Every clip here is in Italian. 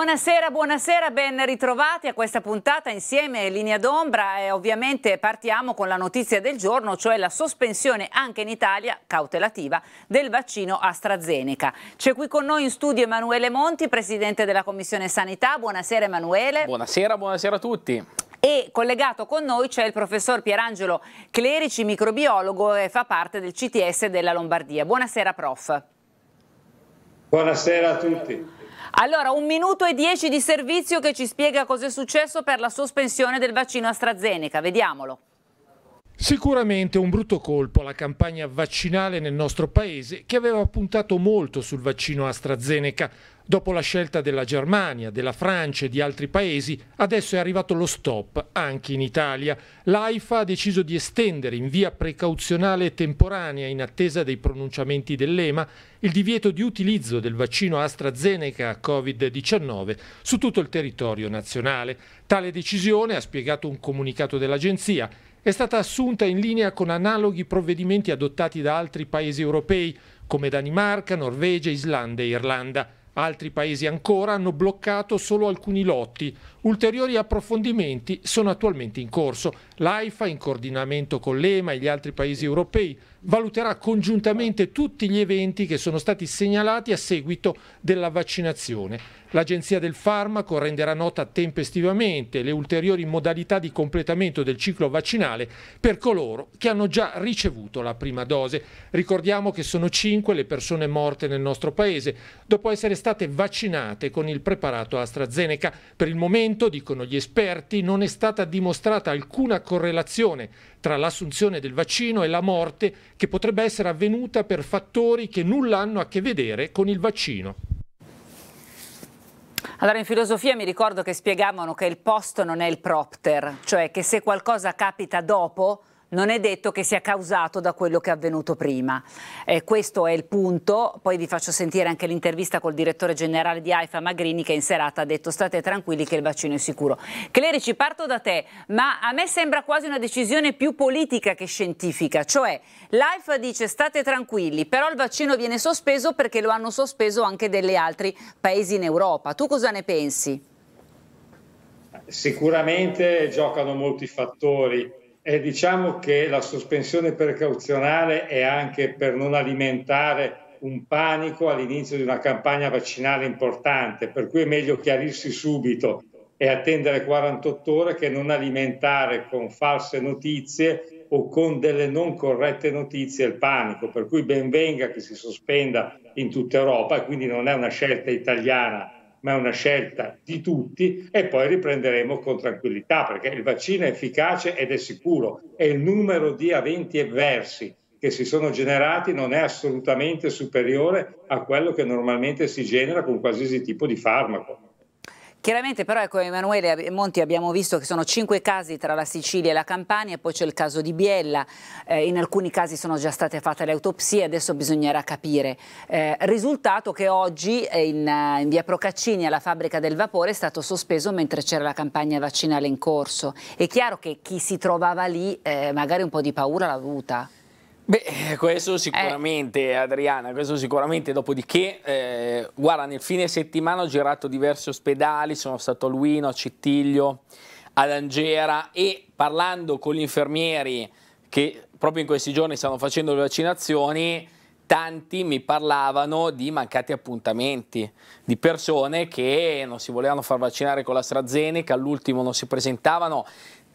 Buonasera, buonasera, ben ritrovati a questa puntata insieme a Linea d'Ombra e ovviamente partiamo con la notizia del giorno, cioè la sospensione anche in Italia cautelativa del vaccino AstraZeneca. C'è qui con noi in studio Emanuele Monti, Presidente della Commissione Sanità. Buonasera Emanuele. Buonasera, buonasera a tutti. E collegato con noi c'è il professor Pierangelo Clerici, microbiologo e fa parte del CTS della Lombardia. Buonasera prof. Buonasera a tutti. Allora, un minuto e dieci di servizio che ci spiega cosa è successo per la sospensione del vaccino AstraZeneca. Vediamolo. Sicuramente un brutto colpo alla campagna vaccinale nel nostro paese che aveva puntato molto sul vaccino AstraZeneca. Dopo la scelta della Germania, della Francia e di altri paesi, adesso è arrivato lo stop anche in Italia. L'AIFA ha deciso di estendere in via precauzionale e temporanea, in attesa dei pronunciamenti dell'EMA, il divieto di utilizzo del vaccino AstraZeneca Covid-19 su tutto il territorio nazionale. Tale decisione, ha spiegato un comunicato dell'agenzia, è stata assunta in linea con analoghi provvedimenti adottati da altri paesi europei come Danimarca, Norvegia, Islanda e Irlanda. Altri paesi ancora hanno bloccato solo alcuni lotti Ulteriori approfondimenti sono attualmente in corso. L'AIFA, in coordinamento con l'EMA e gli altri paesi europei, valuterà congiuntamente tutti gli eventi che sono stati segnalati a seguito della vaccinazione. L'Agenzia del Farmaco renderà nota tempestivamente le ulteriori modalità di completamento del ciclo vaccinale per coloro che hanno già ricevuto la prima dose. Ricordiamo che sono cinque le persone morte nel nostro Paese dopo essere state vaccinate con il preparato AstraZeneca. Per il momento momento, dicono gli esperti, non è stata dimostrata alcuna correlazione tra l'assunzione del vaccino e la morte che potrebbe essere avvenuta per fattori che nulla hanno a che vedere con il vaccino. Allora in filosofia mi ricordo che spiegavano che il post non è il propter, cioè che se qualcosa capita dopo non è detto che sia causato da quello che è avvenuto prima. Eh, questo è il punto, poi vi faccio sentire anche l'intervista col direttore generale di AIFA Magrini che in serata ha detto state tranquilli che il vaccino è sicuro. Clerici, parto da te, ma a me sembra quasi una decisione più politica che scientifica, cioè l'AIFA dice state tranquilli, però il vaccino viene sospeso perché lo hanno sospeso anche degli altri paesi in Europa. Tu cosa ne pensi? Sicuramente giocano molti fattori. E eh, diciamo che la sospensione precauzionale è anche per non alimentare un panico all'inizio di una campagna vaccinale importante, per cui è meglio chiarirsi subito e attendere 48 ore che non alimentare con false notizie o con delle non corrette notizie il panico, per cui ben venga che si sospenda in tutta Europa e quindi non è una scelta italiana ma è una scelta di tutti e poi riprenderemo con tranquillità perché il vaccino è efficace ed è sicuro e il numero di aventi avversi che si sono generati non è assolutamente superiore a quello che normalmente si genera con qualsiasi tipo di farmaco. Chiaramente però ecco Emanuele Monti abbiamo visto che sono cinque casi tra la Sicilia e la Campania, poi c'è il caso di Biella, eh, in alcuni casi sono già state fatte le autopsie, adesso bisognerà capire. Eh, risultato che oggi eh, in, in, via Procaccini alla fabbrica del vapore è stato sospeso mentre c'era la campagna vaccinale in corso. È chiaro che chi si trovava lì eh, magari un po' di paura l'ha avuta. Beh, eh, questo eh. sicuramente, eh. Adriana, questo sicuramente. Dopodiché, eh, guarda, nel fine settimana ho girato diversi ospedali, sono stato a Luino, a Cittiglio, ad Angera e parlando con gli infermieri che proprio in questi giorni stanno facendo le vaccinazioni, tanti mi parlavano di mancati appuntamenti, di persone che non si volevano far vaccinare con l'AstraZeneca, all'ultimo non si presentavano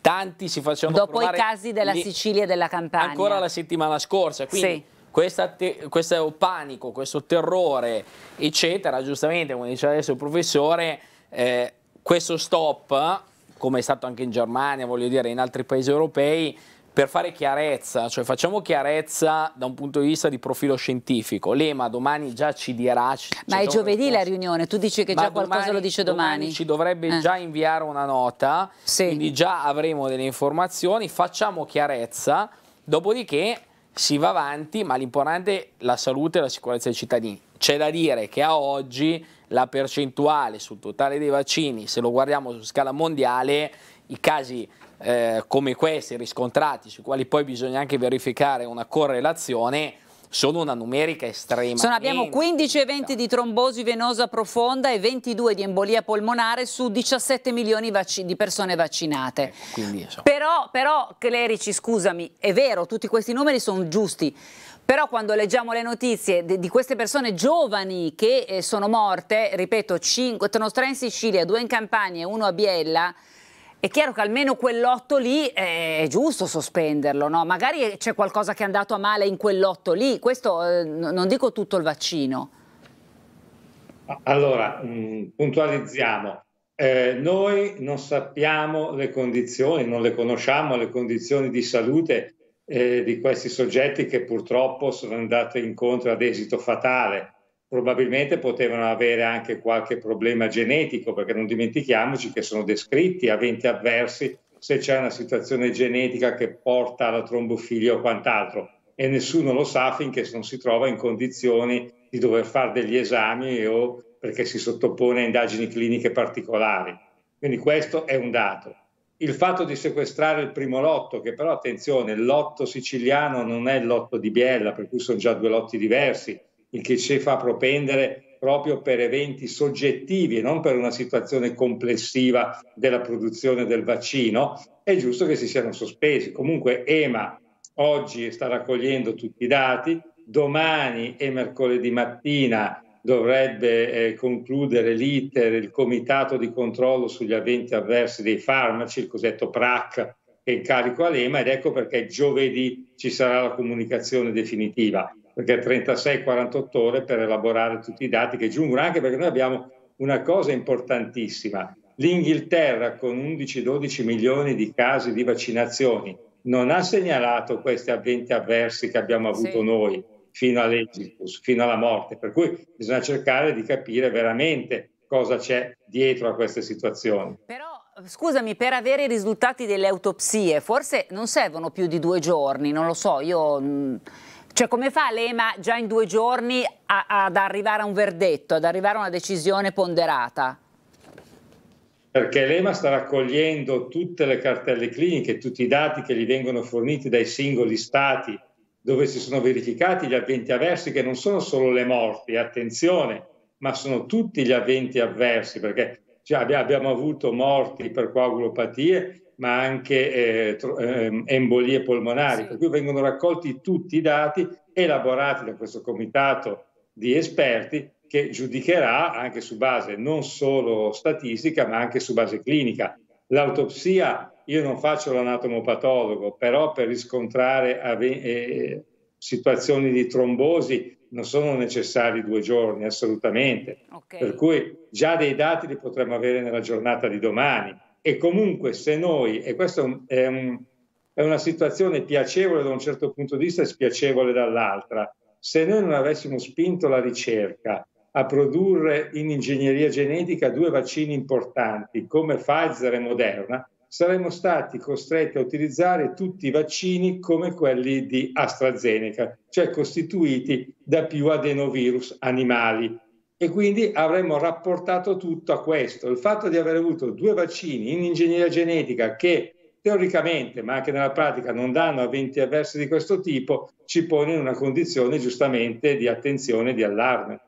tanti si facevano Dopo i casi della gli... Sicilia e della Campania. Ancora la settimana scorsa, quindi sì. questo panico, questo terrore, eccetera, giustamente come diceva adesso il professore, eh, questo stop, come è stato anche in Germania, voglio dire, in altri paesi europei, per fare chiarezza, cioè facciamo chiarezza da un punto di vista di profilo scientifico. L'EMA domani già ci dirà. Ci Ma è giovedì risposta. la riunione, tu dici che Ma già domani, qualcosa lo dice domani. domani ci dovrebbe eh. già inviare una nota, sì. quindi già avremo delle informazioni, facciamo chiarezza, dopodiché si va avanti, ma l'importante è la salute e la sicurezza dei cittadini. C'è da dire che a oggi la percentuale sul totale dei vaccini, se lo guardiamo su scala mondiale, i casi eh, come questi riscontrati, sui quali poi bisogna anche verificare una correlazione, sono una numerica estrema. Sono, abbiamo 15 eventi di trombosi venosa profonda e 22 di embolia polmonare su 17 milioni di persone vaccinate. Ecco, quindi, però, però, Clerici, scusami, è vero, tutti questi numeri sono giusti, però quando leggiamo le notizie di, queste persone giovani che eh, sono morte, ripeto, 5, sono tre in Sicilia, due in Campania e uno a Biella, è chiaro che almeno quell'otto lì eh, è giusto sospenderlo, no? magari c'è qualcosa che è andato a male in quell'otto lì, questo eh, non dico tutto il vaccino. Allora, mm, puntualizziamo, eh, noi non sappiamo le condizioni, non le conosciamo, le condizioni di salute eh, di questi soggetti che purtroppo sono andati incontro ad esito fatale probabilmente potevano avere anche qualche problema genetico, perché non dimentichiamoci che sono descritti eventi avversi se c'è una situazione genetica che porta alla trombofilia o quant'altro e nessuno lo sa finché non si trova in condizioni di dover fare degli esami o perché si sottopone a indagini cliniche particolari. Quindi questo è un dato. Il fatto di sequestrare il primo lotto, che però attenzione, il lotto siciliano non è il lotto di Biella, per cui sono già due lotti diversi, il che ci fa propendere proprio per eventi soggettivi e non per una situazione complessiva della produzione del vaccino, è giusto che si siano sospesi. Comunque EMA oggi sta raccogliendo tutti i dati, domani e mercoledì mattina dovrebbe eh, concludere l'iter il comitato di controllo sugli eventi avversi dei farmaci, il cosiddetto PRAC, che è in carico all'EMA ed ecco perché giovedì ci sarà la comunicazione definitiva perché 36-48 ore per elaborare tutti i dati che giungono, anche perché noi abbiamo una cosa importantissima. L'Inghilterra con 11-12 milioni di casi di vaccinazioni non ha segnalato questi avventi avversi che abbiamo avuto sì. noi fino all'esitus, fino alla morte, per cui bisogna cercare di capire veramente cosa c'è dietro a queste situazioni. Però scusami, per avere i risultati delle autopsie forse non servono più di due giorni, non lo so, io... Cioè come fa l'EMA già in due giorni a, a, ad arrivare a un verdetto, ad arrivare a una decisione ponderata? Perché l'EMA sta raccogliendo tutte le cartelle cliniche, tutti i dati che gli vengono forniti dai singoli stati dove si sono verificati gli avventi avversi, che non sono solo le morti, attenzione, ma sono tutti gli avventi avversi, perché cioè, abbiamo avuto morti per coagulopatie ma anche eh, ehm, embolie polmonari, sì. per cui vengono raccolti tutti i dati elaborati da questo comitato di esperti che giudicherà anche su base non solo statistica ma anche su base clinica. L'autopsia, io non faccio l'anatomopatologo, però per riscontrare ave- eh, situazioni di trombosi non sono necessari due giorni, assolutamente. Okay. Per cui già dei dati li potremmo avere nella giornata di domani e comunque se noi, e questa è, un, è, una situazione piacevole da un certo punto di vista e spiacevole dall'altra, se noi non avessimo spinto la ricerca a produrre in ingegneria genetica due vaccini importanti come Pfizer e Moderna, saremmo stati costretti a utilizzare tutti i vaccini come quelli di AstraZeneca, cioè costituiti da più adenovirus animali e quindi avremmo rapportato tutto a questo. Il fatto di aver avuto due vaccini in ingegneria genetica che teoricamente, ma anche nella pratica, non danno eventi avversi di questo tipo, ci pone in una condizione giustamente di attenzione e di allarme.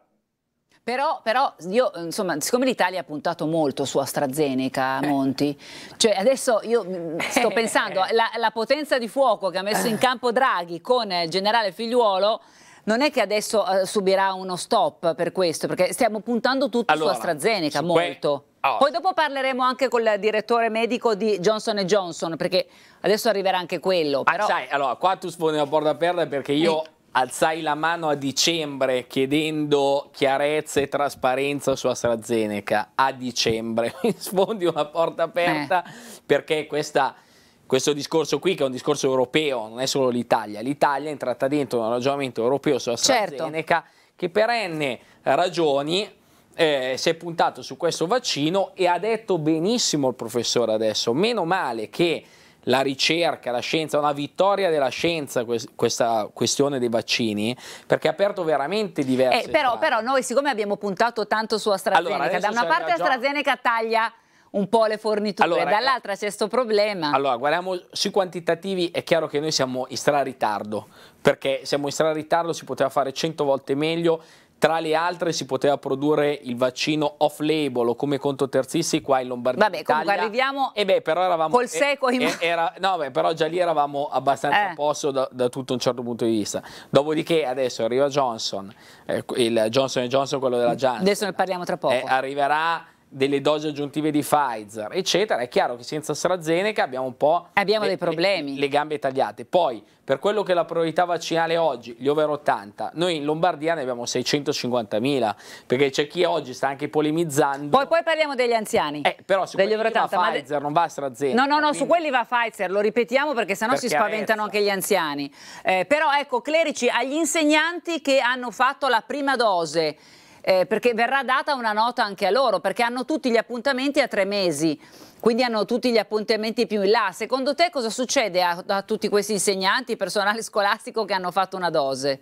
Però, però io, insomma, siccome l'Italia ha puntato molto su AstraZeneca, eh. Monti, cioè adesso io mm, sto pensando alla potenza di fuoco che ha messo in campo Draghi con il generale Figliuolo non è che adesso uh, subirà uno stop per questo, perché stiamo puntando tutto allora, su AstraZeneca, su molto. Que... Ah, oh. Poi dopo parleremo anche col direttore medico di Johnson Johnson, perché adesso arriverà anche quello. Ah, però... Ah, sai, allora, qua tu sfondi una porta aperta perché io... E alzai la mano a dicembre chiedendo chiarezza e trasparenza su AstraZeneca a dicembre mi sfondi una porta aperta eh. perché questa questo discorso qui che è un discorso europeo, non è solo l'Italia, l'Italia è entrata dentro un ragionamento europeo sulla AstraZeneca certo. che perenne ragioni eh, si è puntato su questo vaccino e ha detto benissimo il professore adesso, meno male che la ricerca, la scienza, una vittoria della scienza questa questione dei vaccini, perché ha aperto veramente diverse eh, però, però, noi siccome abbiamo puntato tanto su AstraZeneca, allora, da una parte ragione... AstraZeneca taglia un po' le forniture, allora, dall'altra c'è questo problema. Allora, guardiamo sui quantitativi, è chiaro che noi siamo in stra ritardo, perché siamo in stra ritardo, si poteva fare 100 volte meglio, tra le altre si poteva produrre il vaccino off label o come conto terzisti qua in Lombardia. Vabbè, comunque Italia. arriviamo e eh beh, però eravamo, col secco. Eh, in eh, mano. Era, no, beh, però già lì eravamo abbastanza eh. a posto da, da, tutto un certo punto di vista. Dopodiché adesso arriva Johnson, eh, il Johnson Johnson, quello della Johnson. Adesso ne parliamo tra poco. Eh, arriverà delle dosi aggiuntive di Pfizer, eccetera, è chiaro che senza AstraZeneca abbiamo un po' abbiamo le, dei problemi. Le, le, gambe tagliate. Poi, per quello che è la priorità vaccinale oggi, gli over 80, noi in Lombardia ne abbiamo 650.000, perché c'è chi oggi sta anche polemizzando. Poi, poi parliamo degli anziani. Eh, però su degli quelli 80, va Pfizer, de... non va AstraZeneca. No, no, no, quindi... su quelli va Pfizer, lo ripetiamo perché sennò per si chiarezza. spaventano anche gli anziani. Eh, però ecco, Clerici, agli insegnanti che hanno fatto la prima dose eh, perché verrà data una nota anche a loro, perché hanno tutti gli appuntamenti a tre mesi, quindi hanno tutti gli appuntamenti più in là. Secondo te cosa succede a, a tutti questi insegnanti, personale scolastico che hanno fatto una dose?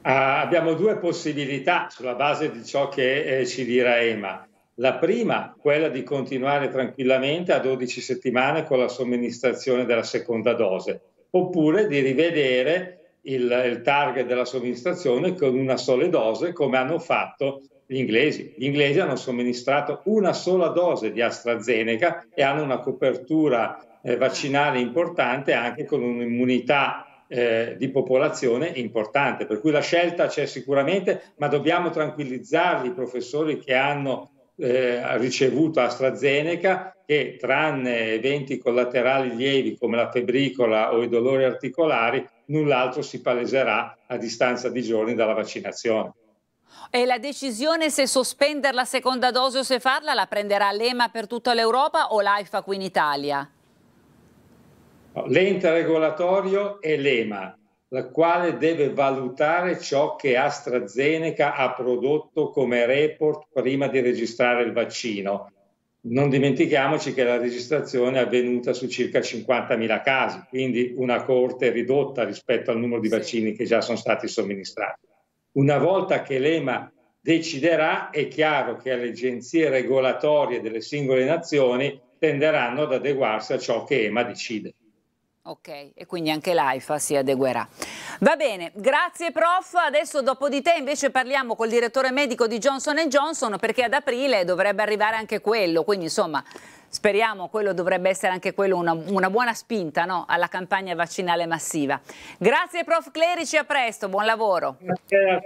Uh, abbiamo due possibilità sulla base di ciò che eh, ci dirà EMA. La prima, quella di continuare tranquillamente a 12 settimane con la somministrazione della seconda dose, oppure di rivedere il, il target della somministrazione con una sola dose come hanno fatto gli inglesi. Gli inglesi hanno somministrato una sola dose di AstraZeneca e hanno una copertura eh, vaccinale importante anche con un'immunità eh, di popolazione importante. Per cui la scelta c'è sicuramente, ma dobbiamo tranquillizzarli i professori che hanno eh, ricevuto AstraZeneca che tranne eventi collaterali lievi come la febbricola o i dolori articolari null'altro si paleserà a distanza di giorni dalla vaccinazione. E la decisione se sospendere la seconda dose o se farla la prenderà l'EMA per tutta l'Europa o l'AIFA qui in Italia? L'ente regolatorio è l'EMA, la quale deve valutare ciò che AstraZeneca ha prodotto come report prima di registrare il vaccino non dimentichiamoci che la registrazione è avvenuta su circa 50.000 casi, quindi una corte ridotta rispetto al numero di vaccini che già sono stati somministrati. Una volta che l'EMA deciderà, è chiaro che le agenzie regolatorie delle singole nazioni tenderanno ad adeguarsi a ciò che EMA decide. Ok, e quindi anche l'AIFA si adeguerà. Va bene, grazie prof. Adesso dopo di te invece parliamo col direttore medico di Johnson Johnson perché ad aprile dovrebbe arrivare anche quello, quindi insomma speriamo quello dovrebbe essere anche quello una, una buona spinta no? alla campagna vaccinale massiva. Grazie prof Clerici, a presto, buon lavoro. Buonasera,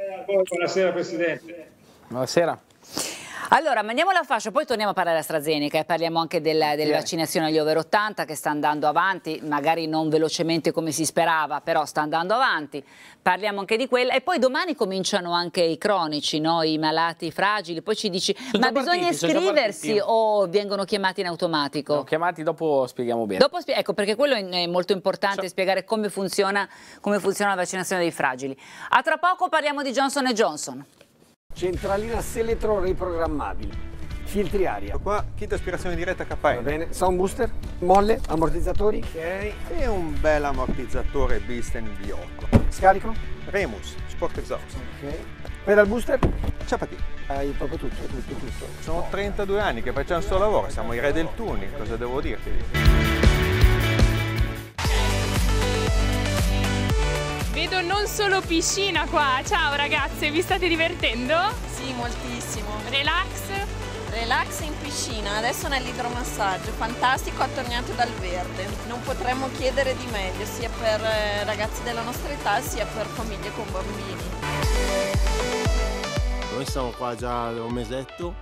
buonasera Presidente. Buonasera. Allora, mandiamo la fascia, poi torniamo a parlare AstraZeneca e parliamo anche della, delle yeah. vaccinazioni agli over 80 che sta andando avanti, magari non velocemente come si sperava, però sta andando avanti. Parliamo anche di quella e poi domani cominciano anche i cronici, no? i malati fragili, poi ci dici sono ma bisogna partiti, iscriversi o vengono chiamati in automatico? No, chiamati dopo spieghiamo bene. Dopo spie ecco, perché quello è molto importante, so. spiegare come funziona, come funziona la vaccinazione dei fragili. A tra poco parliamo di Johnson Johnson. Centralina Seletron riprogrammabile. Filtri aria. Qua kit aspirazione diretta KN. Va bene, sound booster, molle, ammortizzatori. Ok, e un bel ammortizzatore Bisten V8. Scarico? Remus, Sport Exhaust. Ok. Pedal booster? Ciapati. Hai proprio tutto, tutto, tutto. Sono 32 anni che facciamo questo lavoro, siamo i re del tuning, cosa devo dirti? Vedo non solo piscina qua. Ciao ragazze, vi state divertendo? Sì, moltissimo. Relax? Relax in piscina, adesso nell'idromassaggio, fantastico, attorniato dal verde. Non potremmo chiedere di meglio, sia per eh, ragazzi della nostra età, sia per famiglie con bambini. Noi siamo qua già da un mesetto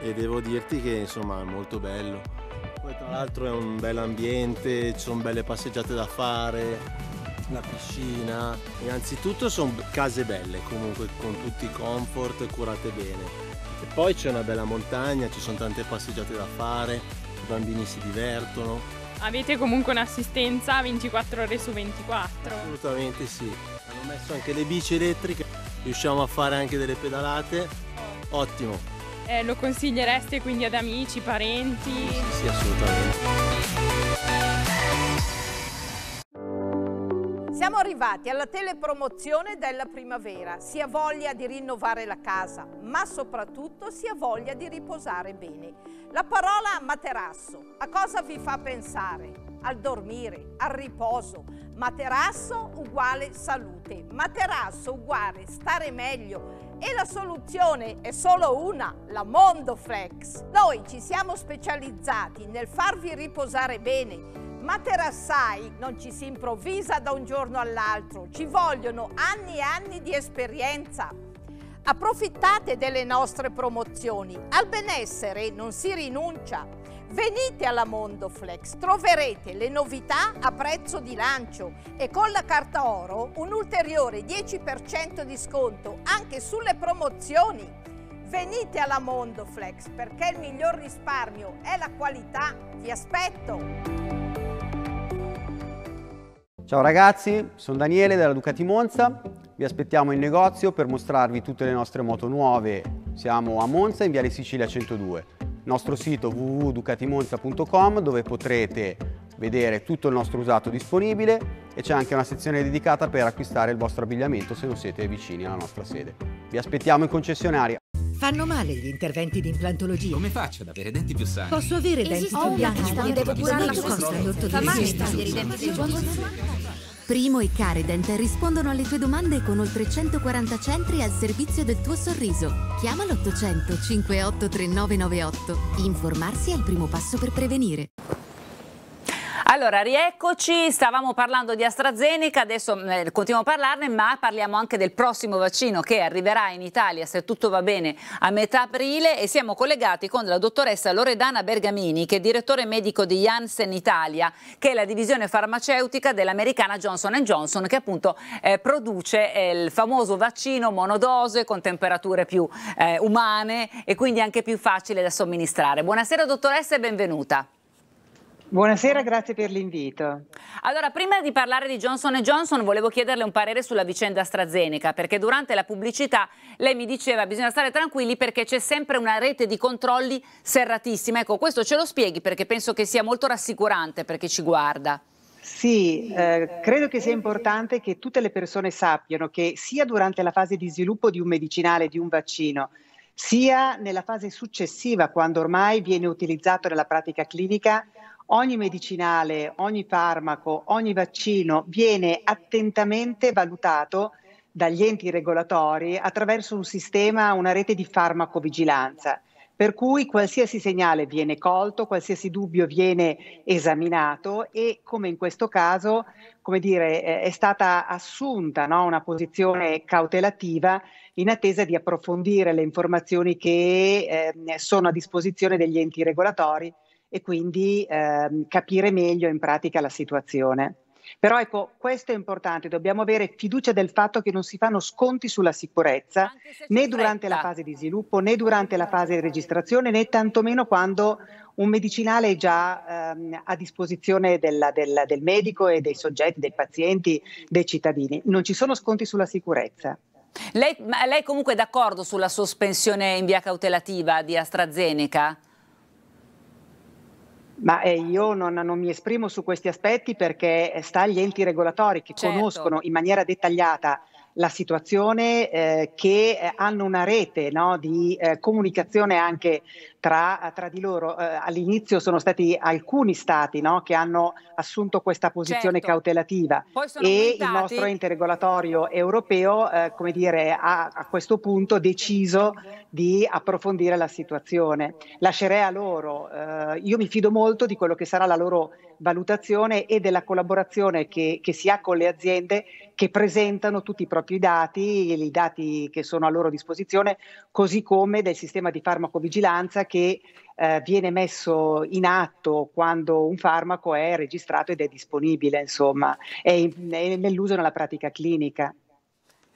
e devo dirti che insomma è molto bello. Poi tra l'altro è un bel ambiente, ci sono belle passeggiate da fare, la piscina. Innanzitutto sono case belle, comunque con tutti i comfort, curate bene. E poi c'è una bella montagna, ci sono tante passeggiate da fare, i bambini si divertono. Avete comunque un'assistenza 24 ore su 24? Assolutamente sì. Hanno messo anche le bici elettriche, riusciamo a fare anche delle pedalate. Ottimo. Eh, lo consigliereste quindi ad amici, parenti? Sì, sì assolutamente. Siamo arrivati alla telepromozione della primavera. Si ha voglia di rinnovare la casa, ma soprattutto si ha voglia di riposare bene. La parola materasso, a cosa vi fa pensare? Al dormire, al riposo. Materasso uguale salute, materasso uguale stare meglio, e la soluzione è solo una, la Mondoflex. Noi ci siamo specializzati nel farvi riposare bene, ma terrassai non ci si improvvisa da un giorno all'altro, ci vogliono anni e anni di esperienza. Approfittate delle nostre promozioni, al benessere non si rinuncia. Venite alla Mondoflex, troverete le novità a prezzo di lancio e con la carta oro un ulteriore 10% di sconto anche sulle promozioni. Venite alla Mondoflex perché il miglior risparmio è la qualità. Vi aspetto! Ciao ragazzi, sono Daniele della Ducati Monza, vi aspettiamo in negozio per mostrarvi tutte le nostre moto nuove. Siamo a Monza in Viale Sicilia 102, nostro sito www.ducatimonza.com dove potrete vedere tutto il nostro usato disponibile e c'è anche una sezione dedicata per acquistare il vostro abbigliamento se non siete vicini alla nostra sede. Vi aspettiamo in concessionaria. Fanno male gli interventi di implantologia. Come faccio ad avere denti più sani? Posso avere denti più bianchi? Oh, devo curare la costante. Fa male togliere i denti Primo e Caredent rispondono alle tue domande con oltre 140 centri al servizio del tuo sorriso. Chiama l'800 583998. Informarsi è il primo passo per prevenire. Allora, rieccoci, stavamo parlando di AstraZeneca, adesso mm, eh, continuiamo a parlarne, ma parliamo anche del prossimo vaccino che arriverà in Italia, se tutto va bene, a metà aprile e siamo collegati con la dottoressa Loredana Bergamini, che è direttore medico di Janssen Italia, che è la divisione farmaceutica dell'americana Johnson Johnson, che appunto eh, produce eh, il famoso vaccino monodose con temperature più eh, umane e quindi anche più facile da somministrare. Buonasera dottoressa e benvenuta. Buonasera, grazie per l'invito. Allora, prima di parlare di Johnson Johnson, volevo chiederle un parere sulla vicenda AstraZeneca, perché durante la pubblicità lei mi diceva che bisogna stare tranquilli perché c'è sempre una rete di controlli serratissima. Ecco, questo ce lo spieghi perché penso che sia molto rassicurante per chi ci guarda. Sì, eh, credo che sia importante che tutte le persone sappiano che sia durante la fase di sviluppo di un medicinale, di un vaccino, sia nella fase successiva, quando ormai viene utilizzato nella pratica clinica, ogni medicinale, ogni farmaco, ogni vaccino viene attentamente valutato dagli enti regolatori attraverso un sistema, una rete di farmacovigilanza. Per cui qualsiasi segnale viene colto, qualsiasi dubbio viene esaminato e come in questo caso come dire, eh, è stata assunta no, una posizione cautelativa in attesa di approfondire le informazioni che eh, sono a disposizione degli enti regolatori e quindi ehm, capire meglio in pratica la situazione. Però ecco, questo è importante, dobbiamo avere fiducia del fatto che non si fanno sconti sulla sicurezza né durante la fase di sviluppo né durante la fase di registrazione né tantomeno quando un medicinale è già ehm, a disposizione della, della, del medico e dei soggetti, dei pazienti, dei cittadini. Non ci sono sconti sulla sicurezza. Lei, lei comunque è d'accordo sulla sospensione in via cautelativa di AstraZeneca? Ma eh, io non, non, mi esprimo su questi aspetti perché eh, sta agli enti regolatori che certo. conoscono in maniera dettagliata la situazione, eh, che eh, hanno una rete no, di eh, comunicazione anche tra, tra di loro. Eh, all'inizio sono stati alcuni stati no, che hanno assunto questa posizione certo. cautelativa e aumentati. il nostro ente regolatorio europeo, eh, come dire, ha a questo punto deciso di approfondire la situazione. Lascerei a loro, eh, io mi fido molto di quello che sarà la loro valutazione e della collaborazione che, che, si ha con le aziende che presentano tutti i propri dati, i dati che sono a loro disposizione, così come del sistema di farmacovigilanza che eh, viene messo in atto quando un farmaco è registrato ed è disponibile, insomma, è, è nell'uso nella pratica clinica.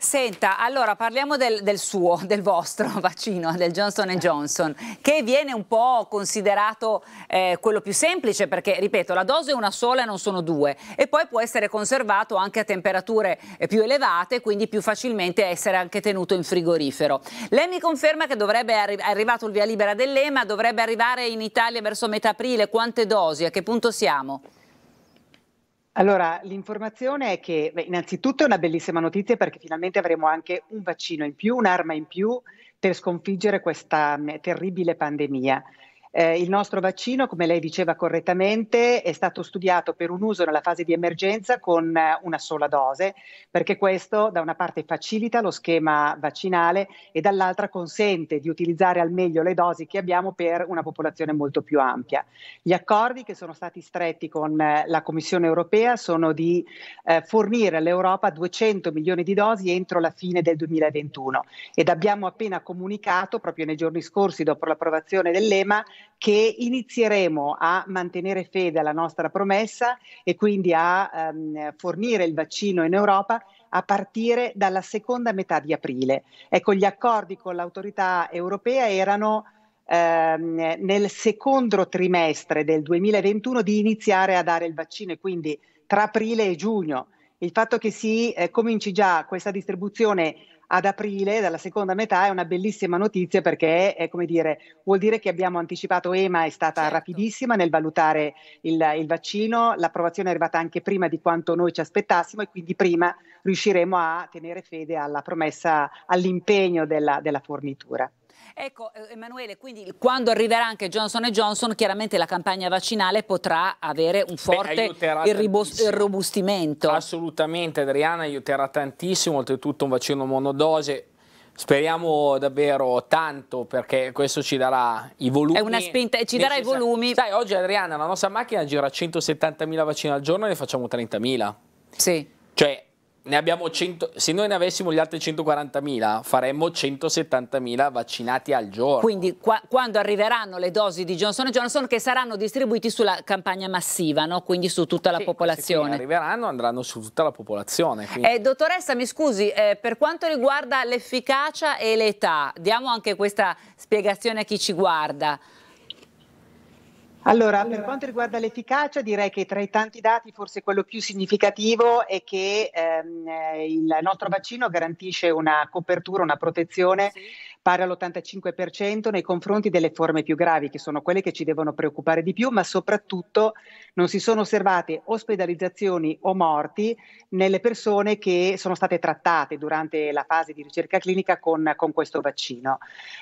Senta, allora parliamo del, del, suo, del vostro vaccino, del Johnson Johnson, che viene un po' considerato eh, quello più semplice perché, ripeto, la dose è una sola e non sono due e poi può essere conservato anche a temperature eh, più elevate, quindi più facilmente essere anche tenuto in frigorifero. Lei mi conferma che dovrebbe arri- è arrivato il via libera dell'EMA, dovrebbe arrivare in Italia verso metà aprile, quante dosi, a che punto siamo? Allora, l'informazione è che beh, innanzitutto è una bellissima notizia perché finalmente avremo anche un vaccino in più, un'arma in più per sconfiggere questa terribile pandemia. Eh, il nostro vaccino, come lei diceva correttamente, è stato studiato per un uso nella fase di emergenza con eh, una sola dose, perché questo da una parte facilita lo schema vaccinale e dall'altra consente di utilizzare al meglio le dosi che abbiamo per una popolazione molto più ampia. Gli accordi che sono stati stretti con eh, la Commissione europea sono di eh, fornire all'Europa 200 milioni di dosi entro la fine del 2021 ed abbiamo appena comunicato proprio nei giorni scorsi dopo l'approvazione dell'EMA che inizieremo a mantenere fede alla nostra promessa e quindi a ehm, fornire il vaccino in Europa a partire dalla seconda metà di aprile. Ecco, gli accordi con l'autorità europea erano ehm, nel secondo trimestre del 2021 di iniziare a dare il vaccino e quindi tra aprile e giugno. Il fatto che si eh, cominci già questa distribuzione ad aprile, dalla seconda metà, è una bellissima notizia perché è, come dire, vuol dire che abbiamo anticipato EMA, è stata certo. rapidissima nel valutare il, il vaccino, l'approvazione è arrivata anche prima di quanto noi ci aspettassimo e quindi prima riusciremo a tenere fede alla promessa, all'impegno della, della fornitura. Ecco eh, Emanuele, quindi quando arriverà anche Johnson Johnson, chiaramente la campagna vaccinale potrà avere un forte irrobustimento. Assolutamente Adriana aiuterà tantissimo, oltretutto un vaccino monodose Speriamo davvero tanto perché questo ci darà i volumi. È una spinta, e ci darà i volumi. Sai, oggi Adriana, la nostra macchina gira 170.000 vaccini al giorno e ne facciamo 30.000. Sì. Cioè, ne abbiamo 100, se noi ne avessimo gli altri 140.000 faremmo 170.000 vaccinati al giorno. Quindi qua, quando arriveranno le dosi di Johnson Johnson che saranno distribuiti sulla campagna massiva, no? quindi su tutta la sì, popolazione. Sì, arriveranno andranno su tutta la popolazione. Quindi... Eh, dottoressa mi scusi, eh, per quanto riguarda l'efficacia e l'età, diamo anche questa spiegazione a chi ci guarda. Allora, per quanto riguarda l'efficacia, direi che tra i tanti dati forse quello più significativo è che ehm, il nostro vaccino garantisce una copertura, una protezione. Sì pari all'85% nei confronti delle forme più gravi, che sono quelle che ci devono preoccupare di più, ma soprattutto non si sono osservate ospedalizzazioni o morti nelle persone che sono state trattate durante la fase di ricerca clinica con, con questo vaccino.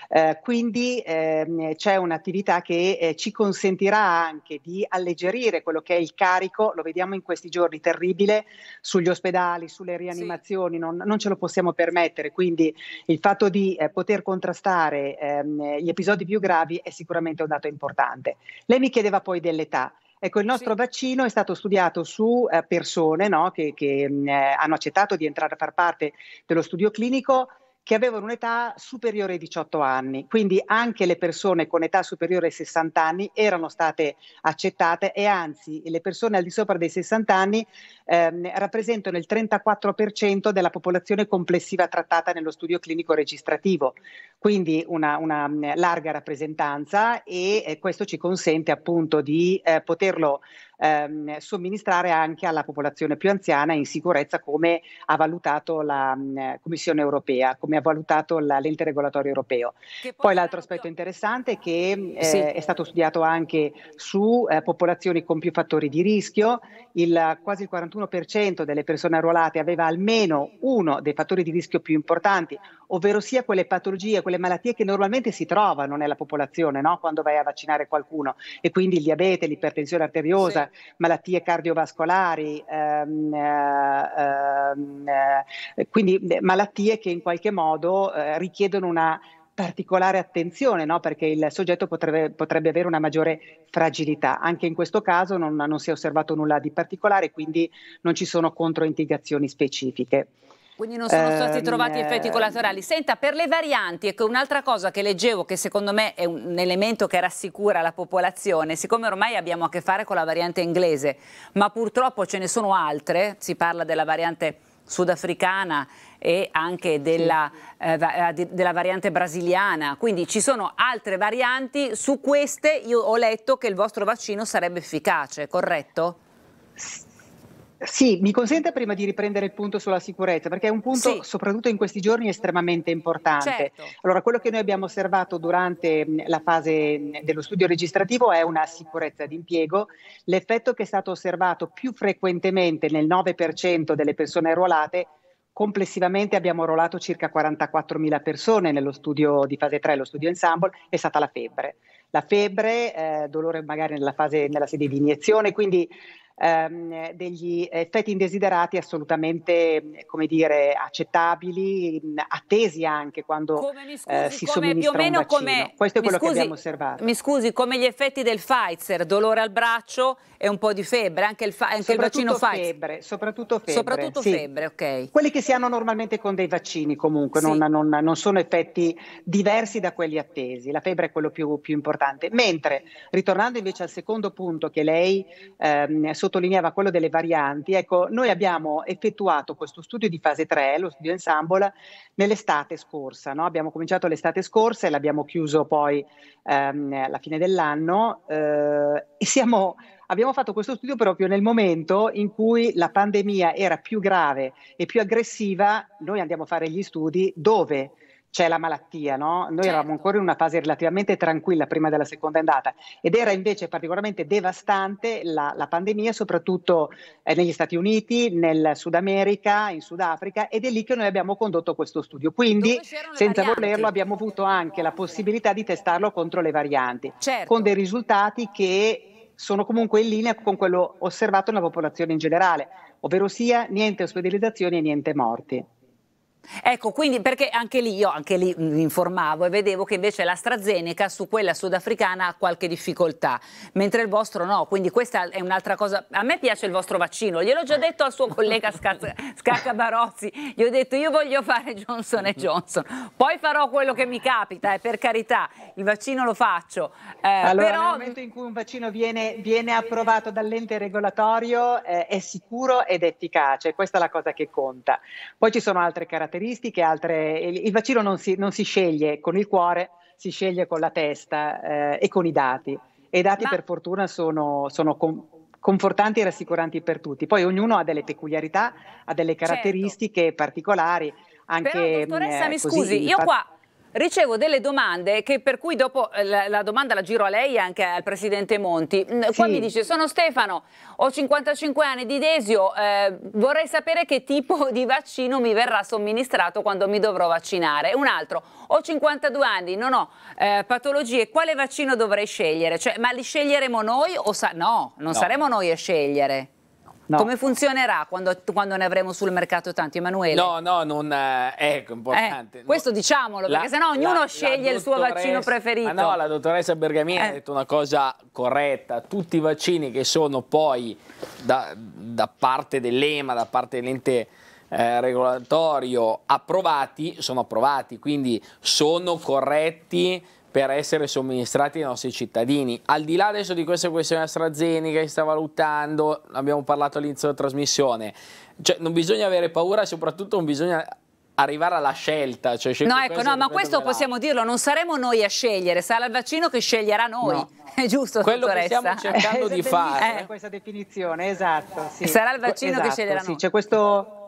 Eh, quindi eh, c'è un'attività che eh, ci consentirà anche di alleggerire quello che è il carico, lo vediamo in questi giorni terribile, sugli ospedali, sulle rianimazioni, sì. non, non, ce lo possiamo permettere, quindi il fatto di eh, poter contrastare ehm, gli episodi più gravi è sicuramente un dato importante. Lei mi chiedeva poi dell'età. Ecco, il nostro sì. vaccino è stato studiato su eh, persone no, che, che mh, hanno accettato di entrare a far parte dello studio clinico che avevano un'età superiore ai 18 anni, quindi anche le persone con età superiore ai 60 anni erano state accettate e anzi le persone al di sopra dei 60 anni ehm, rappresentano il 34% della popolazione complessiva trattata nello studio clinico registrativo, quindi una, una larga rappresentanza e eh, questo ci consente appunto di eh, poterlo ehm, somministrare anche alla popolazione più anziana in sicurezza come ha valutato la mh, mm, Commissione europea, come ha valutato la, l'ente regolatorio europeo. Poi l'altro aspetto interessante è che eh, sì. è stato studiato anche su eh, popolazioni con più fattori di rischio, il, quasi il 41% delle persone arruolate aveva almeno uno dei fattori di rischio più importanti, ovvero sia quelle patologie, quelle malattie che normalmente si trovano nella popolazione no? quando vai a vaccinare qualcuno e quindi il diabete, l'ipertensione arteriosa, malattie cardiovascolari, ehm, ehm, eh, quindi malattie che in qualche modo eh, richiedono una particolare attenzione, no? perché il soggetto potrebbe, potrebbe, avere una maggiore fragilità. Anche in questo caso non, non si è osservato nulla di particolare, quindi non ci sono controindicazioni specifiche. Quindi non sono stati ehm, trovati effetti eh. collaterali. Senta, per le varianti, ecco un'altra cosa che leggevo che secondo me è un elemento che rassicura la popolazione, siccome ormai abbiamo a che fare con la variante inglese, ma purtroppo ce ne sono altre, si parla della variante sudafricana e anche della, sì. eh, eh della, variante brasiliana. Quindi ci sono altre varianti, su queste io ho letto che il vostro vaccino sarebbe efficace, corretto? Sì. Sì, mi consente prima di riprendere il punto sulla sicurezza, perché è un punto, sì. soprattutto in questi giorni, estremamente importante. Certo. Allora, quello che noi abbiamo osservato durante mm, la fase mm, dello studio registrativo è una sicurezza d'impiego. L'effetto che è stato osservato più frequentemente nel 9% delle persone arruolate complessivamente abbiamo arruolato circa 44.000 persone nello studio di fase 3, lo studio ensemble, è stata la febbre. La febbre, eh, dolore magari nella fase, nella sede di iniezione, quindi ehm, degli effetti indesiderati assolutamente, come dire, accettabili, attesi anche quando come, eh, scusi, eh, si come, somministra più o meno Come, Questo è quello scusi, che abbiamo osservato. Mi scusi, come gli effetti del Pfizer, dolore al braccio e un po' di febbre, anche il, anche il vaccino febbre, Pfizer. Soprattutto febbre. Soprattutto sì. febbre, ok. Quelli che si hanno normalmente con dei vaccini comunque, sì. non, non, non, sono effetti diversi da quelli attesi. La febbre è quello più, più importante. Mentre, ritornando invece al secondo punto che lei ehm, sottolineava, sottolineava quello delle varianti, ecco, noi abbiamo effettuato questo studio di fase 3, lo studio ensemble, nell'estate scorsa. No? Abbiamo cominciato l'estate scorsa e l'abbiamo chiuso poi ehm, alla fine dell'anno eh, e siamo abbiamo fatto questo studio proprio nel momento in cui la pandemia era più grave e più aggressiva, noi andiamo a fare gli studi dove c'è la malattia, no? Noi certo. eravamo ancora in una fase relativamente tranquilla prima della seconda andata ed era invece particolarmente devastante la, la pandemia, soprattutto eh, negli Stati Uniti, nel Sud America, in Sudafrica ed è lì che noi abbiamo condotto questo studio. Quindi, senza varianti. volerlo, abbiamo avuto anche la possibilità di testarlo contro le varianti, certo. con dei risultati che sono comunque in linea con quello osservato nella popolazione in generale, ovvero sia niente ospedalizzazioni e niente morti. Ecco, quindi perché anche lì, io anche lì mm, mi informavo e vedevo che invece l'AstraZeneca su quella sudafricana ha qualche difficoltà, mentre il vostro no, quindi questa è un'altra cosa. A me piace il vostro vaccino, gliel'ho già detto al suo collega Scacca Barozzi, gli ho detto io voglio fare Johnson Johnson, poi farò quello che mi capita eh, per carità il vaccino lo faccio. Eh, allora, però... nel momento in cui un vaccino viene, viene approvato dall'ente regolatorio eh, è sicuro ed efficace, questa è la cosa che conta. Poi ci sono altre caratteristiche caratteristiche, altre... il vaccino non si, non si, sceglie con il cuore, si sceglie con la testa eh, e con i dati. E i dati Ma... per fortuna sono, sono com- confortanti e rassicuranti per tutti. Poi ognuno ha delle peculiarità, ha delle certo. caratteristiche certo. particolari. Anche, Però, dottoressa, mm, eh, mi scusi, io fa... qua Ricevo delle domande per cui dopo eh, la, la, domanda la giro a lei e anche al Presidente Monti. Mm, sì. Qua mi dice, sono Stefano, ho 55 anni di Desio, eh, vorrei sapere che tipo di vaccino mi verrà somministrato quando mi dovrò vaccinare. Un altro, ho 52 anni, non ho eh, patologie, quale vaccino dovrei scegliere? Cioè, ma li sceglieremo noi o no, non no. saremo noi a scegliere? No. Come funzionerà quando, quando, ne avremo sul mercato tanti, Emanuele? No, no, non eh, è importante. Eh, questo diciamolo, la, perché sennò ognuno la, sceglie la il suo vaccino preferito. Ma no, la dottoressa Bergamini eh. ha detto una cosa corretta. Tutti i vaccini che sono poi da, da parte dell'EMA, da parte dell'ente eh, regolatorio approvati, sono approvati, quindi sono corretti per essere somministrati ai nostri cittadini. Al di là adesso di questa questione AstraZeneca che sta valutando, abbiamo parlato all'inizio della trasmissione, cioè, non bisogna avere paura e soprattutto non bisogna arrivare alla scelta. Cioè no, ecco, no, ma questo possiamo dirlo, non saremo noi a scegliere, sarà il vaccino che sceglierà noi. No. È giusto, Quello dottoressa? che stiamo cercando di eh, fare. Eh. Questa definizione, esatto. Sì. Sarà il vaccino esatto, che sceglierà sì. noi. C'è questo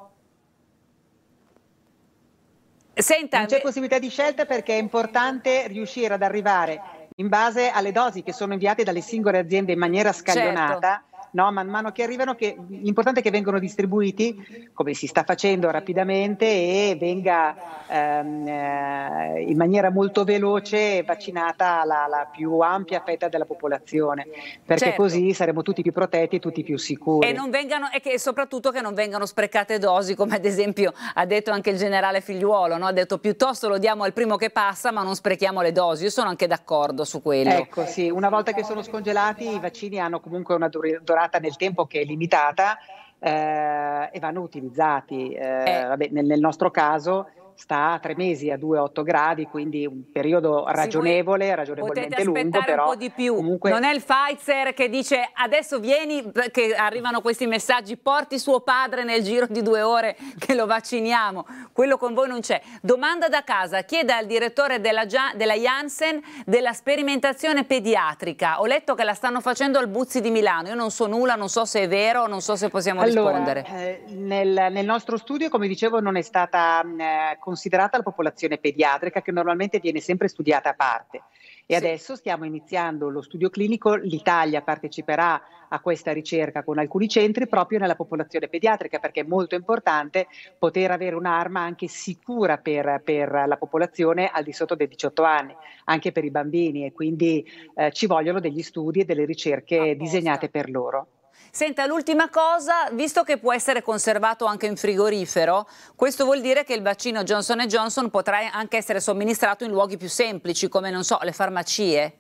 Senta, non c'è possibilità di scelta perché è importante riuscire ad arrivare in base alle dosi che sono inviate dalle singole aziende in maniera scaglionata. Certo no? man mano che arrivano, che l'importante è che vengano distribuiti, come si sta facendo rapidamente, e venga ehm, eh, in maniera molto veloce vaccinata la, la, più ampia fetta della popolazione, perché certo. così saremo tutti più protetti e tutti più sicuri. E, vengano, e che, soprattutto che non vengano sprecate dosi, come ad esempio ha detto anche il generale Figliuolo, no? ha detto piuttosto lo diamo al primo che passa ma non sprechiamo le dosi, io sono anche d'accordo su quello. Ecco sì, una volta che sono scongelati i vaccini hanno comunque una durata durata nel tempo che è limitata eh, e vanno utilizzati. Eh, eh. vabbè, nel, nel nostro caso sta a tre mesi a 2-8 gradi, quindi un periodo ragionevole, sì, ragionevolmente lungo, però un po' di più. Comunque... Non è il Pfizer che dice adesso vieni, che arrivano questi messaggi, porti suo padre nel giro di due ore che lo vacciniamo, quello con voi non c'è. Domanda da casa, chieda al direttore della, della Janssen della sperimentazione pediatrica, ho letto che la stanno facendo al Buzzi di Milano, io non so nulla, non so se è vero, non so se possiamo allora, rispondere. Eh, nel, nel nostro studio, come dicevo, non è stata mm, eh, considerata la popolazione pediatrica che normalmente viene sempre studiata a parte. E sì. adesso stiamo iniziando lo studio clinico, l'Italia parteciperà a questa ricerca con alcuni centri proprio nella popolazione pediatrica perché è molto importante poter avere un'arma anche sicura per, per la popolazione al di sotto dei 18 anni, anche per i bambini e quindi eh, ci vogliono degli studi e delle ricerche Apposta. disegnate per loro. Senta, l'ultima cosa, visto che può essere conservato anche in frigorifero, questo vuol dire che il vaccino Johnson Johnson potrà anche essere somministrato in luoghi più semplici, come non so, le farmacie?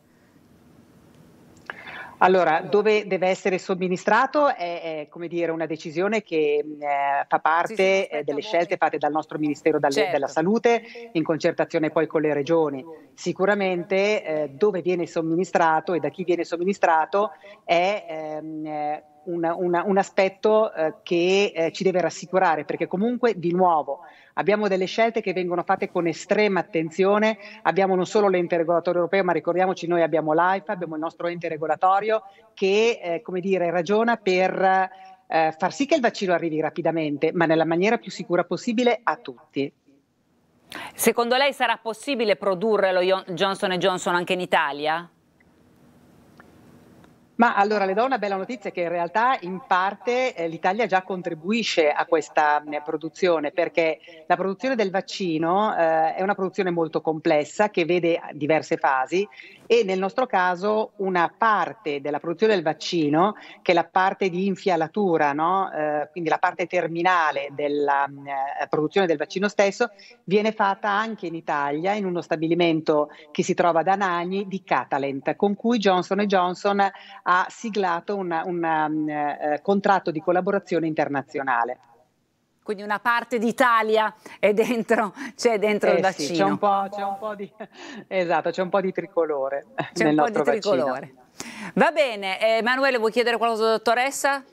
Allora, dove deve essere somministrato è, è dire, una decisione che mm, eh, fa parte sì, sì, eh, delle scelte fatte dal nostro Ministero dalle, certo. della Salute in concertazione poi con le regioni. Sicuramente eh, dove viene somministrato e da chi viene somministrato è ehm, eh, una, una, un aspetto eh, che eh, ci deve rassicurare, perché comunque di nuovo abbiamo delle scelte che vengono fatte con estrema attenzione, abbiamo non solo l'ente regolatorio europeo, ma ricordiamoci noi abbiamo l'AIFA, abbiamo il nostro ente regolatorio che eh, come dire, ragiona per eh, far sì che il vaccino arrivi rapidamente, ma nella maniera più sicura possibile a tutti. Secondo lei sarà possibile produrre lo Johnson Johnson anche in Italia? Ma allora le do una bella notizia che in realtà in parte eh, l'Italia già contribuisce a questa eh, produzione perché la produzione del vaccino eh, è una produzione molto complessa che vede diverse fasi e nel nostro caso una parte della produzione del vaccino, che è la parte di infialatura, no? eh, quindi la parte terminale della eh, produzione del vaccino stesso, viene fatta anche in Italia, in uno stabilimento che si trova ad Anagni di Catalent, con cui Johnson Johnson ha siglato un mm, eh, contratto di collaborazione internazionale. Quindi una parte d'Italia è dentro, c'è dentro eh il vaccino. Sì, c'è, un c'è, un di, esatto, c'è un po' di tricolore. C'è un po' di tricolore. Vaccino. Va bene, eh, Emanuele vuoi chiedere qualcosa alla dottoressa?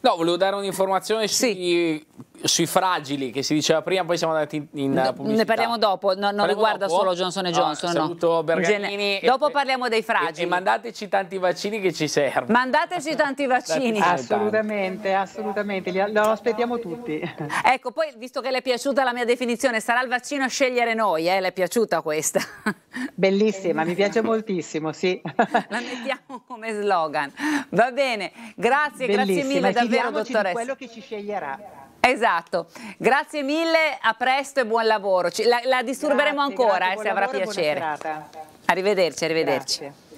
No, volevo dare un'informazione sì. sui sui fragili che si diceva prima, poi siamo andati in pubblicità. Ne parliamo dopo, no, non parliamo riguarda dopo. solo Johnson Johnson. Ah, saluto Berganini. Gen dopo parliamo dei fragili. E, e, mandateci tanti vaccini che ci servono. Mandateci tanti vaccini. assolutamente, assolutamente, lo aspettiamo tutti. Ecco, poi visto che le è piaciuta la mia definizione, sarà il vaccino a scegliere noi, eh? le è piaciuta questa? Bellissima, mi piace moltissimo, sì. La mettiamo come slogan. Va bene, grazie, Bellissima. grazie mille davvero dottoressa. quello che ci sceglierà. Esatto, grazie mille, a presto e buon lavoro. La, la disturberemo grazie, ancora grazie, eh, se avrà lavoro, piacere. Arrivederci, arrivederci. Grazie.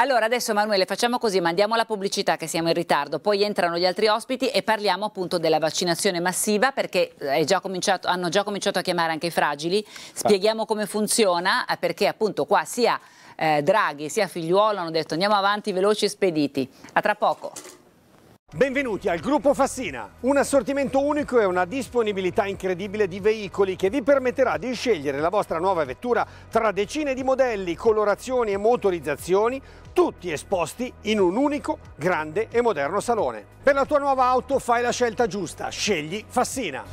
Allora adesso Manuele facciamo così, mandiamo la pubblicità che siamo in ritardo, poi entrano gli altri ospiti e parliamo appunto della vaccinazione massiva perché eh, già hanno già cominciato a chiamare anche i fragili, spieghiamo come funziona eh, perché appunto qua sia eh, Draghi sia Figliuolo hanno detto andiamo avanti veloci e spediti. A tra poco. Benvenuti al Gruppo Fassina, un assortimento unico e una disponibilità incredibile di veicoli che vi permetterà di scegliere la vostra nuova vettura tra decine di modelli, colorazioni e motorizzazioni, tutti esposti in un unico, grande e moderno salone. Per la tua nuova auto fai la scelta giusta, scegli Fassina.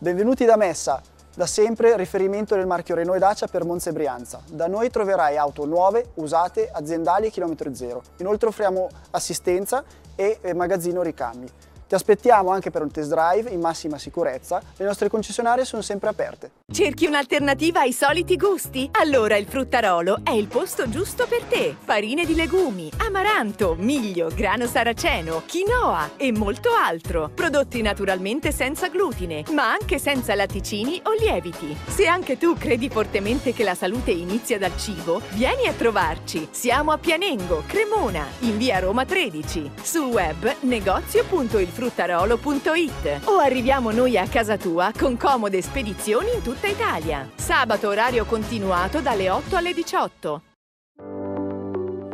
Benvenuti da Messa, da sempre riferimento del marchio Renault e Dacia per Monza e Brianza. Da noi troverai auto nuove, usate, aziendali e chilometro zero. Inoltre offriamo assistenza e eh, magazzino ricambi. Ti aspettiamo anche per un test drive in massima sicurezza, le nostre concessionarie sono sempre aperte. Cerchi un'alternativa ai soliti gusti? Allora il Fruttarolo è il posto giusto per te. Farine di legumi, amaranto, miglio, grano saraceno, quinoa e molto altro. Prodotti naturalmente senza glutine, ma anche senza latticini o lieviti. Se anche tu credi fortemente che la salute inizia dal cibo, vieni a trovarci. Siamo a Pianengo, Cremona, in via Roma 13. Sul web negozio.ilfruttarolo.com fruttarolo.it o arriviamo noi a casa tua con comode spedizioni in tutta Italia. Sabato orario continuato dalle 8 alle 18.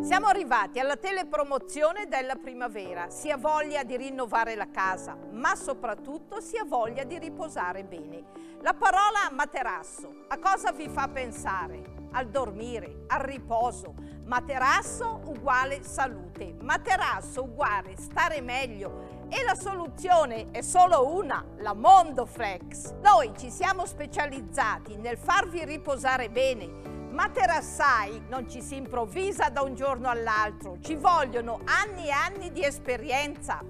Siamo arrivati alla telepromozione della primavera. Si ha voglia di rinnovare la casa, ma soprattutto si ha voglia di riposare bene. La parola materasso, a cosa vi fa pensare? Al dormire, al riposo. Materasso uguale salute, materasso uguale stare meglio, e la soluzione è solo una, la Mondoflex. Noi ci siamo specializzati nel farvi riposare bene, ma materassai non ci si improvvisa da un giorno all'altro, ci vogliono anni e anni di esperienza.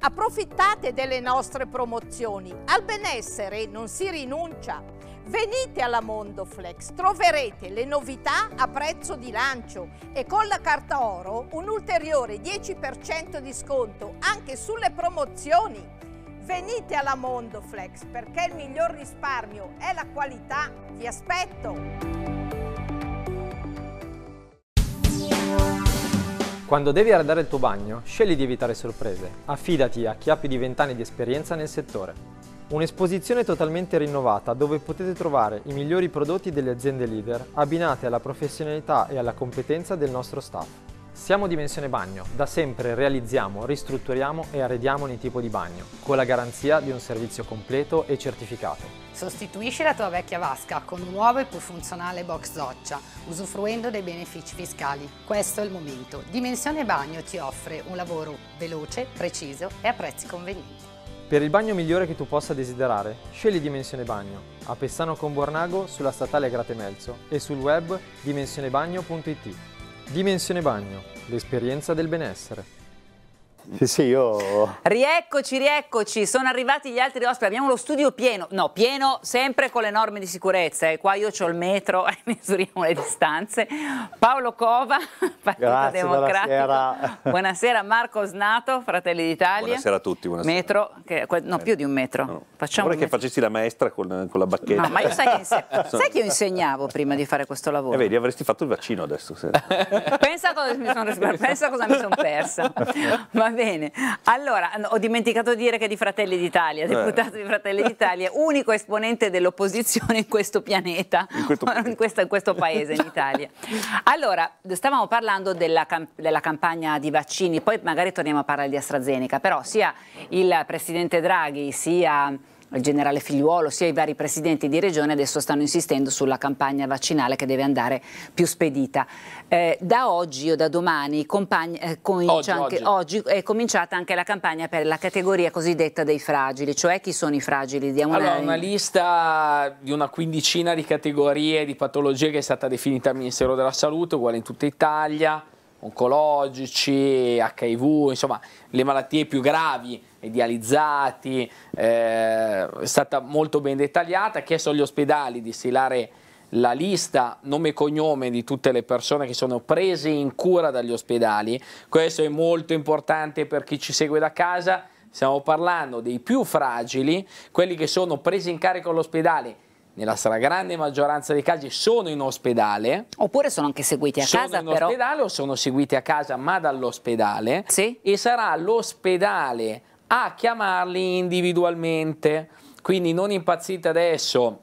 Approfittate delle nostre promozioni, al benessere non si rinuncia. Venite alla Mondoflex, troverete le novità a prezzo di lancio e con la carta oro un ulteriore 10% di sconto anche sulle promozioni. Venite alla Mondoflex perché il miglior risparmio è la qualità. Vi aspetto! Quando devi arredare il tuo bagno, scegli di evitare sorprese. Affidati a chi ha più di 20 anni di esperienza nel settore. Un'esposizione totalmente rinnovata dove potete trovare i migliori prodotti delle aziende leader abbinate alla professionalità e alla competenza del nostro staff. Siamo Dimensione Bagno, da sempre realizziamo, ristrutturiamo e arrediamo ogni tipo di bagno, con la garanzia di un servizio completo e certificato. Sostituisci la tua vecchia vasca con un nuovo e più funzionale box doccia, usufruendo dei benefici fiscali. Questo è il momento. Dimensione Bagno ti offre un lavoro veloce, preciso e a prezzi convenienti. Per il bagno migliore che tu possa desiderare, scegli Dimensione Bagno, a Pessano con Bornago sulla statale Grate Melzo e sul web dimensionebagno.it. Dimensione Bagno, l'esperienza del benessere. Sì, sì, io... Rieccoci, rieccoci, sono arrivati gli altri ospiti, abbiamo lo studio pieno, no, pieno sempre con le norme di sicurezza, e eh. qua io ho il metro e misuriamo le distanze. Paolo Cova, Partito Grazie, Democratico. Buonasera. buonasera. Marco Snato, Fratelli d'Italia. Buonasera a tutti, buonasera. Metro, che, no, più di un metro. No. Facciamo Vorrei che metro. facessi la maestra con, con la bacchetta. No, ma io sai che, inse... sai che, io insegnavo prima di fare questo lavoro. E eh, vedi, avresti fatto il vaccino adesso. Se... pensa, cosa mi sono, pensa cosa mi sono persa. Ma bene. Allora, ho dimenticato di dire che è di Fratelli d'Italia, eh. deputato eh. di Fratelli d'Italia, unico esponente dell'opposizione in questo pianeta, in questo, in questo, in questo paese, in Italia. Allora, stavamo parlando della, della campagna di vaccini, poi magari torniamo a parlare di AstraZeneca, però sia il presidente Draghi sia il generale Figliuolo sia i vari presidenti di regione adesso stanno insistendo sulla campagna vaccinale che deve andare più spedita. Eh, da oggi o da domani compagni, eh, comincia oggi, anche, oggi. oggi, è cominciata anche la campagna per la categoria cosiddetta dei fragili, cioè chi sono i fragili? Diamo allora, una... una lista di una quindicina di categorie di patologie che è stata definita al Ministero della Salute, uguale in tutta Italia oncologici, HIV, insomma le malattie più gravi, idealizzati, eh, è stata molto ben dettagliata, ha chiesto agli ospedali di stilare la lista, nome e cognome di tutte le persone che sono prese in cura dagli ospedali, questo è molto importante per chi ci segue da casa, stiamo parlando dei più fragili, quelli che sono presi in carico all'ospedale nella stragrande maggioranza dei casi sono in ospedale. Oppure sono anche seguiti a sono casa Sono in però. ospedale o sono seguiti a casa ma dall'ospedale. Sì. E sarà l'ospedale a chiamarli individualmente. Quindi non impazzite adesso.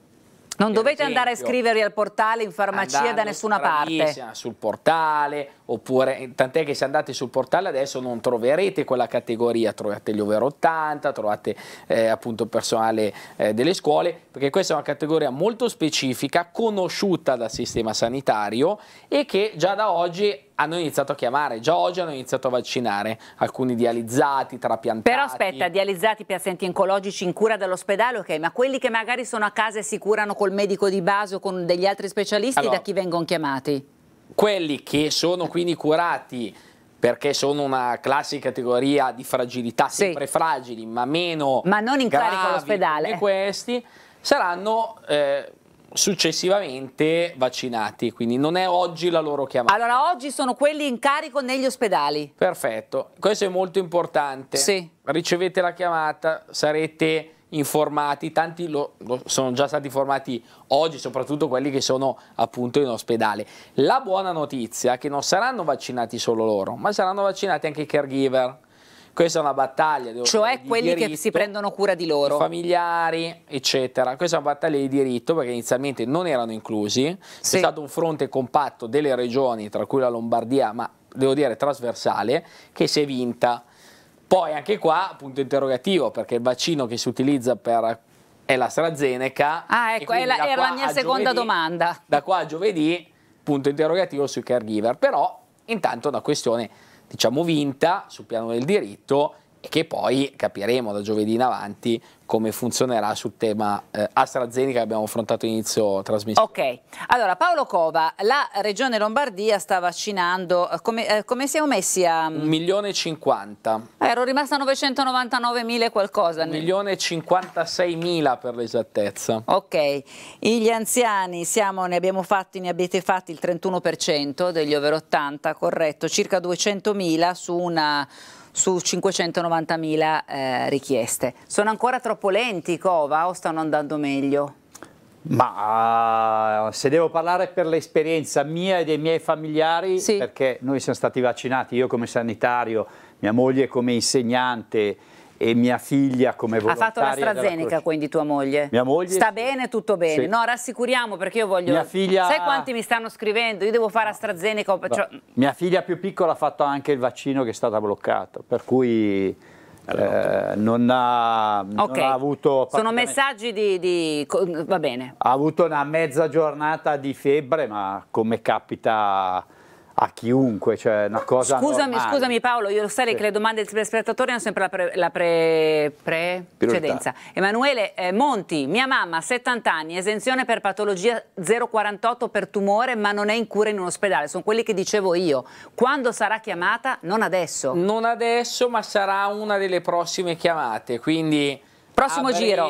Non dovete esempio, andare a scrivervi al portale in farmacia da nessuna parte. Sul portale, oppure tant'è che se andate sul portale adesso non troverete quella categoria, trovate gli over 80, trovate eh, appunto il personale eh, delle scuole, perché questa è una categoria molto specifica, conosciuta dal sistema sanitario e che già da oggi hanno iniziato a chiamare, già oggi hanno iniziato a vaccinare alcuni dializzati, trapiantati. Però aspetta, dializzati, pazienti oncologici in cura dall'ospedale, ok, ma quelli che magari sono a casa e si curano col medico di base o con degli altri specialisti, allora, da chi vengono chiamati? quelli che sono quindi curati perché sono una classica categoria di fragilità, sì. sempre fragili, ma meno ma non in carico all'ospedale. come questi, saranno eh, successivamente vaccinati, quindi non è oggi la loro chiamata. Allora oggi sono quelli in carico negli ospedali. Perfetto, questo è molto importante. Sì. Ricevete la chiamata, sarete informati, tanti lo, lo sono già stati formati oggi, soprattutto quelli che sono appunto in ospedale. La buona notizia è che non saranno vaccinati solo loro, ma saranno vaccinati anche i caregiver. Questa è una battaglia. Cioè quelli diritto, che si prendono cura di loro. familiari, eccetera. Questa è una battaglia di diritto perché inizialmente non erano inclusi. Sì. È stato un fronte compatto delle regioni, tra cui la Lombardia, ma devo dire trasversale, che si è vinta poi anche qua, punto interrogativo, perché il vaccino che si utilizza per è l'AstraZeneca. Ah, ecco, è la, era la mia seconda giovedì, domanda. Da qua a giovedì, punto interrogativo sui caregiver. Però, intanto, una questione, diciamo, vinta sul piano del diritto e che poi capiremo da giovedì in avanti come funzionerà sul tema eh, AstraZeneca che abbiamo affrontato inizio trasmissione. Ok, allora Paolo Cova, la regione Lombardia sta vaccinando, eh, come, eh, come siamo messi a... 1 mm? milione e 50. Eh, ero rimasta 999 mila qualcosa. 1 milione e 56 mila per l'esattezza. Ok, gli anziani siamo, ne abbiamo fatti, ne avete fatti il 31% degli over 80, corretto, circa 200 mila su una su 590.000 eh, richieste. Sono ancora troppo lenti Cova o stanno andando meglio? Ma se devo parlare per l'esperienza mia e dei miei familiari, sì. perché noi siamo stati vaccinati, io come sanitario, mia moglie come insegnante, e mia figlia come volontaria. Ha fatto l'AstraZeneca quindi tua moglie? Mia moglie. Sta bene, tutto bene? Sì. No, rassicuriamo perché io voglio... Mia figlia... Sai quanti mi stanno scrivendo? Io devo fare AstraZeneca. Cioè... Mia figlia più piccola ha fatto anche il vaccino che è stato bloccato, per cui... Eh, eh non, ha, okay. non, ha, avuto... Sono messaggi di, di, va bene. Ha avuto una mezza giornata di febbre, ma come capita a chiunque, cioè una cosa Scusami, normale. scusami Paolo, io lo sai sì. che le domande del telespettatore hanno sempre la, pre, pre, pre precedenza. Emanuele eh, Monti, mia mamma, 70 anni, esenzione per patologia 048 per tumore, ma non è in cura in un ospedale, sono quelli che dicevo io. Quando sarà chiamata? Non adesso. Non adesso, ma sarà una delle prossime chiamate, quindi Prossimo giro.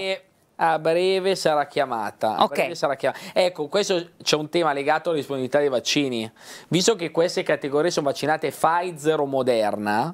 A breve sarà chiamata. Okay. Breve sarà chiamata. Ecco, questo c'è un tema legato alla disponibilità dei vaccini. Visto che queste categorie sono vaccinate Pfizer o Moderna,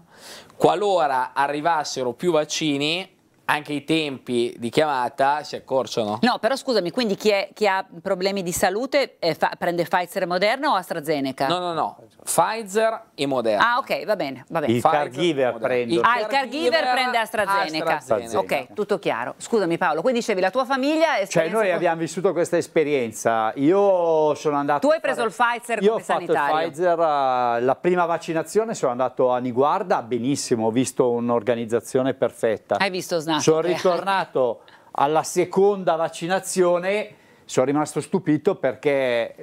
qualora arrivassero più vaccini, anche i tempi di chiamata si accorciano. No, però scusami, quindi chi, è, chi ha problemi di salute eh, fa, prende Pfizer e Moderna o AstraZeneca? No, no, no, Pfizer e Moderna. Ah, ok, va bene, va bene. Il Pfizer caregiver prende. Ah, il caregiver prende AstraZeneca. AstraZeneca. Ok, tutto chiaro. Scusami Paolo, quindi dicevi la tua famiglia Cioè noi abbiamo vissuto questa esperienza. Io sono andato Tu hai preso fare... il Pfizer Io ho fatto sanitario. il Pfizer eh, la prima vaccinazione, sono andato a Niguarda, benissimo, ho visto un'organizzazione perfetta. Hai visto Snap? tornato. Sono eh. ritornato alla seconda vaccinazione, sono rimasto stupito perché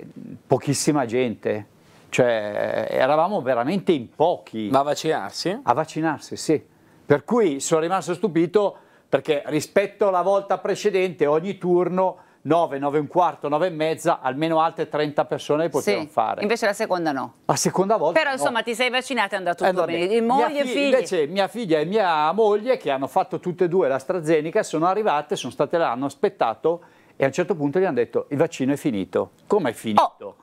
pochissima gente, cioè eravamo veramente in pochi. Ma a vaccinarsi? A vaccinarsi, sì. Per cui sono rimasto stupito perché rispetto alla volta precedente ogni turno 9, 9 e un quarto, 9 e mezza, almeno altre 30 persone potevano sì, fare. Invece la seconda no. La seconda volta Però insomma ti sei vaccinata e è andato eh, tutto bene. bene. Moglie e figli. Invece mia figlia e mia moglie che hanno fatto tutte e due l'AstraZeneca sono arrivate, sono state là, hanno aspettato e a un certo punto gli hanno detto il vaccino è finito. Come è finito? Oh.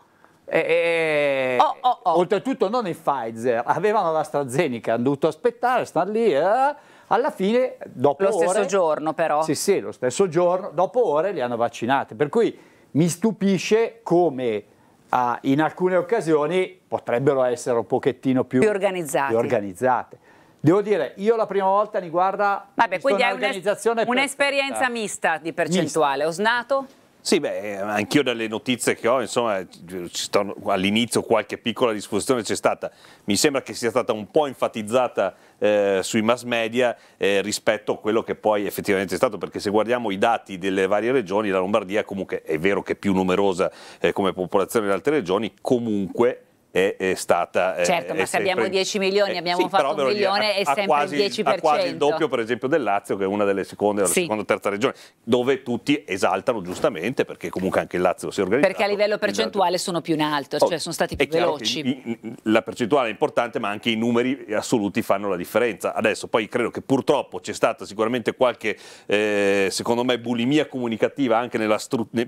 E, eh, eh, oh, oh, oh, Oltretutto non il Pfizer, avevano l'AstraZeneca, hanno dovuto aspettare, stanno lì... Eh? Alla fine, dopo lo ore... Lo stesso giorno però. Sì, sì, lo stesso giorno, dopo ore li hanno vaccinati. Per cui mi stupisce come ah, in alcune occasioni potrebbero essere un pochettino più, più, organizzati. più organizzate. Devo dire, io la prima volta mi guarda... Vabbè, quindi è un'esperienza ah. mista di percentuale. Mista. Osnato? Sì, beh, eh, anch'io dalle notizie che ho, insomma, eh, all'inizio qualche piccola discussione c'è stata. Mi sembra che sia stata un po' enfatizzata eh, sui mass media eh, rispetto a quello che poi effettivamente è stato, perché se guardiamo i dati delle varie regioni, la Lombardia comunque è vero che è più numerosa eh, come popolazione di altre regioni, comunque è, è stata... Eh, certo, è, ma se sempre, abbiamo 10 milioni, eh, abbiamo sì, fatto un milione, è sempre quasi, il 10%. Ha quasi il doppio, per esempio, del Lazio, che è una delle seconde, sì. seconda o terza regione, dove tutti esaltano giustamente, perché comunque anche il Lazio si organizza. Perché a livello percentuale sono più in alto, oh, cioè oh, sono stati più veloci. I, la percentuale è importante, ma anche i numeri assoluti fanno la differenza. Adesso poi credo che purtroppo c'è stata sicuramente qualche, eh, secondo me, bulimia comunicativa anche nella,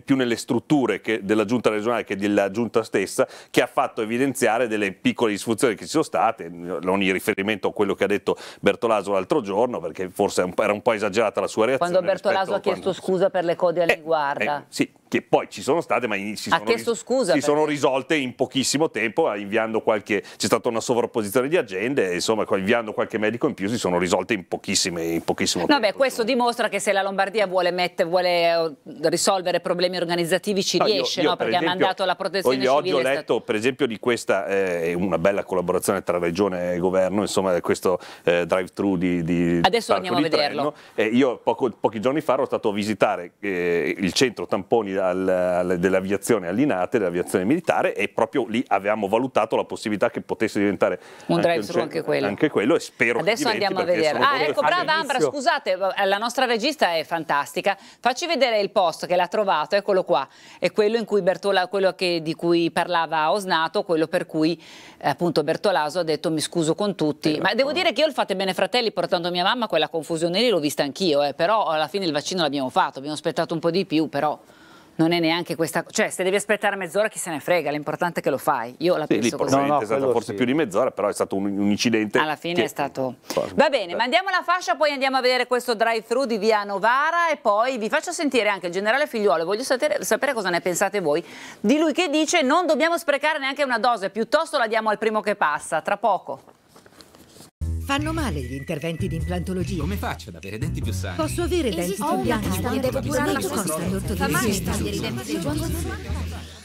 più nelle strutture che, della giunta regionale che della giunta stessa, che ha fatto evidentemente evidenziare delle piccole disfunzioni che ci sono state, non ogni riferimento a quello che ha detto Bertolaso l'altro giorno, perché forse era un po' esagerata la sua reazione. Quando Bertolaso ha chiesto quando... scusa per le code all'inguarda. Eh, eh, sì, che poi ci sono state, ma si, sono, ris scusa, si sono, risolte in pochissimo tempo, eh, inviando qualche, c'è stata una sovrapposizione di agende, insomma, inviando qualche medico in più si sono risolte in, pochissime, in pochissimo no, tempo. Beh, questo insomma. dimostra che se la Lombardia vuole, mette, vuole eh, risolvere problemi organizzativi ci no, riesce, io, io, no? perché esempio, ha mandato la protezione oggi, civile. Oggi ho letto, per esempio, di questa, eh, una bella collaborazione tra regione e governo, insomma, eh, questo eh, drive-thru di, di... Adesso andiamo di a vederlo. Treno, eh, io poco, pochi giorni fa ero stato a visitare il centro tamponi al, al, dell'aviazione allinate, dell'aviazione militare e proprio lì avevamo valutato la possibilità che potesse diventare un drive-thru anche, anche, quello. Anche quello e spero Adesso che andiamo a vedere. Ah, ecco, brava Ambra, scusate, eh, la nostra regista è fantastica. Facci vedere il post che l'ha trovato, eccolo qua. È quello in cui Bertola, quello che, di cui parlava Osnato, quello per cui eh, appunto Bertolaso ha detto mi scuso con tutti. Eh, Ma devo dire che io il fate bene fratelli portando mia mamma, quella confusione lì l'ho vista anch'io, eh. però alla fine il vaccino l'abbiamo fatto, abbiamo aspettato un po' di più, però non è neanche questa... Cioè, se devi aspettare mezz'ora, chi se ne frega, l'importante è che lo fai. Io la sì, penso lì, così. No, no, è stata forse sì. più di mezz'ora, però è stato un, un incidente. Alla fine che... è stato... Va bene, mandiamo la fascia, poi andiamo a vedere questo drive-thru di Via Novara e poi vi faccio sentire anche il generale Figliuolo. Voglio sapere, sapere cosa ne pensate voi di lui che dice non dobbiamo sprecare neanche una dose, piuttosto la diamo al primo che passa. Tra poco. Fanno male gli interventi di implantologia. Come faccio ad avere denti più sani? Posso avere denti più bianchi? Non devo curare la costa l'ortodontia. Fa male tagliare i denti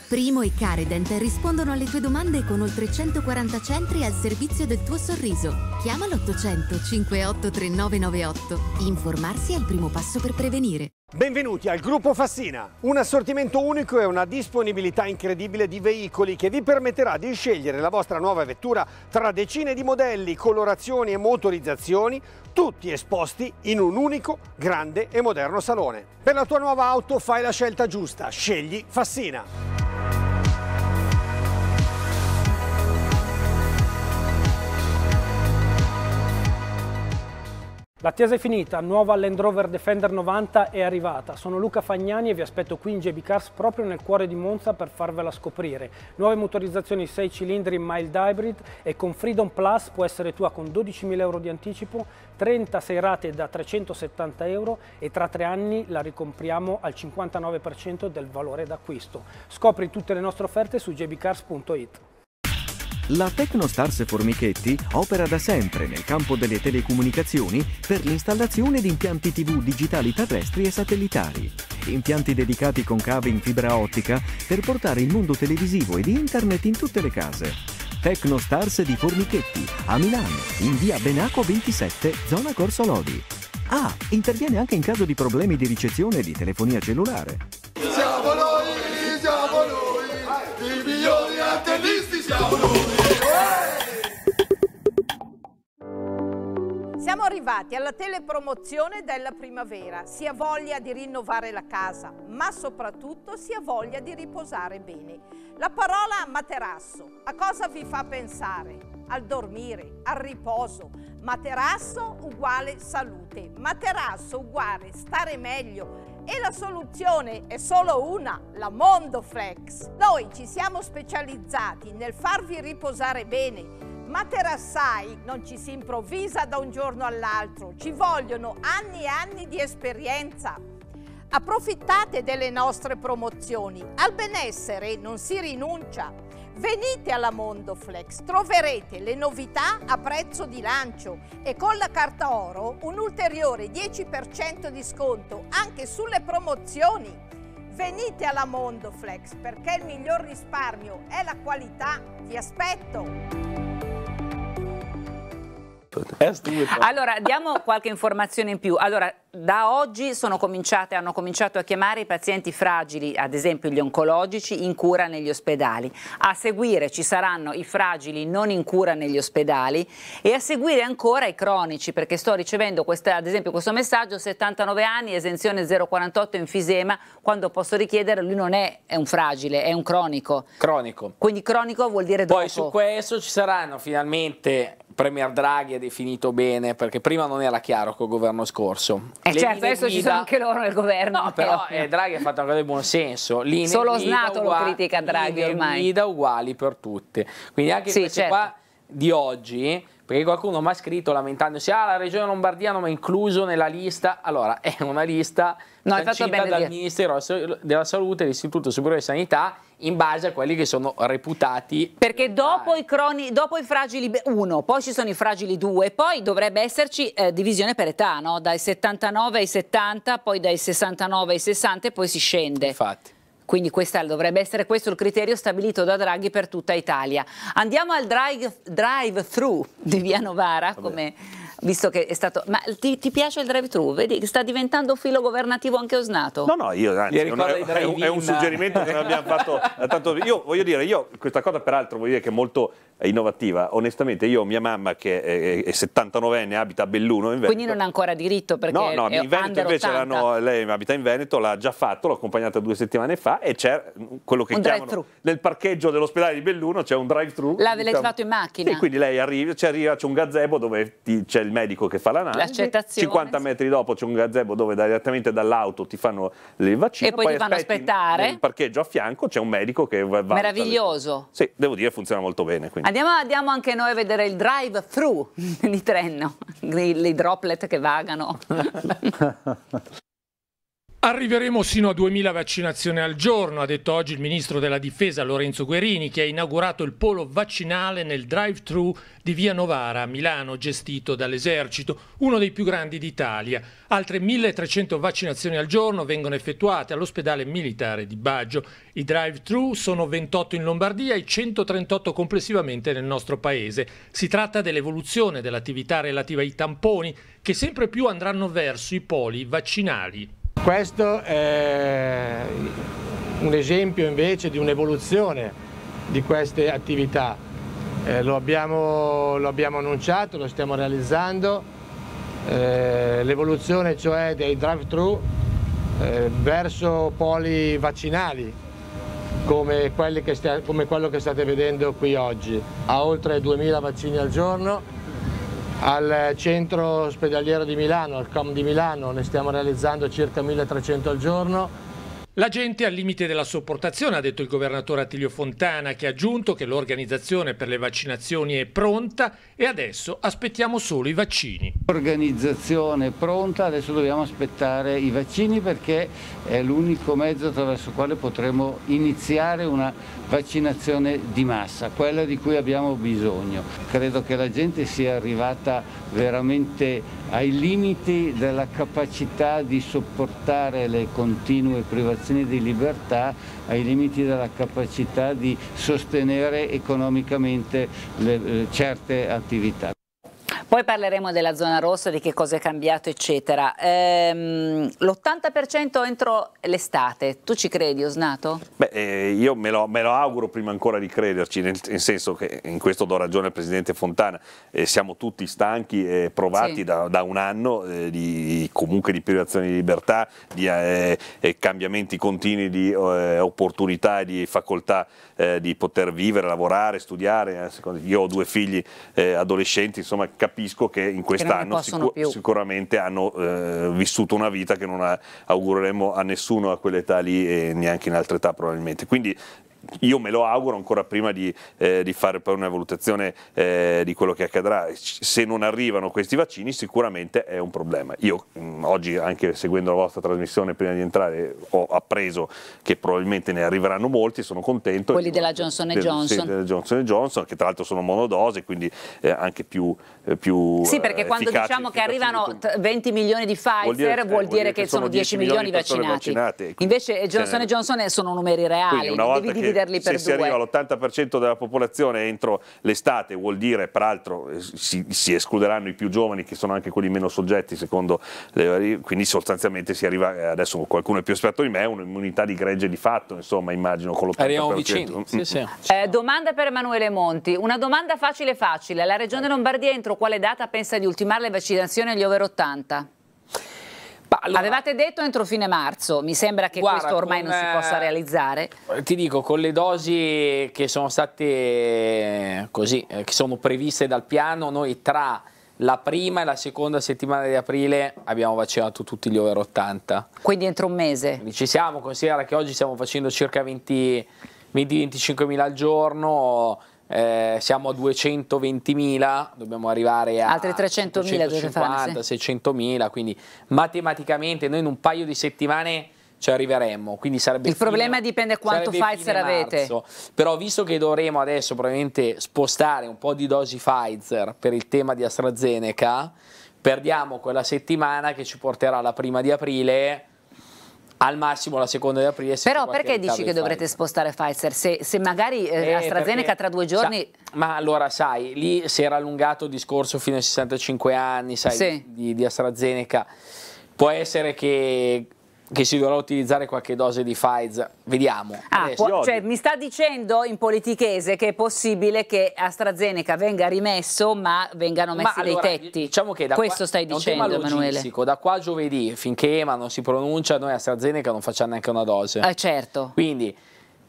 Primo e Carident rispondono alle tue domande con oltre 140 centri al servizio del tuo sorriso. Chiama l'800 583998. Informarsi è il primo passo per prevenire. Benvenuti al gruppo Fassina, un assortimento unico e una disponibilità incredibile di veicoli che vi permetterà di scegliere la vostra nuova vettura tra decine di modelli, colorazioni e motorizzazioni, tutti esposti in un unico, grande e moderno salone. Per la tua nuova auto fai la scelta giusta, scegli Fassina. L'attesa è finita, nuova Land Rover Defender 90 è arrivata. Sono Luca Fagnani e vi aspetto qui in JB Cars proprio nel cuore di Monza per farvela scoprire. Nuove motorizzazioni 6 cilindri mild hybrid e con Freedom Plus può essere tua con 12.000 euro di anticipo, 36 rate da 370 euro e tra tre anni la ricompriamo al 59% del valore d'acquisto. Scopri tutte le nostre offerte su jbcars.it. La Tecnostars Formichetti opera da sempre nel campo delle telecomunicazioni per l'installazione di impianti TV digitali terrestri e satellitari, impianti dedicati con cavi in fibra ottica per portare il mondo televisivo ed internet in tutte le case. Tecnostars di Formichetti, a Milano, in via Benaco 27, zona Corso Lodi. Ah, interviene anche in caso di problemi di ricezione di telefonia cellulare. Siamo noi, siamo noi! Siamo arrivati alla telepromozione della primavera. Si ha voglia di rinnovare la casa, ma soprattutto si ha voglia di riposare bene. La parola materasso a cosa vi fa pensare? al dormire, al riposo. Materasso uguale salute, materasso uguale stare meglio, e la soluzione è solo una, la Mondoflex. Noi ci siamo specializzati nel farvi riposare bene, ma materassai non ci si improvvisa da un giorno all'altro, ci vogliono anni e anni di esperienza. Approfittate delle nostre promozioni, al benessere non si rinuncia. Venite alla Mondoflex, troverete le novità a prezzo di lancio e con la carta oro un ulteriore 10% di sconto anche sulle promozioni. Venite alla Mondoflex perché il miglior risparmio è la qualità. Vi aspetto! Allora, diamo qualche informazione in più. Allora, da oggi cominciate, hanno cominciato a chiamare i pazienti fragili, ad esempio gli oncologici, in cura negli ospedali. A seguire ci saranno i fragili non in cura negli ospedali e a seguire ancora i cronici, perché sto ricevendo questa, ad esempio questo messaggio, 79 anni, esenzione 048 enfisema, quando posso richiedere lui non è, è un fragile, è un cronico. Cronico. Quindi cronico vuol dire dopo. Poi su questo ci saranno finalmente Premier Draghi ha definito bene, perché prima non era chiaro col governo scorso. Eh le certo, adesso guida... ci sono anche loro nel governo. No, eh, però eh, Draghi ha fatto una cosa di buon senso. Linee Solo Snato lo critica Draghi ormai. guida uguali per tutte. Quindi anche sì, queste certo. qua di oggi, perché qualcuno mi ha scritto lamentandosi, ah la regione Lombardia non è incluso nella lista, allora è una lista no, sancita dal dire. Ministero della Salute e dell'Istituto Superiore di Sanità in base a quelli che sono reputati. Perché dopo, i, croni, dopo i, fragili 1, poi ci sono i fragili 2, poi dovrebbe esserci eh, divisione per età, no? dai 79 ai 70, poi dai 69 ai 60 e poi si scende. Infatti. Quindi questa, dovrebbe essere questo il criterio stabilito da Draghi per tutta Italia. Andiamo al drive-thru drive di Via Novara, come visto che è stato... Ma ti, ti piace il drive-thru? Vedi, sta diventando un filo governativo anche osnato. No, no, io anzi, è un, è, un, è un suggerimento che non abbiamo fatto tanto... Io voglio dire, io questa cosa peraltro voglio dire che è molto innovativa. Onestamente, io mia mamma che è, 79enne, abita a Belluno in Veneto. Quindi non ha ancora diritto perché No, no, in Veneto invece lei abita in Veneto, l'ha già fatto, l'ho accompagnata due settimane fa e c'è quello che un chiamano nel parcheggio dell'ospedale di Belluno c'è un drive-thru. L'avete diciamo, fatto in macchina? E quindi lei arriva, c'è un gazebo dove ti, c'è il medico che fa l'analisi, 50 metri dopo c'è un gazebo dove direttamente dall'auto ti fanno il vaccino e poi, poi ti fanno aspettare. Nel parcheggio a fianco c'è un medico che va Meraviglioso. Le... Sì, devo dire funziona molto bene, quindi Andiamo, andiamo, anche noi a vedere il drive-thru di Trenno, i droplet che vagano. Arriveremo sino a 2.000 vaccinazioni al giorno, ha detto oggi il ministro della difesa Lorenzo Guerini, che ha inaugurato il polo vaccinale nel drive-thru di via Novara a Milano, gestito dall'esercito, uno dei più grandi d'Italia. Altre 1.300 vaccinazioni al giorno vengono effettuate all'ospedale militare di Baggio. I drive-thru sono 28 in Lombardia e 138 complessivamente nel nostro paese. Si tratta dell'evoluzione dell'attività relativa ai tamponi, che sempre più andranno verso i poli vaccinali. Questo è un esempio invece di un'evoluzione di queste attività. Eh, lo, abbiamo, lo, abbiamo, annunciato, lo stiamo realizzando, eh, l'evoluzione cioè dei drive-thru eh, verso poli vaccinali come, che come quello che state vedendo qui oggi, a oltre 2000 vaccini al giorno al centro ospedaliero di Milano, al COM di Milano, ne stiamo realizzando circa 1300 al giorno la gente è al limite della sopportazione, ha detto il governatore Attilio Fontana, che ha aggiunto che l'organizzazione per le vaccinazioni è pronta e adesso aspettiamo solo i vaccini. L'organizzazione è pronta, adesso dobbiamo aspettare i vaccini perché è l'unico mezzo attraverso il quale potremo iniziare una vaccinazione di massa, quella di cui abbiamo bisogno. Credo che la gente sia arrivata veramente ai limiti della capacità di sopportare le continue privazioni di libertà, ai limiti della capacità di sostenere economicamente le, eh, certe attività. Poi parleremo della zona rossa, di che cosa è cambiato, eccetera. Ehm, L'80% entro l'estate, tu ci credi, Osnato? Beh, eh, io me lo, me lo, auguro prima ancora di crederci, nel, nel, senso che eh, in questo do ragione al Presidente Fontana, eh, siamo tutti stanchi e provati sì. da, da, un anno eh, di, comunque di privazione di libertà, di eh, cambiamenti continui di eh, opportunità e di facoltà di poter vivere, lavorare, studiare. Io ho due figli adolescenti, insomma capisco capisco che in quest'anno sicur sicuramente hanno eh, vissuto una vita che non augureremo a nessuno a quell'età lì e neanche in altre età probabilmente. Quindi io me lo auguro ancora prima di, eh, di fare poi una valutazione eh, di quello che accadrà. Se non arrivano questi vaccini sicuramente è un problema. Io mh, mm, oggi anche seguendo la vostra trasmissione prima di entrare ho appreso che probabilmente ne arriveranno molti, sono contento. Quelli della Johnson del, Johnson. Sì, della Johnson Johnson, che tra l'altro sono monodose, quindi eh, anche più, eh, più... Sì, perché eh, quando diciamo che arrivano 20 milioni di Pfizer vuol dire, eh, vuol dire che, che, sono 10 milioni, di vaccinati. Invece Johnson cioè, Johnson sono numeri reali, una volta che dividerli per se due. si arriva all'80% della popolazione entro l'estate, vuol dire peraltro eh, si, si, escluderanno i più giovani che sono anche quelli meno soggetti secondo le, quindi sostanzialmente si arriva, eh, adesso qualcuno è più esperto di me, un'immunità di gregge di fatto, insomma immagino con l'80%. Arriviamo vicini. Mm. Sì, sì. Eh, domanda per Emanuele Monti, una domanda facile facile, la regione Lombardia entro quale data pensa di ultimare le vaccinazioni agli over 80? Allora, Avevate detto entro fine marzo, mi sembra che guarda, questo ormai con, non si possa eh, realizzare. Ti dico, con le dosi che sono state eh, così, eh, che sono previste dal piano, noi tra la prima e la seconda settimana di aprile abbiamo vaccinato tutti gli over 80. Quindi entro un mese? Quindi ci siamo, considera che oggi stiamo facendo circa 20, 20 25 mila al giorno eh, siamo a 220.000, dobbiamo arrivare a altri 300.000, 600.000, quindi matematicamente noi in un paio di settimane ci arriveremmo. Quindi sarebbe il fine, problema dipende quanto Pfizer avete. Però visto che dovremo adesso probabilmente spostare un po' di dosi Pfizer per il tema di AstraZeneca, perdiamo quella settimana che ci porterà alla prima di aprile al massimo la seconda di aprile. Però perché dici che dovrete Pfizer. spostare Pfizer? Se, se magari eh, eh, AstraZeneca perché, tra due giorni... Sa, ma allora sai, lì si era allungato il discorso fino ai 65 anni, sai, sì. di, di AstraZeneca. Può essere che che si dovrà utilizzare qualche dose di Pfizer, vediamo. Ah, può, cioè, mi sta dicendo in politichese che è possibile che AstraZeneca venga rimesso ma vengano messi ma allora, dei tetti, diciamo che da questo qua, stai dicendo Emanuele? Da qua a giovedì finché Ema non si pronuncia noi AstraZeneca non facciamo neanche una dose. Eh, certo. Quindi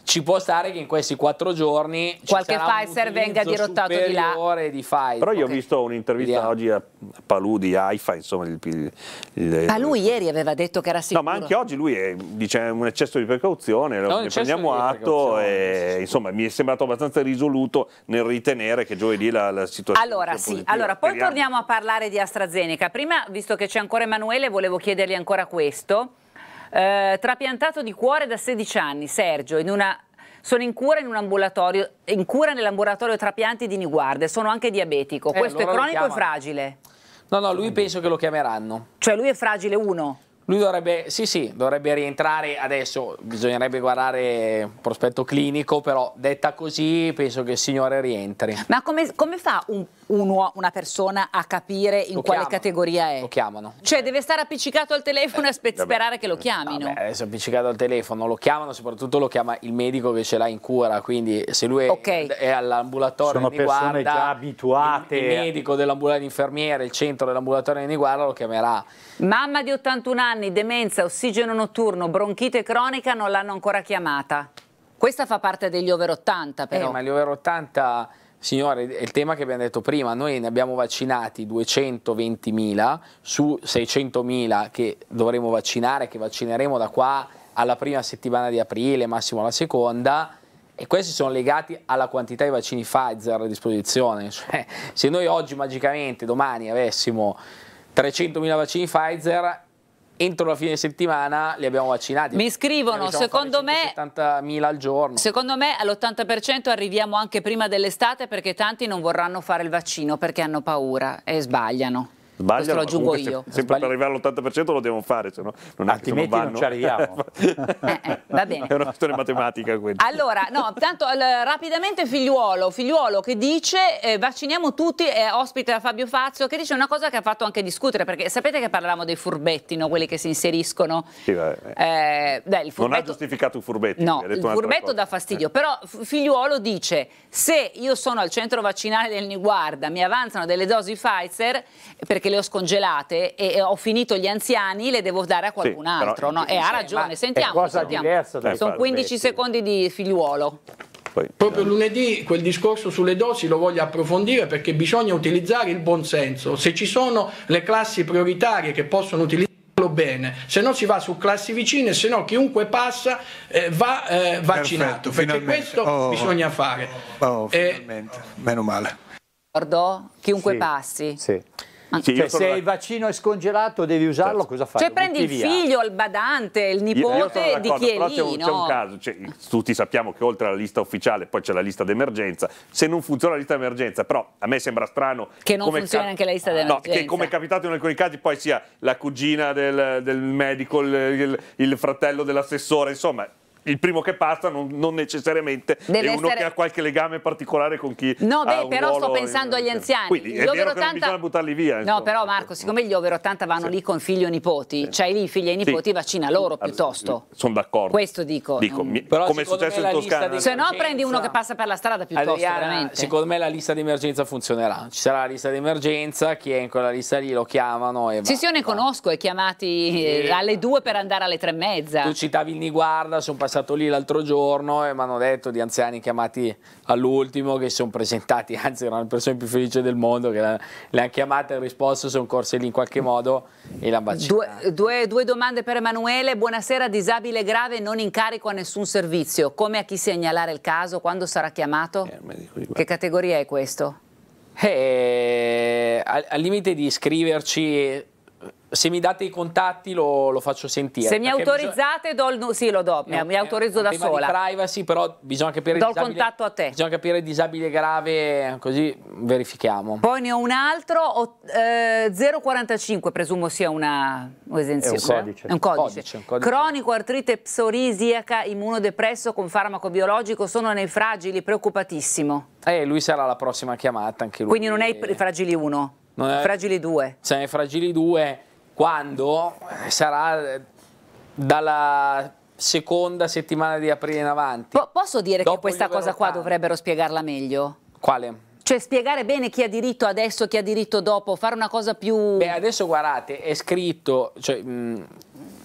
ci può stare che in questi quattro giorni qualche Pfizer venga dirottato di là. Di Pfizer. Però io okay. ho visto un'intervista oggi a Paludi, a IFA, insomma. Il, il, il, ma lui ieri aveva detto che era sicuro. No, ma anche oggi lui è, dice un eccesso di precauzione, no, ne prendiamo atto e sì. insomma mi è sembrato abbastanza risoluto nel ritenere che giovedì la, la situazione Allora sì, positiva. allora poi Speriamo. torniamo a parlare di AstraZeneca. Prima, visto che c'è ancora Emanuele, volevo chiedergli ancora questo. Eh, trapiantato di cuore da 16 anni, Sergio, in una sono in cura, in cura nell'ambulatorio trapianti di Niguarda sono anche diabetico. Eh, Questo allora è cronico e fragile? No, no, lui penso che lo chiameranno. Cioè lui è fragile 1? Lui dovrebbe, sì, sì, dovrebbe rientrare adesso, bisognerebbe guardare prospetto clinico, però detta così penso che il signore rientri. Ma come, come fa un, un, una persona a capire in lo quale chiama, categoria è? Lo chiamano. Cioè deve stare appiccicato al telefono e spe- eh, sperare che lo chiamino. Vabbè, adesso appiccicato al telefono, lo chiamano, soprattutto lo chiama il medico che ce l'ha in cura, quindi se lui è, okay. è all'ambulatorio Sono persone guarda, già abituate. Il, il medico dell'ambulatorio, l'infermiere, il centro dell'ambulatorio di guarda lo chiamerà. Mamma di 81 anni anni, demenza, ossigeno notturno, bronchite cronica non l'hanno ancora chiamata. Questa fa parte degli over 80 eh, però. Eh, ma gli over 80, signore, è il tema che abbiamo detto prima, noi ne abbiamo vaccinati 220.000 su 600.000 che dovremo vaccinare, che vaccineremo da qua alla prima settimana di aprile, massimo alla seconda e questi sono legati alla quantità di vaccini Pfizer a disposizione. Cioè, se noi oggi magicamente domani avessimo 300.000 vaccini Pfizer entro la fine settimana li abbiamo vaccinati. Mi scrivono, diciamo, secondo me, al giorno. secondo me all'80% arriviamo anche prima dell'estate perché tanti non vorranno fare il vaccino perché hanno paura e sbagliano. Sbagliano, Questo lo aggiungo io. Se, sempre Sbagli... per arrivare all'80% lo devo fare, se no non Altrimenti non, non ci arriviamo. eh, eh, va bene. È una questione matematica quindi. Allora, no, tanto eh, rapidamente figliuolo, figliuolo che dice eh, vacciniamo tutti, è ospite da Fabio Fazio, che dice una cosa che ha fatto anche discutere, perché sapete che parlavamo dei furbetti, no? quelli che si inseriscono. Sì, beh, eh. Eh, beh, furbetto... Non ha giustificato i furbetti. No, il furbetto dà fastidio, però figliuolo dice se io sono al centro vaccinale del Niguarda, mi avanzano delle dosi Pfizer, perché perché le ho scongelate e ho finito gli anziani, le devo dare a qualcun sì, altro. No? E eh, ha ragione, sentiamo. È cosa sentiamo. diversa Sono 15 metti. secondi di figliuolo. Proprio lunedì quel discorso sulle dosi lo voglio approfondire perché bisogna utilizzare il buon senso. Se ci sono le classi prioritarie che possono utilizzarlo bene, se no si va su classi vicine, se no chiunque passa eh, va eh, vaccinato, Perfetto, perché finalmente. questo oh, oh. bisogna fare. Oh, oh, eh, meno male. chiunque sì, passi. Sì. Sì, cioè, se la... il vaccino è scongelato devi usarlo, certo. cosa fai? Cioè prendi il figlio, il badante, il nipote di chi è lì, c'è un, caso, cioè, tutti sappiamo che oltre alla lista ufficiale poi c'è la lista d'emergenza, se non funziona la lista d'emergenza, però a me sembra strano... Che non funziona anche la lista d'emergenza. Ah, no, che come è capitato in alcuni casi poi sia la cugina del, del medico, il, il, il fratello dell'assessore, insomma il primo che passa non, non necessariamente Deve è uno essere... che ha qualche legame particolare con chi No, beh, però sto pensando in... agli anziani. Quindi gli è vero 80... non bisogna buttarli via. Insomma. No, però Marco, siccome gli over 80 vanno sì. lì con figli o nipoti, sì. c'hai cioè lì figli e nipoti, sì. vaccina loro piuttosto. Sono d'accordo. Questo dico. dico non... Però come è successo in Toscana. Se no prendi uno che passa per la strada piuttosto, Adriana, veramente. Secondo me la lista di emergenza funzionerà. Ci sarà la lista di emergenza, chi è in quella lista lì lo chiamano e Sì, va, io ne conosco, è chiamati eh, alle due per andare alle tre e mezza. Tu citavi il Niguarda, sono passati passato lì l'altro giorno e mi hanno detto di anziani chiamati all'ultimo che si sono presentati, anzi erano le persone più felici del mondo che le hanno chiamate e risposto, sono corse lì in qualche modo e l'hanno baciata. Due, due, due domande per Emanuele, buonasera, disabile grave non in carico a nessun servizio, come a chi segnalare il caso, quando sarà chiamato? Eh, che categoria è questo? Eh, al, al limite di iscriverci se mi date i contatti lo, lo faccio sentire. Se mi autorizzate bisogna... do il... sì lo do, no, mi autorizzo da sola. Di privacy però bisogna capire... Do il contatto a te. Bisogna capire disabile grave così verifichiamo. Poi ne ho un altro, ho, eh, 045 presumo sia una esenzione. È un eh? codice. È un codice. codice, un codice. Cronico, artrite psorisiaca, immunodepresso con farmaco biologico, sono nei fragili, preoccupatissimo. Eh, lui sarà la prossima chiamata anche lui. Quindi non è i eh. fragili 1? Non è... Fragili 2. Se è fragili 2 quando eh, sarà eh, dalla seconda settimana di aprile in avanti. Po posso dire Dopo che questa cosa qua dovrebbero spiegarla meglio? Quale? Cioè spiegare bene chi ha diritto adesso, chi ha diritto dopo, fare una cosa più... Beh, adesso guardate, è scritto, cioè, mh,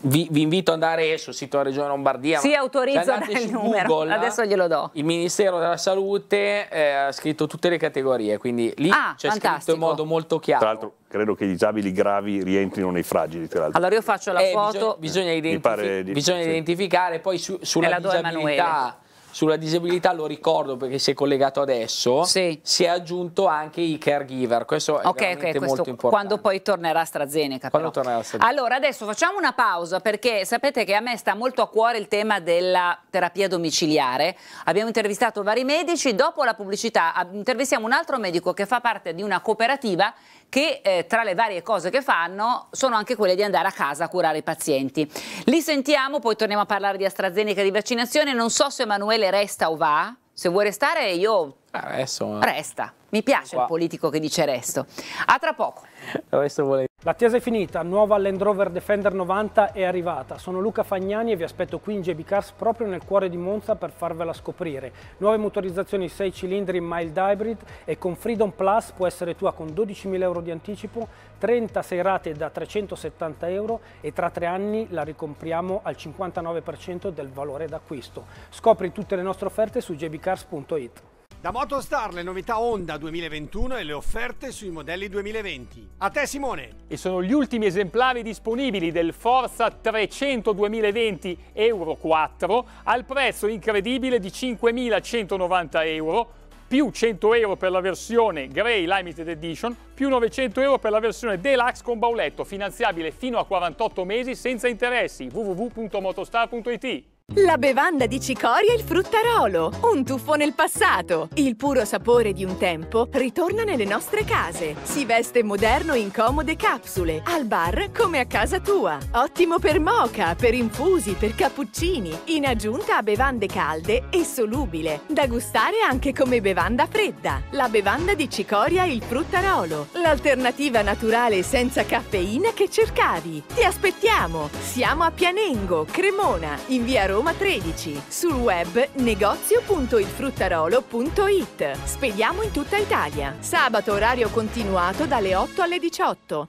vi, vi, invito ad andare eh, sul sito della Regione Lombardia. Si autorizza il numero, adesso glielo do. Il Ministero della Salute eh, ha scritto tutte le categorie, quindi lì ah, c'è scritto in modo molto chiaro. Tra l'altro credo che i disabili gravi rientrino nei fragili, tra l'altro. Allora io faccio la eh, foto. Bisogna, bisogna, eh, identifi bisogna identificare, poi su, sulla disabilità... Emanuele sulla disabilità lo ricordo perché si è collegato adesso, sì. si è aggiunto anche i caregiver, questo è okay, okay, questo molto importante. Quando poi tornerà AstraZeneca. quando Tornerà AstraZeneca. Allora adesso facciamo una pausa perché sapete che a me sta molto a cuore il tema della terapia domiciliare, abbiamo intervistato vari medici, dopo la pubblicità intervistiamo un altro medico che fa parte di una cooperativa che eh, tra le varie cose che fanno sono anche quelle di andare a casa a curare i pazienti. Li sentiamo, poi torniamo a parlare di AstraZeneca e di vaccinazione. Non so se Emanuele resta o va. Se vuoi restare io... Ah, eh. Resta. Mi piace il politico che dice resto. A tra poco. L'attesa è finita, nuova Land Rover Defender 90 è arrivata. Sono Luca Fagnani e vi aspetto qui in JB Cars proprio nel cuore di Monza per farvela scoprire. Nuove motorizzazioni 6 cilindri mild hybrid e con Freedom Plus può essere tua con 12.000 euro di anticipo, 36 rate da 370 euro e tra tre anni la ricompriamo al 59% del valore d'acquisto. Scopri tutte le nostre offerte su jbcars.it. Da Motostar le novità Honda 2021 e le offerte sui modelli 2020. A te Simone! E sono gli ultimi esemplari disponibili del Forza 300 2020 Euro 4 al prezzo incredibile di 5.190 euro più 100 euro per la versione Grey Limited Edition, più 900 euro per la versione Deluxe con bauletto, finanziabile fino a 48 mesi senza interessi. www.motostar.it la bevanda di cicoria e il fruttarolo, un tuffo nel passato. Il puro sapore di un tempo ritorna nelle nostre case. Si veste moderno in comode capsule, al bar come a casa tua. Ottimo per moca, per infusi, per cappuccini, in aggiunta a bevande calde e solubile, da gustare anche come bevanda fredda. La bevanda di cicoria e il fruttarolo, l'alternativa naturale senza caffeina che cercavi. Ti aspettiamo! Siamo a Pianengo, Cremona, in via Roma Roma 13, sul web negozio.ilfruttarolo.it. Spediamo in tutta Italia. Sabato orario continuato dalle 8 alle 18.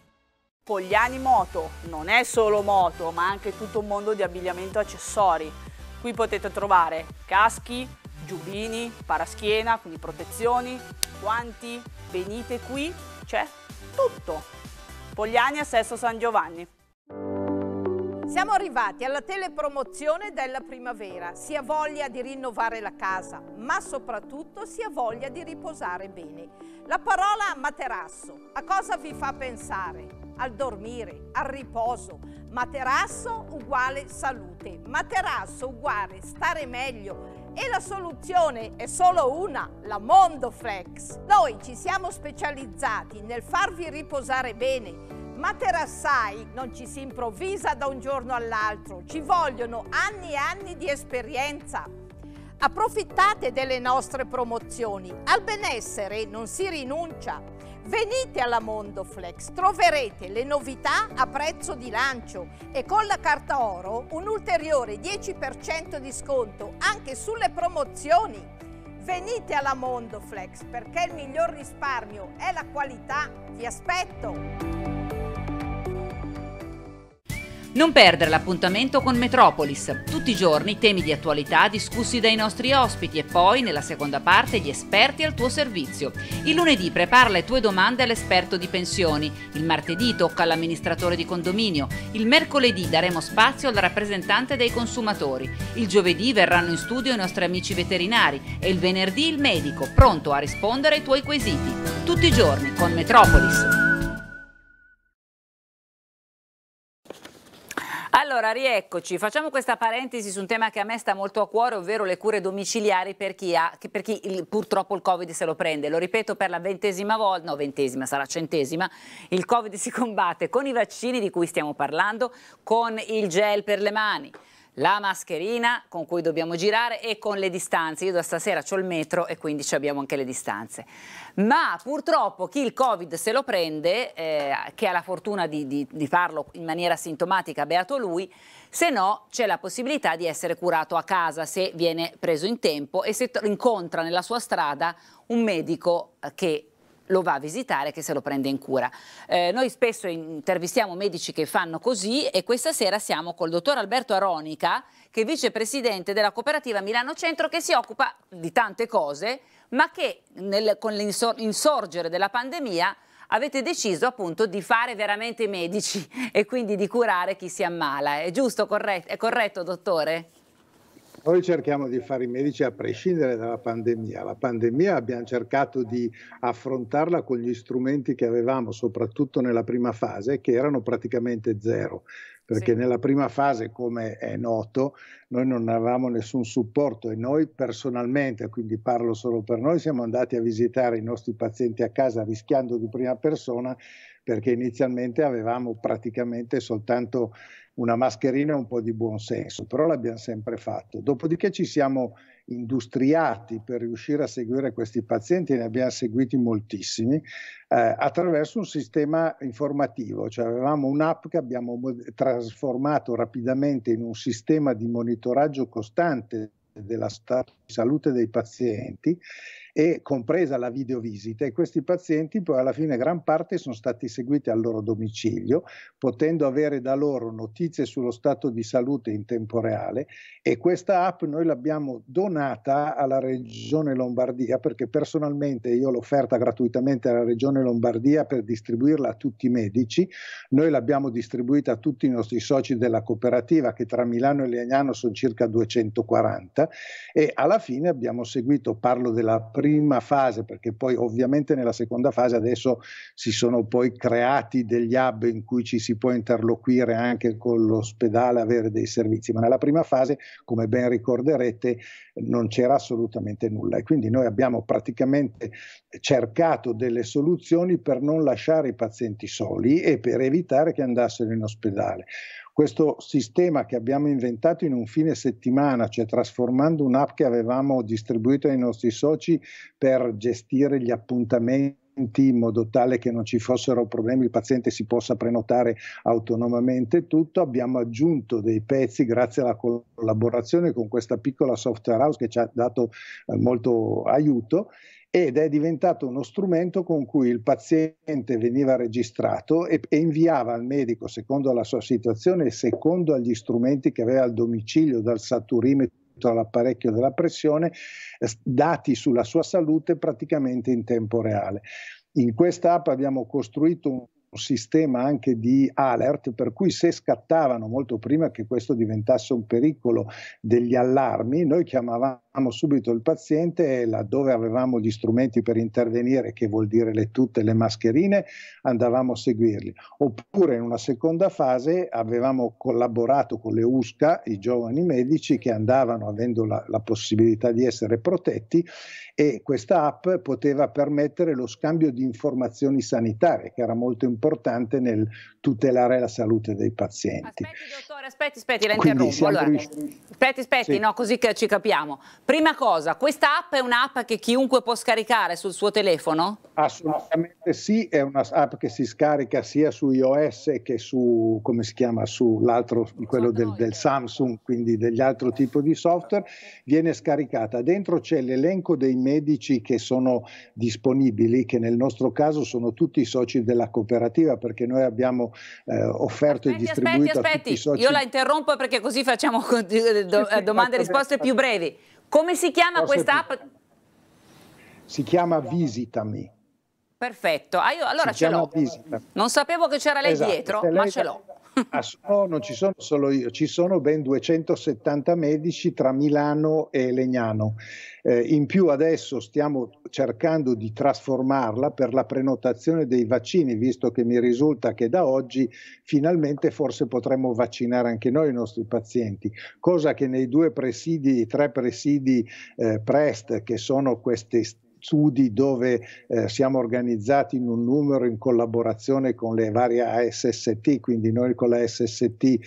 Pogliani Moto non è solo moto, ma anche tutto un mondo di abbigliamento e accessori. Qui potete trovare caschi, giubini, paraschiena, quindi protezioni, guanti. Venite qui, c'è tutto. Pogliani a Sesto San Giovanni. Siamo arrivati alla telepromozione della primavera. Si ha voglia di rinnovare la casa, ma soprattutto si ha voglia di riposare bene. La parola materasso a cosa vi fa pensare? Al dormire, al riposo. Materasso uguale salute, materasso uguale stare meglio, e la soluzione è solo una, la Mondoflex. Noi ci siamo specializzati nel farvi riposare bene, ma terrassai non ci si improvvisa da un giorno all'altro, ci vogliono anni e anni di esperienza. Approfittate delle nostre promozioni, al benessere non si rinuncia. Venite alla Mondoflex, troverete le novità a prezzo di lancio e con la carta oro un ulteriore 10% di sconto anche sulle promozioni. Venite alla Mondoflex perché il miglior risparmio è la qualità. Vi aspetto! Non perdere l'appuntamento con Metropolis. Tutti i giorni temi di attualità discussi dai nostri ospiti e poi nella seconda parte gli esperti al tuo servizio. Il lunedì prepara le tue domande all'esperto di pensioni, il martedì tocca all'amministratore di condominio, il mercoledì daremo spazio al rappresentante dei consumatori, il giovedì verranno in studio i nostri amici veterinari e il venerdì il medico pronto a rispondere ai tuoi quesiti. Tutti i giorni con Metropolis. Allora, rieccoci. Facciamo questa parentesi su un tema che a me sta molto a cuore, ovvero le cure domiciliari per chi, ha, per chi il, purtroppo il Covid se lo prende. Lo ripeto per la ventesima volta, no ventesima, sarà centesima, il Covid si combatte con i vaccini di cui stiamo parlando, con il gel per le mani la mascherina con cui dobbiamo girare e con le distanze. Io da stasera ho il metro e quindi abbiamo anche le distanze ma purtroppo chi il Covid se lo prende, eh, che ha la fortuna di, di, di farlo in maniera sintomatica, beato lui, se no c'è la possibilità di essere curato a casa se viene preso in tempo e se incontra nella sua strada un medico eh, che lo va a visitare che se lo prende in cura. Eh, noi spesso intervistiamo medici che fanno così e questa sera siamo col dottor Alberto Aronica che è vicepresidente della cooperativa Milano Centro che si occupa di tante cose ma che nel, con l'insorgere della pandemia avete deciso appunto di fare veramente i medici e quindi di curare chi si ammala. È giusto, corretto, è corretto dottore? Noi cerchiamo di fare i medici a prescindere dalla pandemia. La pandemia abbiamo cercato di affrontarla con gli strumenti che avevamo, soprattutto nella prima fase, che erano praticamente zero perché sì. nella prima fase, come è noto, noi non avevamo nessun supporto e noi personalmente, quindi parlo solo per noi, siamo andati a visitare i nostri pazienti a casa rischiando di prima persona perché inizialmente avevamo praticamente soltanto una mascherina e un po' di buonsenso, però l'abbiamo sempre fatto. Dopodiché ci siamo industriati per riuscire a seguire questi pazienti, ne abbiamo seguiti moltissimi, eh, attraverso un sistema informativo, cioè avevamo un'app che abbiamo trasformato rapidamente in un sistema di monitoraggio costante della salute dei pazienti e compresa la videovisita e questi pazienti poi alla fine gran parte sono stati seguiti al loro domicilio, potendo avere da loro notizie sullo stato di salute in tempo reale e questa app noi l'abbiamo donata alla Regione Lombardia perché personalmente io l'ho offerta gratuitamente alla Regione Lombardia per distribuirla a tutti i medici, noi l'abbiamo distribuita a tutti i nostri soci della cooperativa che tra Milano e Legnano sono circa 240 e alla fine abbiamo seguito, parlo della prima fase, perché poi ovviamente nella seconda fase adesso si sono poi creati degli hub in cui ci si può interloquire anche con l'ospedale, avere dei servizi, ma nella prima fase, come ben ricorderete, non c'era assolutamente nulla e quindi noi abbiamo praticamente cercato delle soluzioni per non lasciare i pazienti soli e per evitare che andassero in ospedale questo sistema che abbiamo inventato in un fine settimana, cioè trasformando un'app che avevamo distribuito ai nostri soci per gestire gli appuntamenti in modo tale che non ci fossero problemi, il paziente si possa prenotare autonomamente tutto. Abbiamo aggiunto dei pezzi grazie alla collaborazione con questa piccola software house che ci ha dato eh, molto aiuto ed è diventato uno strumento con cui il paziente veniva registrato e, e, inviava al medico, secondo la sua situazione e secondo gli strumenti che aveva al domicilio, dal saturimetro all'apparecchio della pressione, eh, dati sulla sua salute praticamente in tempo reale. In questa app abbiamo costruito un sistema anche di alert, per cui se scattavano molto prima che questo diventasse un pericolo degli allarmi, noi chiamavamo subito il paziente e laddove avevamo gli strumenti per intervenire, che vuol dire le tutte le mascherine, andavamo a seguirli. Oppure in una seconda fase avevamo collaborato con le USCA, i giovani medici che andavano avendo la, la possibilità di essere protetti e questa app poteva permettere lo scambio di informazioni sanitarie, che era molto importante importante nel tutelare la salute dei pazienti. Aspetti dottore, aspetti, aspetti, la Quindi interrompo. Allora, aspetti, aspetti, sì. no, così ci capiamo. Prima cosa, questa app è un'app che chiunque può scaricare sul suo telefono? Assolutamente sì, è un'app che si scarica sia su iOS che su, come si chiama, sull'altro, quello del, del Samsung, quindi degli altri tipi di software, viene scaricata. Dentro c'è l'elenco dei medici che sono disponibili, che nel nostro caso sono tutti i soci della cooperativa alternativa perché noi abbiamo eh, offerto aspetti, e distribuito aspetti, aspetti. Io la interrompo perché così facciamo eh, do, sì, eh, domande e risposte più brevi. Come si chiama questa app? Si chiama Visitami. Perfetto, ah, io, allora ce l'ho. Non sapevo che c'era lei esatto. dietro, lei ma ce l'ho. Ah, no, non ci sono solo io, ci sono ben 270 medici tra Milano e Legnano. Eh, in più adesso stiamo cercando di trasformarla per la prenotazione dei vaccini, visto che mi risulta che da oggi finalmente forse potremmo vaccinare anche noi i nostri pazienti, cosa che nei due presidi, tre presidi eh, PREST, che sono queste studi dove eh, siamo organizzati in un numero in collaborazione con le varie ASST, quindi noi con la SST eh,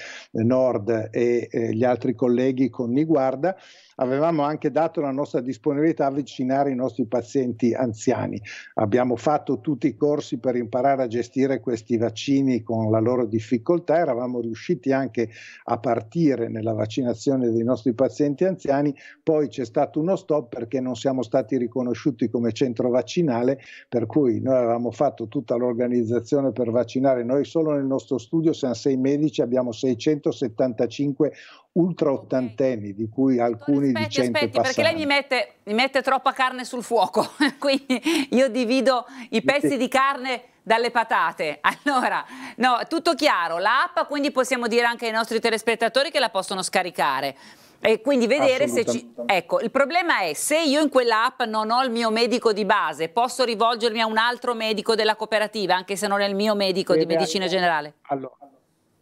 Nord e eh, gli altri colleghi con Niguarda avevamo anche dato la nostra disponibilità a vaccinare i nostri pazienti anziani. Abbiamo fatto tutti i corsi per imparare a gestire questi vaccini con la loro difficoltà, eravamo riusciti anche a partire nella vaccinazione dei nostri pazienti anziani, poi c'è stato uno stop perché non siamo stati riconosciuti come centro vaccinale, per cui noi avevamo fatto tutta l'organizzazione per vaccinare, noi solo nel nostro studio siamo sei medici, abbiamo 675 ultra ottantenni, di cui alcuni aspetti, di cento aspetti, passati. perché lei mi mette, mi mette troppa carne sul fuoco, quindi io divido i pezzi di carne dalle patate. Allora, no, tutto chiaro, l'app, quindi possiamo dire anche ai nostri telespettatori che la possono scaricare. E quindi vedere se ci... Ecco, il problema è se io in quell'app non ho il mio medico di base, posso rivolgermi a un altro medico della cooperativa, anche se non è il mio medico Bene, di medicina eh, generale? Allora,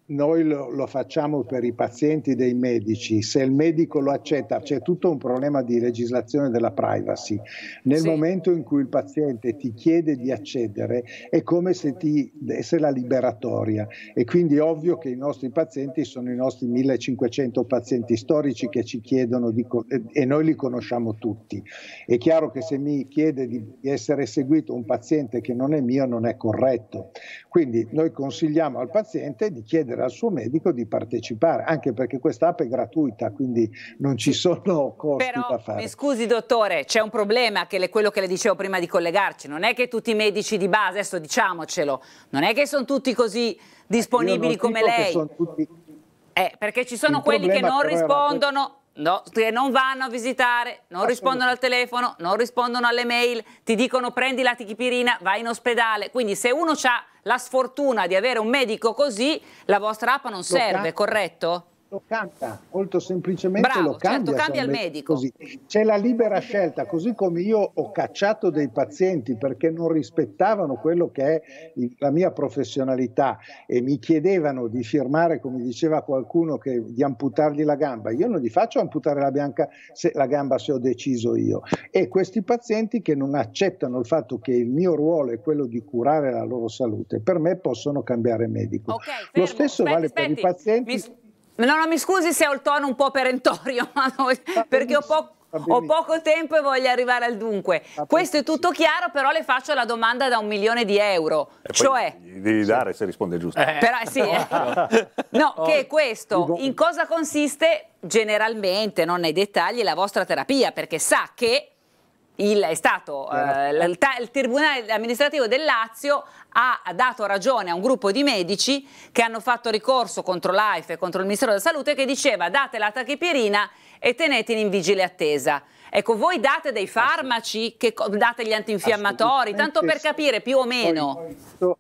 noi lo, lo, facciamo per i pazienti dei medici, se il medico lo accetta, c'è tutto un problema di legislazione della privacy. Nel sì. momento in cui il paziente ti chiede di accedere è come se ti desse la liberatoria e quindi ovvio che i nostri pazienti sono i nostri 1500 pazienti storici che ci chiedono di, e noi li conosciamo tutti. È chiaro che se mi chiede di essere seguito un paziente che non è mio non è corretto. Quindi noi consigliamo al paziente di chiedere chiedere al suo medico di partecipare, anche perché questa app è gratuita, quindi non ci sono costi Però, da fare. Mi scusi dottore, c'è un problema che è quello che le dicevo prima di collegarci, non è che tutti i medici di base, adesso diciamocelo, non è che sono tutti così disponibili come lei. Tutti... Eh, perché ci sono Il quelli che non rispondono. Era... No, che non vanno a visitare, non rispondono al telefono, non rispondono alle mail, ti dicono prendi la tichipirina, vai in ospedale. Quindi se uno ha la sfortuna di avere un medico così, la vostra app non serve, corretto? lo cambia, molto semplicemente Bravo, lo cambia. Certo, cambia cioè, il medico. Così. C'è la libera scelta, così come io ho cacciato dei pazienti perché non rispettavano quello che è la mia professionalità e mi chiedevano di firmare, come diceva qualcuno, che, di amputargli la gamba. Io non gli faccio amputare la, bianca, se, la gamba se ho deciso io. E questi pazienti che non accettano il fatto che il mio ruolo è quello di curare la loro salute, per me possono cambiare medico. Okay, Lo stesso aspetti, vale aspetti. per i pazienti. Mi No, no, mi scusi se ho il tono un po' perentorio, no, perché ho, po ho, poco tempo e voglio arrivare al dunque. Questo è tutto chiaro, però le faccio la domanda da un milione di euro, e cioè... Devi dare se risponde giusto. Eh. Però, sì, eh. No, che è oh, questo. In cosa consiste generalmente, non nei dettagli, la vostra terapia? Perché sa che il, è stato, eh, eh il, Tribunale amministrativo del Lazio ha dato ragione a un gruppo di medici che hanno fatto ricorso contro l'AIFE, contro il Ministero della Salute, che diceva date la tachipirina e teneteli in vigile attesa. Ecco, voi date dei farmaci, che, date gli antinfiammatori, tanto per capire più o meno. Questo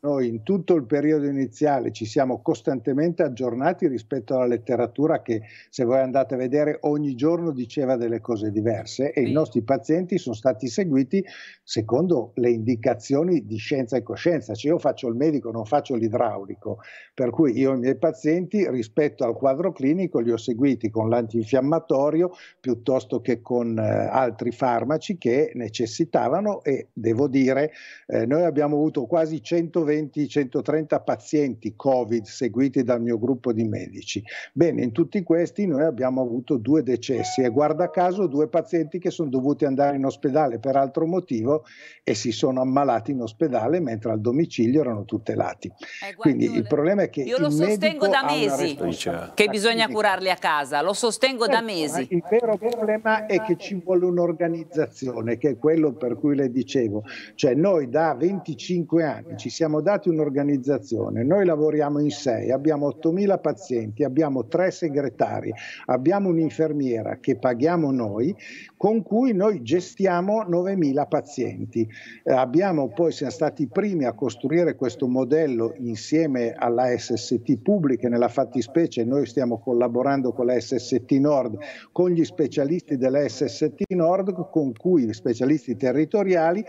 noi in tutto il periodo iniziale ci siamo costantemente aggiornati rispetto alla letteratura che se voi andate a vedere ogni giorno diceva delle cose diverse e sì. i nostri pazienti sono stati seguiti secondo le indicazioni di scienza e coscienza, cioè io faccio il medico, non faccio l'idraulico, per cui io i miei pazienti rispetto al quadro clinico li ho seguiti con l'antinfiammatorio piuttosto che con eh, altri farmaci che necessitavano e devo dire eh, noi abbiamo avuto quasi 120 120-130 pazienti Covid seguiti dal mio gruppo di medici. Bene, in tutti questi noi abbiamo avuto due decessi e guarda caso due pazienti che sono dovuti andare in ospedale per altro motivo e si sono ammalati in ospedale mentre al domicilio erano tutelati. Eh, Quindi il problema è che io lo sostengo da mesi che bisogna certo, curarli a casa, lo sostengo da certo, mesi. Il vero problema è che ci vuole un'organizzazione, che è quello per cui le dicevo, cioè noi da 25 anni ci siamo siamo dati un'organizzazione, noi lavoriamo in sei, abbiamo 8.000 pazienti, abbiamo tre segretari, abbiamo un'infermiera che paghiamo noi, con cui noi gestiamo 9.000 pazienti. Eh, abbiamo poi, siamo stati i primi a costruire questo modello insieme alla SST pubblica, nella fattispecie noi stiamo collaborando con la SST Nord, con gli specialisti della SST Nord, con cui gli specialisti territoriali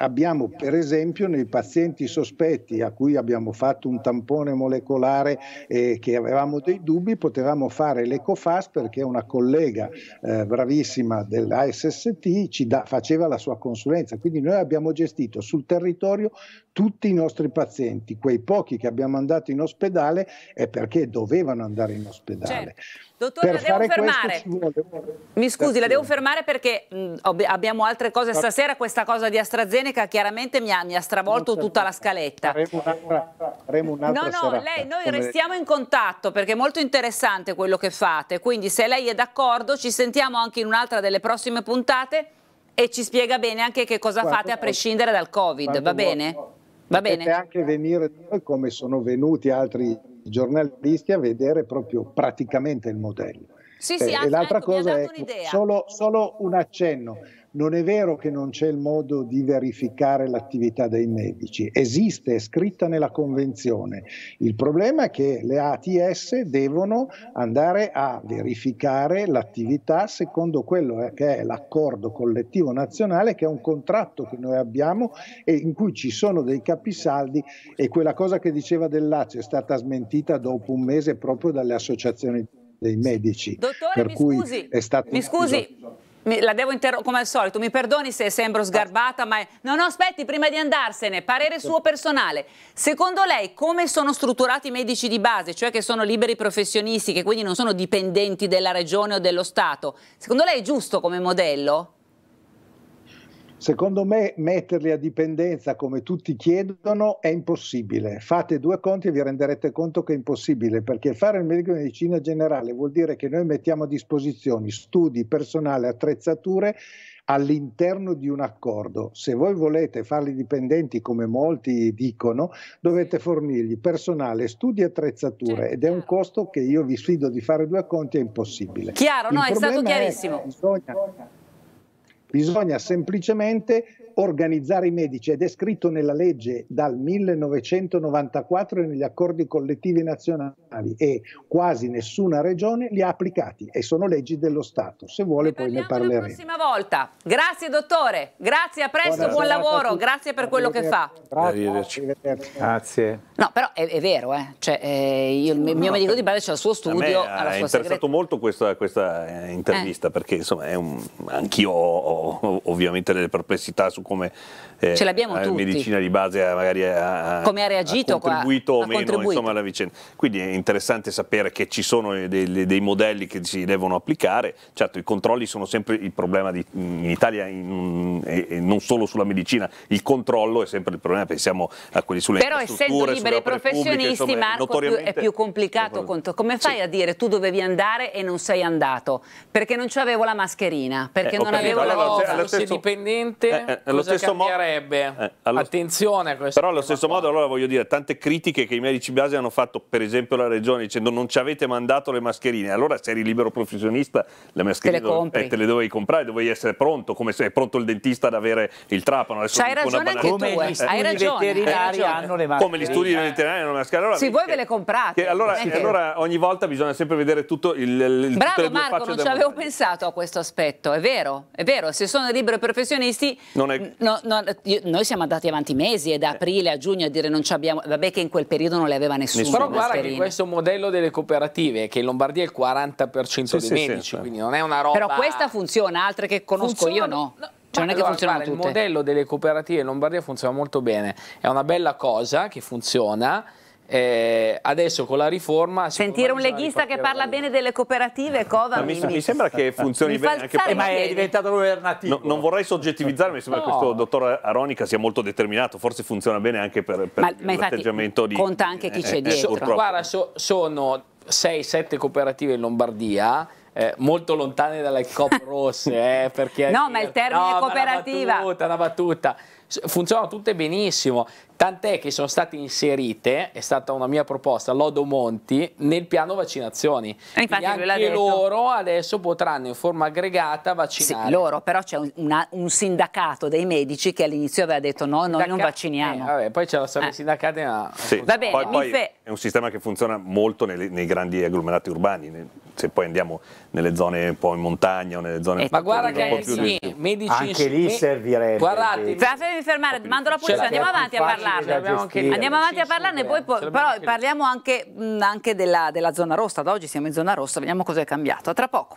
Abbiamo per esempio nei pazienti sospetti a cui abbiamo fatto un tampone molecolare e eh, che avevamo dei dubbi, potevamo fare l'ECOFAS perché una collega eh, bravissima dell'ASST ci da, faceva la sua consulenza. Quindi noi abbiamo gestito sul territorio tutti i nostri pazienti, quei pochi che abbiamo mandato in ospedale è perché dovevano andare in ospedale. Certo. Dottore, la devo fermare. Mi scusi, la devo fermare perché mh, abbiamo altre cose stasera. Questa cosa di AstraZeneca chiaramente mi ha, mi ha stravolto tutta la scaletta. Faremo un'altra, No, no, lei, noi restiamo in contatto perché è molto interessante quello che fate. Quindi se lei è d'accordo ci sentiamo anche in un'altra delle prossime puntate e ci spiega bene anche che cosa fate a prescindere dal Covid, va bene? Va bene. Potete anche venire come sono venuti altri giornalisti a vedere proprio praticamente il modello. Sì, sì, eh, l'altra ecco, cosa è solo, solo un accenno non è vero che non c'è il modo di verificare l'attività dei medici, esiste, è scritta nella convenzione. Il problema è che le ATS devono andare a verificare l'attività secondo quello eh, che è l'accordo collettivo nazionale, che è un contratto che noi abbiamo e in cui ci sono dei capisaldi e quella cosa che diceva Del Lazio è stata smentita dopo un mese proprio dalle associazioni dei medici. Dottore, per mi cui scusi, è stato mi scusi la devo interrompere come al solito, mi perdoni se sembro sgarbata, ma... È... No, no, aspetti, prima di andarsene, parere suo personale. Secondo lei come sono strutturati i medici di base, cioè che sono liberi professionisti, che quindi non sono dipendenti della regione o dello Stato? Secondo lei è giusto come modello? Secondo me metterli a dipendenza come tutti chiedono è impossibile. Fate due conti e vi renderete conto che è impossibile, perché fare il medico di medicina generale vuol dire che noi mettiamo a disposizione studi, personale, attrezzature all'interno di un accordo. Se voi volete farli dipendenti, come molti dicono, dovete fornirgli personale, studi e attrezzature ed è un costo che io vi sfido di fare due conti, è impossibile. Chiaro, il no, è stato chiarissimo. È Bisogna semplicemente organizzare i medici ed è scritto nella legge dal 1994 e negli accordi collettivi nazionali e quasi nessuna regione li ha applicati e sono leggi dello Stato. Se vuole ne poi ne parleremo. La prossima volta. Grazie dottore, grazie, a presto, Buona buon lavoro, grazie per quello che fa. Arrivederci. Grazie. No, però è, è vero, eh. Cioè, eh, io, il mio, no, medico di base c'è il suo studio. Mi ha interessato segret... molto questa, questa eh. intervista eh. perché insomma anch'io ho ovviamente delle perplessità su come eh, la eh, medicina di base eh, magari eh, ha, come ha reagito, ha contribuito qua, o meno contribuito. Insomma, alla vicenda. Quindi è interessante sapere che ci sono dei, dei, modelli che si devono applicare. Certo, i controlli sono sempre il problema di, in Italia in, e non solo sulla medicina, il controllo è sempre il problema, pensiamo a quelli sulle Però essendo liberi professionisti, pubbliche, Marco, è più complicato. Contro... Come fai sì. a dire tu dovevi andare e non sei andato? Perché non avevo la mascherina, perché eh, non avevo la cioè, se allo dipendente eh, eh, allo cambierebbe? Mo- eh, eh Attenzione a questo. Però allo stesso qua. modo, allora voglio dire, tante critiche che i medici base hanno fatto, per esempio la regione, dicendo non ci avete mandato le mascherine, allora se eri libero professionista le mascherine te le, dove, eh, le dovevi comprare, dovevi essere pronto, come se è pronto il dentista ad avere il trapano. Adesso C'hai ragione anche tu, eh. eh hai eh, ragione. veterinari hanno le mascherine. Come gli studi veterinari hanno le mascherine. Allora, se voi ve le comprate. Allora, allora, ogni volta bisogna sempre vedere tutto il... il Bravo Marco, non ci avevo pensato a questo aspetto, è vero, è vero, se sono liberi professionisti, è... no, no, io, noi siamo andati avanti mesi e da aprile a giugno a dire non ci abbiamo, vabbè che in quel periodo non le aveva nessuno. Però guarda che questo modello delle cooperative, che in Lombardia è il 40% sì, dei sì, medici, sì, quindi non è una roba... Però questa funziona, altre che conosco funziona, io no. no. Cioè non è che funziona Il modello delle cooperative in Lombardia funziona molto bene, è una bella cosa che funziona, eh, adesso con la riforma sentire un leghista che parla bene delle cooperative Cova mi, mi, sembra che funzioni bene anche per... ma è diventato governativo no, non vorrei soggettivizzare mi sembra no. che questo dottor Aronica sia molto determinato forse funziona bene anche per, per l'atteggiamento di conta anche chi eh, c'è eh, dietro eh, guarda so, sono 6-7 cooperative in Lombardia eh, molto lontane dalle COP rosse, eh, perché... no, ma il termine no, cooperativa... Una battuta, una battuta. Funzionano tutte benissimo. Tant'è che sono state inserite, è stata una mia proposta, Lodo Monti, nel piano vaccinazioni. Eh, e anche loro adesso potranno in forma aggregata vaccinare. Sì, loro, però c'è un, un sindacato dei medici che all'inizio aveva detto no, noi non vacciniamo. Eh, vabbè, poi c'è la storia eh. dei Ma... Sì. Va bene, poi, poi è un sistema che funziona molto nei, nei grandi agglomerati urbani, nei, se poi andiamo nelle zone un po' in montagna o nelle zone... Eh, ma guarda che un sì, medici... Anche lì servirebbe. Guardate, fatemi fermare, mando la polizia, cioè, andiamo avanti a parlare parlarne. Andiamo avanti a parlarne, poi, po però parliamo anche, anche della, della zona rossa. Da oggi siamo in zona rossa, vediamo cosa è cambiato. A tra poco.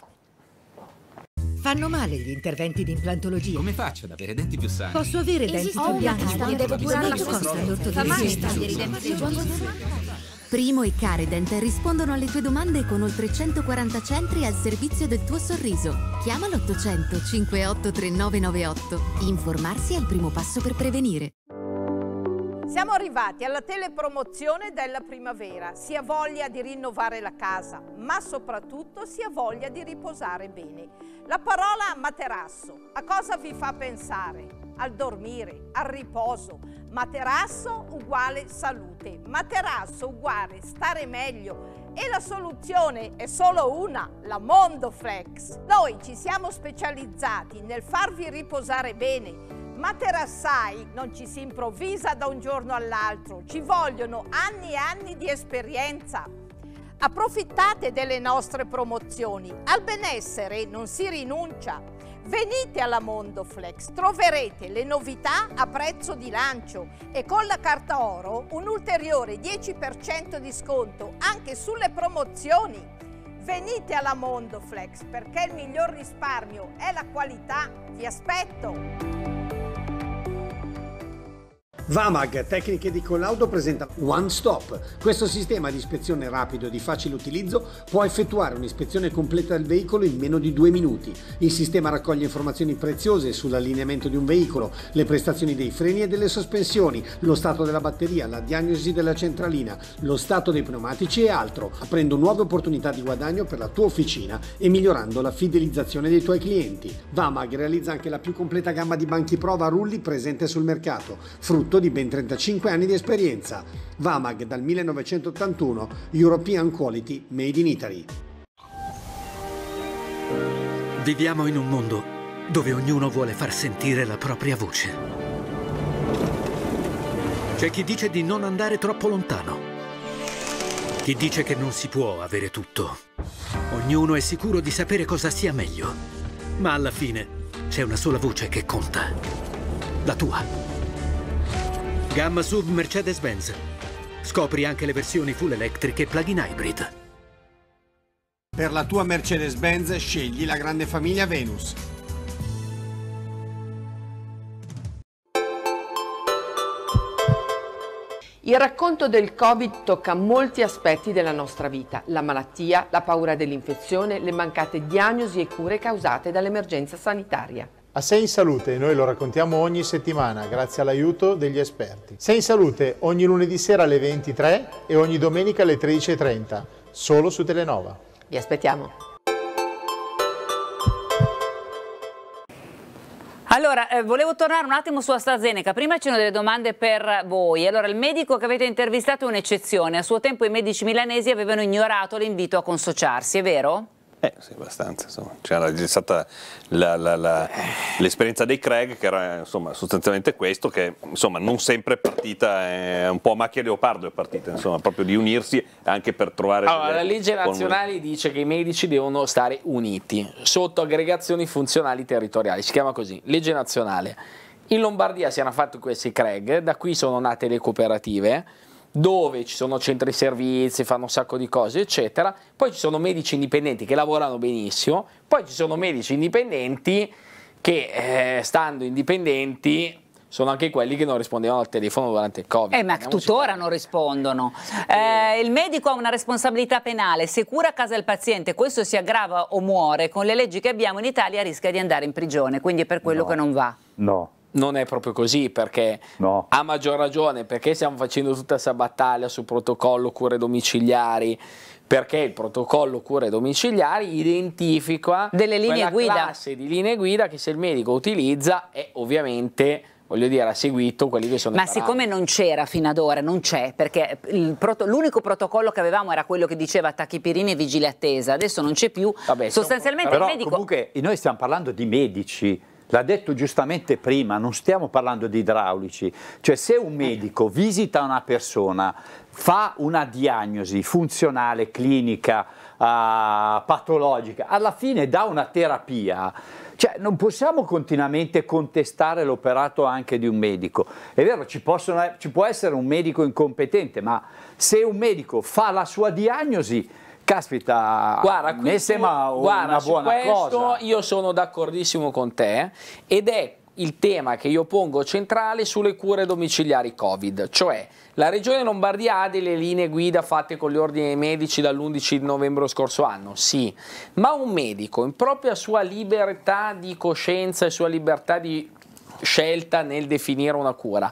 Fanno male gli interventi di implantologia. Come faccio ad avere denti più sani? Posso avere denti più bianchi? Oh, devo curare la costa l'ortodonzista. Primo e Caredent rispondono alle tue domande con oltre 140 centri al servizio del tuo sorriso. Chiama l'800 583998. Informarsi è il primo passo per prevenire. Siamo arrivati alla telepromozione della primavera. Si ha voglia di rinnovare la casa, ma soprattutto si ha voglia di riposare bene. La parola materasso a cosa vi fa pensare? Al dormire, al riposo. Materasso uguale salute, materasso uguale stare meglio, e la soluzione è solo una, la Mondoflex. Noi ci siamo specializzati nel farvi riposare bene materassai non ci si improvvisa da un giorno all'altro, ci vogliono anni e anni di esperienza. Approfittate delle nostre promozioni, al benessere non si rinuncia. Venite alla Mondoflex, troverete le novità a prezzo di lancio e con la carta oro un ulteriore 10% di sconto anche sulle promozioni. Venite alla Mondoflex perché il miglior risparmio è la qualità. Vi aspetto! Vamag Tecniche di Collaudo presenta One Stop. Questo sistema di ispezione rapido e di facile utilizzo può effettuare un'ispezione completa del veicolo in meno di due minuti. Il sistema raccoglie informazioni preziose sull'allineamento di un veicolo, le prestazioni dei freni e delle sospensioni, lo stato della batteria, la diagnosi della centralina, lo stato dei pneumatici e altro, aprendo nuove opportunità di guadagno per la tua officina e migliorando la fidelizzazione dei tuoi clienti. Vamag realizza anche la più completa gamma di banchi prova rulli presente sul mercato, frutto di ben 35 anni di esperienza. Vamag dal 1981, European Quality Made in Italy. Viviamo in un mondo dove ognuno vuole far sentire la propria voce. C'è chi dice di non andare troppo lontano. Chi dice che non si può avere tutto. Ognuno è sicuro di sapere cosa sia meglio. Ma alla fine c'è una sola voce che conta. La tua. Gamma SUV Mercedes-Benz. Scopri anche le versioni full electric e plug-in hybrid. Per la tua Mercedes-Benz scegli la grande famiglia Venus. Il racconto del Covid tocca molti aspetti della nostra vita, la malattia, la paura dell'infezione, le mancate diagnosi e cure causate dall'emergenza sanitaria. A Sei in Salute noi lo raccontiamo ogni settimana grazie all'aiuto degli esperti. Sei in Salute ogni lunedì sera alle 23 e ogni domenica alle 13.30, solo su Telenova. Vi aspettiamo. Allora, eh, volevo tornare un attimo su AstraZeneca. Prima c'erano delle domande per voi. Allora, il medico che avete intervistato è un'eccezione. A suo tempo i medici milanesi avevano ignorato l'invito a consociarsi, è vero? Eh sì, abbastanza, insomma. C'era cioè, stata l'esperienza dei Craig che era insomma, sostanzialmente questo, che insomma non sempre è partita, è un po' a macchia leopardo è partita, insomma, proprio di unirsi anche per trovare... Allora, la legge nazionale con... dice che i medici devono stare uniti sotto aggregazioni funzionali territoriali, si chiama così, legge nazionale. In Lombardia si erano fatti questi Craig, da qui sono nate le cooperative dove ci sono centri di servizi, fanno un sacco di cose, eccetera. Poi ci sono medici indipendenti che lavorano benissimo, poi ci sono medici indipendenti che eh, stando indipendenti sono anche quelli che non rispondevano al telefono durante il Covid. Eh, ma Andiamoci tuttora non rispondono. Eh, il medico ha una responsabilità penale, se cura a casa il paziente, questo si aggrava o muore, con le leggi che abbiamo in Italia rischia di andare in prigione, quindi è per quello no, che non va. No, non è proprio così perché no. a maggior ragione perché stiamo facendo tutta questa battaglia sul protocollo cure domiciliari perché il protocollo cure domiciliari identifica delle linee guida. classe di linee guida che se il medico utilizza è ovviamente voglio dire, ha seguito quelli che sono Ma siccome non c'era fino ad ora, non c'è, perché proto l'unico protocollo che avevamo era quello che diceva tachipirine e vigile attesa, adesso non c'è più. Vabbè, Sostanzialmente però, il medico... Comunque noi stiamo parlando di medici, l'ha detto giustamente prima, non stiamo parlando di idraulici, cioè se un medico visita una persona, fa una diagnosi funzionale, clinica, uh, patologica, alla fine dà una terapia, cioè, non possiamo continuamente contestare l'operato anche di un medico. È vero, ci, possono, ci può essere un medico incompetente, ma se un medico fa la sua diagnosi, Caspita, guarda, mi sembra guarda, una buona questo cosa. Io sono d'accordissimo con te ed è il tema che io pongo centrale sulle cure domiciliari Covid, cioè la regione Lombardia ha delle linee guida fatte con gli ordini dei medici dall'11 novembre scorso anno, sì, ma un medico in propria sua libertà di coscienza e sua libertà di scelta nel definire una cura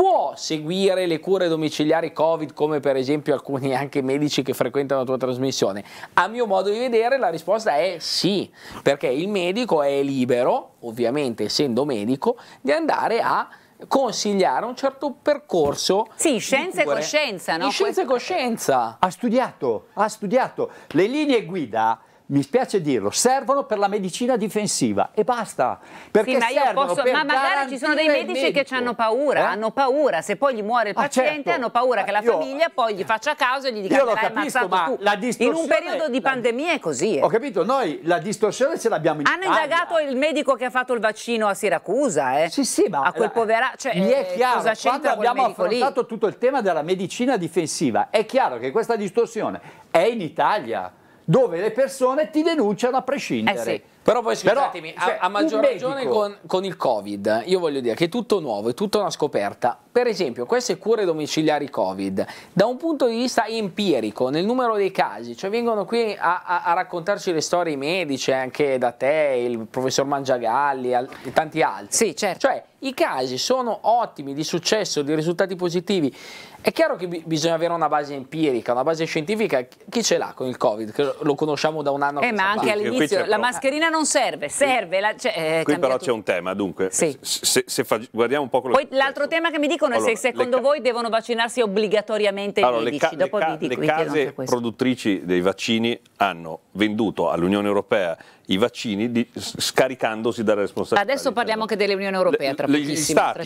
può seguire le cure domiciliari Covid come per esempio alcuni anche medici che frequentano la tua trasmissione? A mio modo di vedere la risposta è sì, perché il medico è libero, ovviamente essendo medico, di andare a consigliare un certo percorso. Sì, scienza e coscienza, no? Di scienza e coscienza. Ha studiato, ha studiato. Le linee guida mi spiace dirlo, servono per la medicina difensiva e basta. Perché sì, ma io posso, ma magari ci sono dei medici che hanno paura, eh? hanno paura, se poi gli muore il ah, certo. paziente certo. hanno paura che la ah, io, famiglia poi gli faccia caso e gli dica io lo capisco, ma tu. La in un periodo di pandemia è così. Eh. Ho capito, noi la distorsione ce l'abbiamo in Hanno Italia. indagato il medico che ha fatto il vaccino a Siracusa, eh? Sì, sì, ma a quel povera, cioè, mi è eh, chiaro, cosa quando abbiamo affrontato lì? tutto il tema della medicina difensiva, è chiaro che questa distorsione è in Italia dove le persone ti denunciano a prescindere. Eh sì. Però poi scusatemi, Però, cioè, a, a, maggior ragione con, con, il Covid, io voglio dire che è tutto nuovo, è tutta una scoperta. Per esempio, queste cure domiciliari Covid, da un punto di vista empirico, nel numero dei casi, cioè vengono qui a, a, a raccontarci le storie i medici, anche da te, il professor Mangiagalli al, e tanti altri. Sì, certo. Cioè, i casi sono ottimi, di successo, di risultati positivi. È chiaro che bisogna avere una base empirica, una base scientifica. Chi ce l'ha con il Covid? Lo conosciamo da un anno. Eh, ma anche parte. all'inizio la mascherina non serve, serve. La, cioè, eh, qui però tutto. c'è un tema, dunque. Sì. Se, se fa, guardiamo un po' quello Poi che l'altro penso. tema che mi dicono allora, è se secondo ca- voi devono vaccinarsi obbligatoriamente allora, i medici. Le, ca- Dopo le, ca- le case produttrici dei vaccini hanno venduto all'Unione Europea i vaccini di, scaricandosi dalla responsabilità. Adesso parliamo anche dell'Unione Europea, tra pochissimo. Gli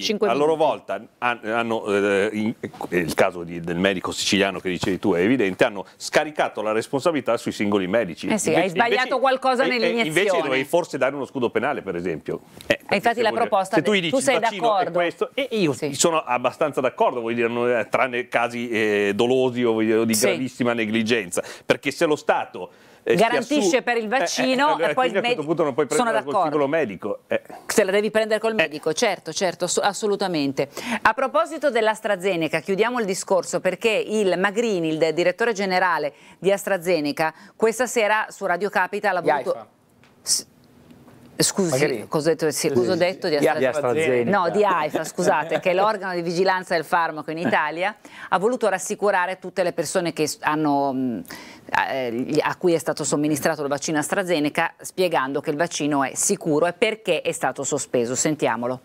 stati, a loro volta, hanno, eh, in, il caso di, del medico siciliano che dicevi tu è evidente, hanno scaricato la responsabilità sui singoli medici. Eh sì, invece, hai sbagliato invece, qualcosa nell'iniezione. Invece dovevi forse dare uno scudo penale, per esempio. Eh, infatti la proposta, se tu, gli dici, tu sei d'accordo. Questo, e io sì. sono abbastanza d'accordo, voglio dire, eh, tranne casi eh, dolosi o, o di sì. gravissima negligenza, perché se lo Stato garantisce per il eh, eh, vaccino eh, e poi il medico certo punto non puoi prendere col titolo medico. Se la devi prendere col medico, certo, certo, assolutamente. A proposito dell'AstraZeneca, chiudiamo il discorso perché il Magrini, il direttore generale di AstraZeneca, questa sera su Radio Capital ha voluto... Scusi, Magari... cosa ho detto? Sì, cosa ho detto di, Astra... di AstraZeneca? No, di AIFA, scusate, che è l'organo di vigilanza del farmaco in Italia, ha voluto rassicurare tutte le persone che hanno eh, a cui è stato somministrato il vaccino AstraZeneca spiegando che il vaccino è sicuro e perché è stato sospeso. Sentiamolo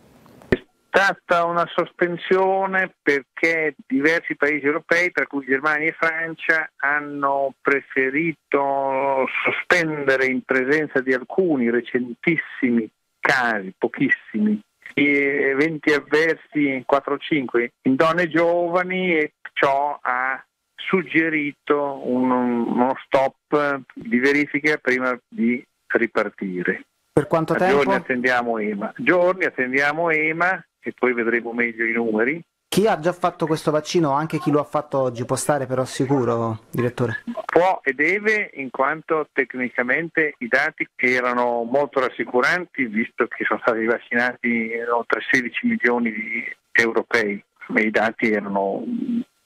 stata una sospensione perché diversi paesi europei, tra cui Germania e Francia, hanno preferito sospendere in presenza di alcuni recentissimi casi, pochissimi, eventi avversi 4-5 in donne giovani e ciò ha suggerito uno stop di verifica prima di ripartire. Per quanto tempo? Giorni attendiamo EMA. Giorni attendiamo EMA e poi vedremo meglio i numeri. Chi ha già fatto questo vaccino, anche chi lo ha fatto oggi, può stare però sicuro, direttore? Può e deve, in quanto tecnicamente i dati erano molto rassicuranti, visto che sono stati vaccinati oltre 16 milioni di europei, ma i dati erano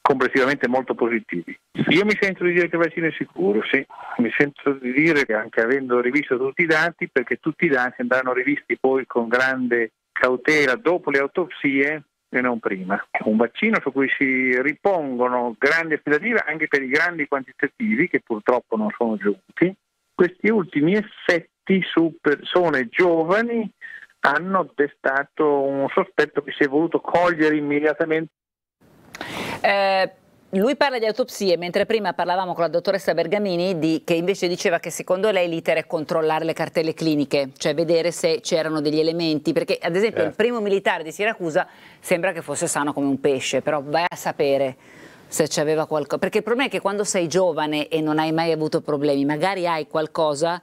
complessivamente molto positivi. Io mi sento di dire che il vaccino è sicuro, sì, mi sento di dire che anche avendo rivisto tutti i dati, perché tutti i dati andranno rivisti poi con grande cautela dopo le autopsie e non prima. Un vaccino su cui si ripongono grandi aspettative anche per i grandi quantitativi che purtroppo non sono giunti. Questi ultimi effetti su persone giovani hanno destato un sospetto che si è voluto cogliere immediatamente. Eh lui parla di autopsie, mentre prima parlavamo con la dottoressa Bergamini di, che invece diceva che secondo lei l'iter è controllare le cartelle cliniche, cioè vedere se c'erano degli elementi, perché ad esempio eh. il primo militare di Siracusa sembra che fosse sano come un pesce, però vai a sapere se c'aveva qualcosa, perché il problema è che quando sei giovane e non hai mai avuto problemi, magari hai qualcosa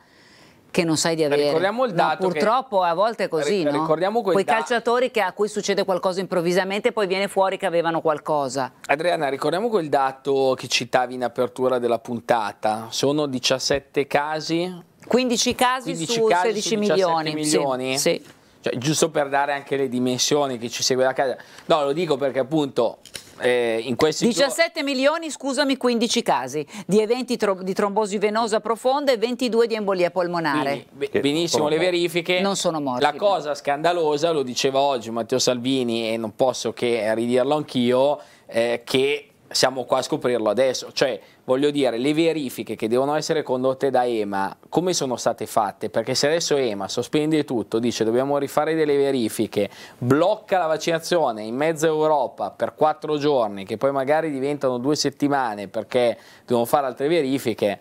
che non sai di avere. Ricordiamo il dato no, purtroppo che... a volte è così, R- no? Ricordiamo quei dato... calciatori che, a cui succede qualcosa improvvisamente e poi viene fuori che avevano qualcosa. Adriana, ricordiamo quel dato che citavi in apertura della puntata. Sono 17 casi 15 casi 15 su casi 16 su milioni. milioni. Sì, sì. Cioè, giusto per dare anche le dimensioni che ci segue da casa. No, lo dico perché appunto eh, in questi 17 milioni, scusami, 15 casi di eventi tro di trombosi venosa profonda e 22 di embolia polmonare. Quindi, benissimo le verifiche. Non sono morti. La cosa scandalosa, lo diceva oggi Matteo Salvini e non posso che ridirlo anch'io, eh, che siamo qua a scoprirlo adesso, cioè voglio dire le verifiche che devono essere condotte da EMA come sono state fatte? Perché se adesso EMA sospende tutto, dice dobbiamo rifare delle verifiche, blocca la vaccinazione in mezza Europa per quattro giorni che poi magari diventano due settimane perché devono fare altre verifiche,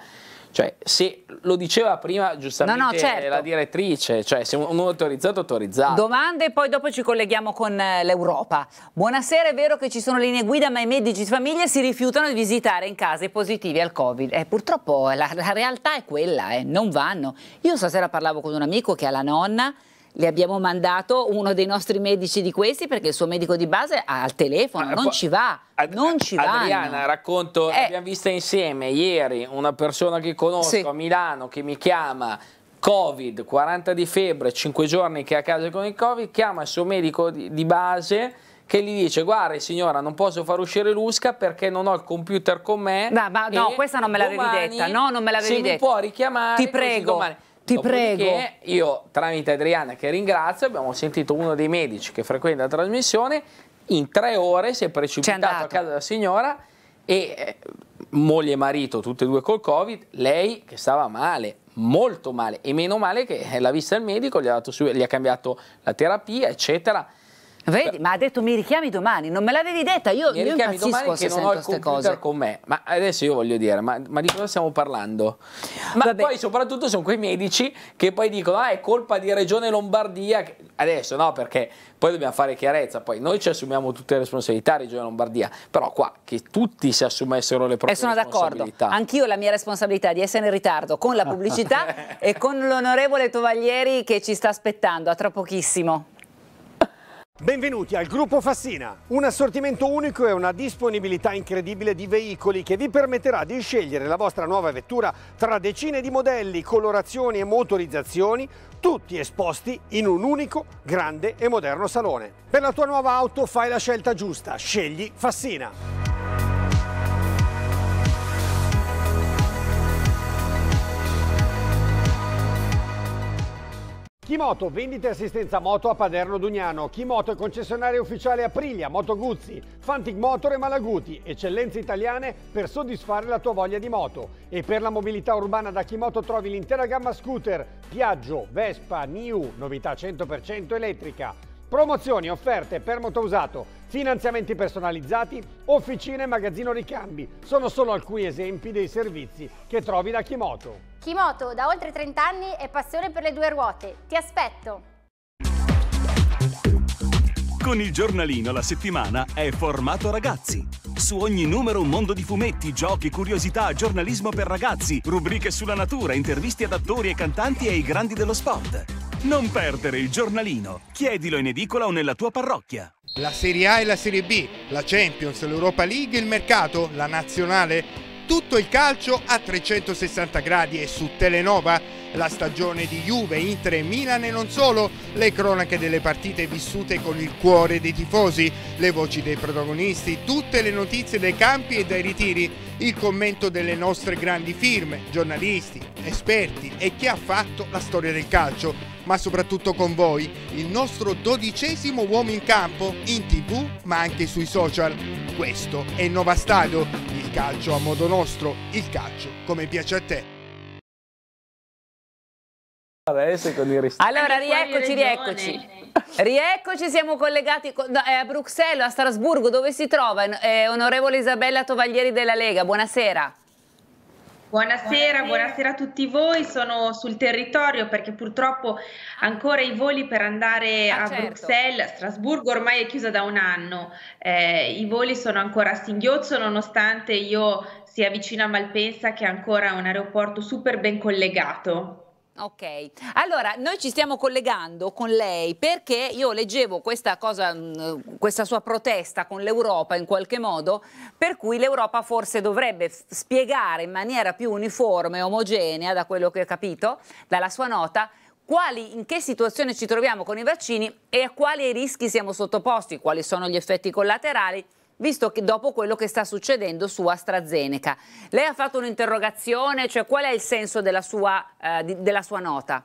cioè, se lo diceva prima giustamente no, no, certo. la direttrice, cioè se uno è autorizzato, autorizzato. Domande e poi dopo ci colleghiamo con eh, l'Europa. Buonasera, è vero che ci sono linee guida, ma i medici di famiglia si rifiutano di visitare in casa i positivi al Covid. Eh, purtroppo la, la realtà è quella, eh, non vanno. Io stasera parlavo con un amico che ha la nonna le abbiamo mandato uno dei nostri medici di questi perché il suo medico di base ha il telefono, ah, non ci va, Ad non ci va. Adriana, racconto, eh. abbiamo visto insieme ieri una persona che conosco sì. a Milano che mi chiama Covid, 40 di febbre, 5 giorni che è a casa con il Covid, chiama il suo medico di, di base che gli dice guarda signora non posso far uscire Lusca perché non ho il computer con me no, ma no questa non me l'avevi detta no non me l'avevi detta se mi può richiamare ti prego ti Dopodiché prego. Io, tramite Adriana, che ringrazio, abbiamo sentito uno dei medici che frequenta la trasmissione. In tre ore si è precipitato a casa della signora e eh, moglie e marito, tutte e due col Covid, lei che stava male, molto male, e meno male che eh, l'ha vista il medico, gli ha, dato, gli ha cambiato la terapia, eccetera Vedi, ma ha detto mi richiami domani, non me l'avevi detta, io, mi richiami io impazzisco se sento queste cose. con me, ma adesso io voglio dire, ma, ma di cosa stiamo parlando? Ma Vabbè. poi soprattutto sono quei medici che poi dicono, ah è colpa di Regione Lombardia, adesso no perché poi dobbiamo fare chiarezza, poi noi ci assumiamo tutte le responsabilità Regione Lombardia, però qua che tutti si assumessero le proprie responsabilità. E sono d'accordo, anch'io la mia responsabilità di essere in ritardo con la pubblicità e con l'onorevole Tovaglieri che ci sta aspettando, a tra pochissimo. Benvenuti al Gruppo Fassina, un assortimento unico e una disponibilità incredibile di veicoli che vi permetterà di scegliere la vostra nuova vettura tra decine di modelli, colorazioni e motorizzazioni, tutti esposti in un unico, grande e moderno salone. Per la tua nuova auto fai la scelta giusta, scegli Fassina. Chimoto, vendita e assistenza moto a Paderno Dugnano. Chimoto è concessionario ufficiale Aprilia, Moto Guzzi, Fantic Motor e Malaguti, eccellenze italiane per soddisfare la tua voglia di moto. E per la mobilità urbana da Chimoto trovi l'intera gamma scooter, Piaggio, Vespa, New, novità 100% elettrica, Promozioni, offerte per moto usato, finanziamenti personalizzati, officine e magazzino ricambi sono solo alcuni esempi dei servizi che trovi da Kimoto. Kimoto da oltre 30 anni è passione per le due ruote. Ti aspetto! Con il giornalino la settimana è formato ragazzi. Su ogni numero un mondo di fumetti, giochi, curiosità, giornalismo per ragazzi, rubriche sulla natura, interviste ad attori e cantanti e ai grandi dello sport. Non perdere il giornalino. Chiedilo in edicola o nella tua parrocchia. La Serie A e la Serie B, la Champions, l'Europa League, il mercato, la nazionale. Tutto il calcio a 360 gradi e su Telenova la stagione di Juve, Inter e Milan e non solo, le cronache delle partite vissute con il cuore dei tifosi, le voci dei protagonisti, tutte le notizie dai campi e dai ritiri, il commento delle nostre grandi firme, giornalisti, esperti e chi ha fatto la storia del calcio ma soprattutto con voi, il nostro dodicesimo uomo in campo, in tv ma anche sui social. Questo è Nova Stadio, il calcio a modo nostro, il calcio come piace a te. Allora, rieccoci, rieccoci. Rieccoci, siamo collegati eh, a Bruxelles, a Strasburgo, dove si trova eh, onorevole Isabella Tovaglieri della Lega. Buonasera. Buonasera, buonasera, a tutti voi. Sono sul territorio perché purtroppo ancora i voli per andare ah, a certo. Bruxelles, Strasburgo ormai è chiusa da un anno. Eh, I voli sono ancora a singhiozzo nonostante io sia vicino a Malpensa che è ancora un aeroporto super ben collegato. Ok, allora noi ci stiamo collegando con lei perché io leggevo questa, cosa, mm, questa sua protesta con l'Europa in qualche modo, per cui l'Europa forse dovrebbe spiegare in maniera più uniforme omogenea, da quello che ho capito, dalla sua nota, quali, in che situazione ci troviamo con i vaccini e a quali rischi siamo sottoposti, quali sono gli effetti collaterali visto che dopo quello che sta succedendo su AstraZeneca. Lei ha fatto un'interrogazione, cioè qual è il senso della sua, eh, della sua nota?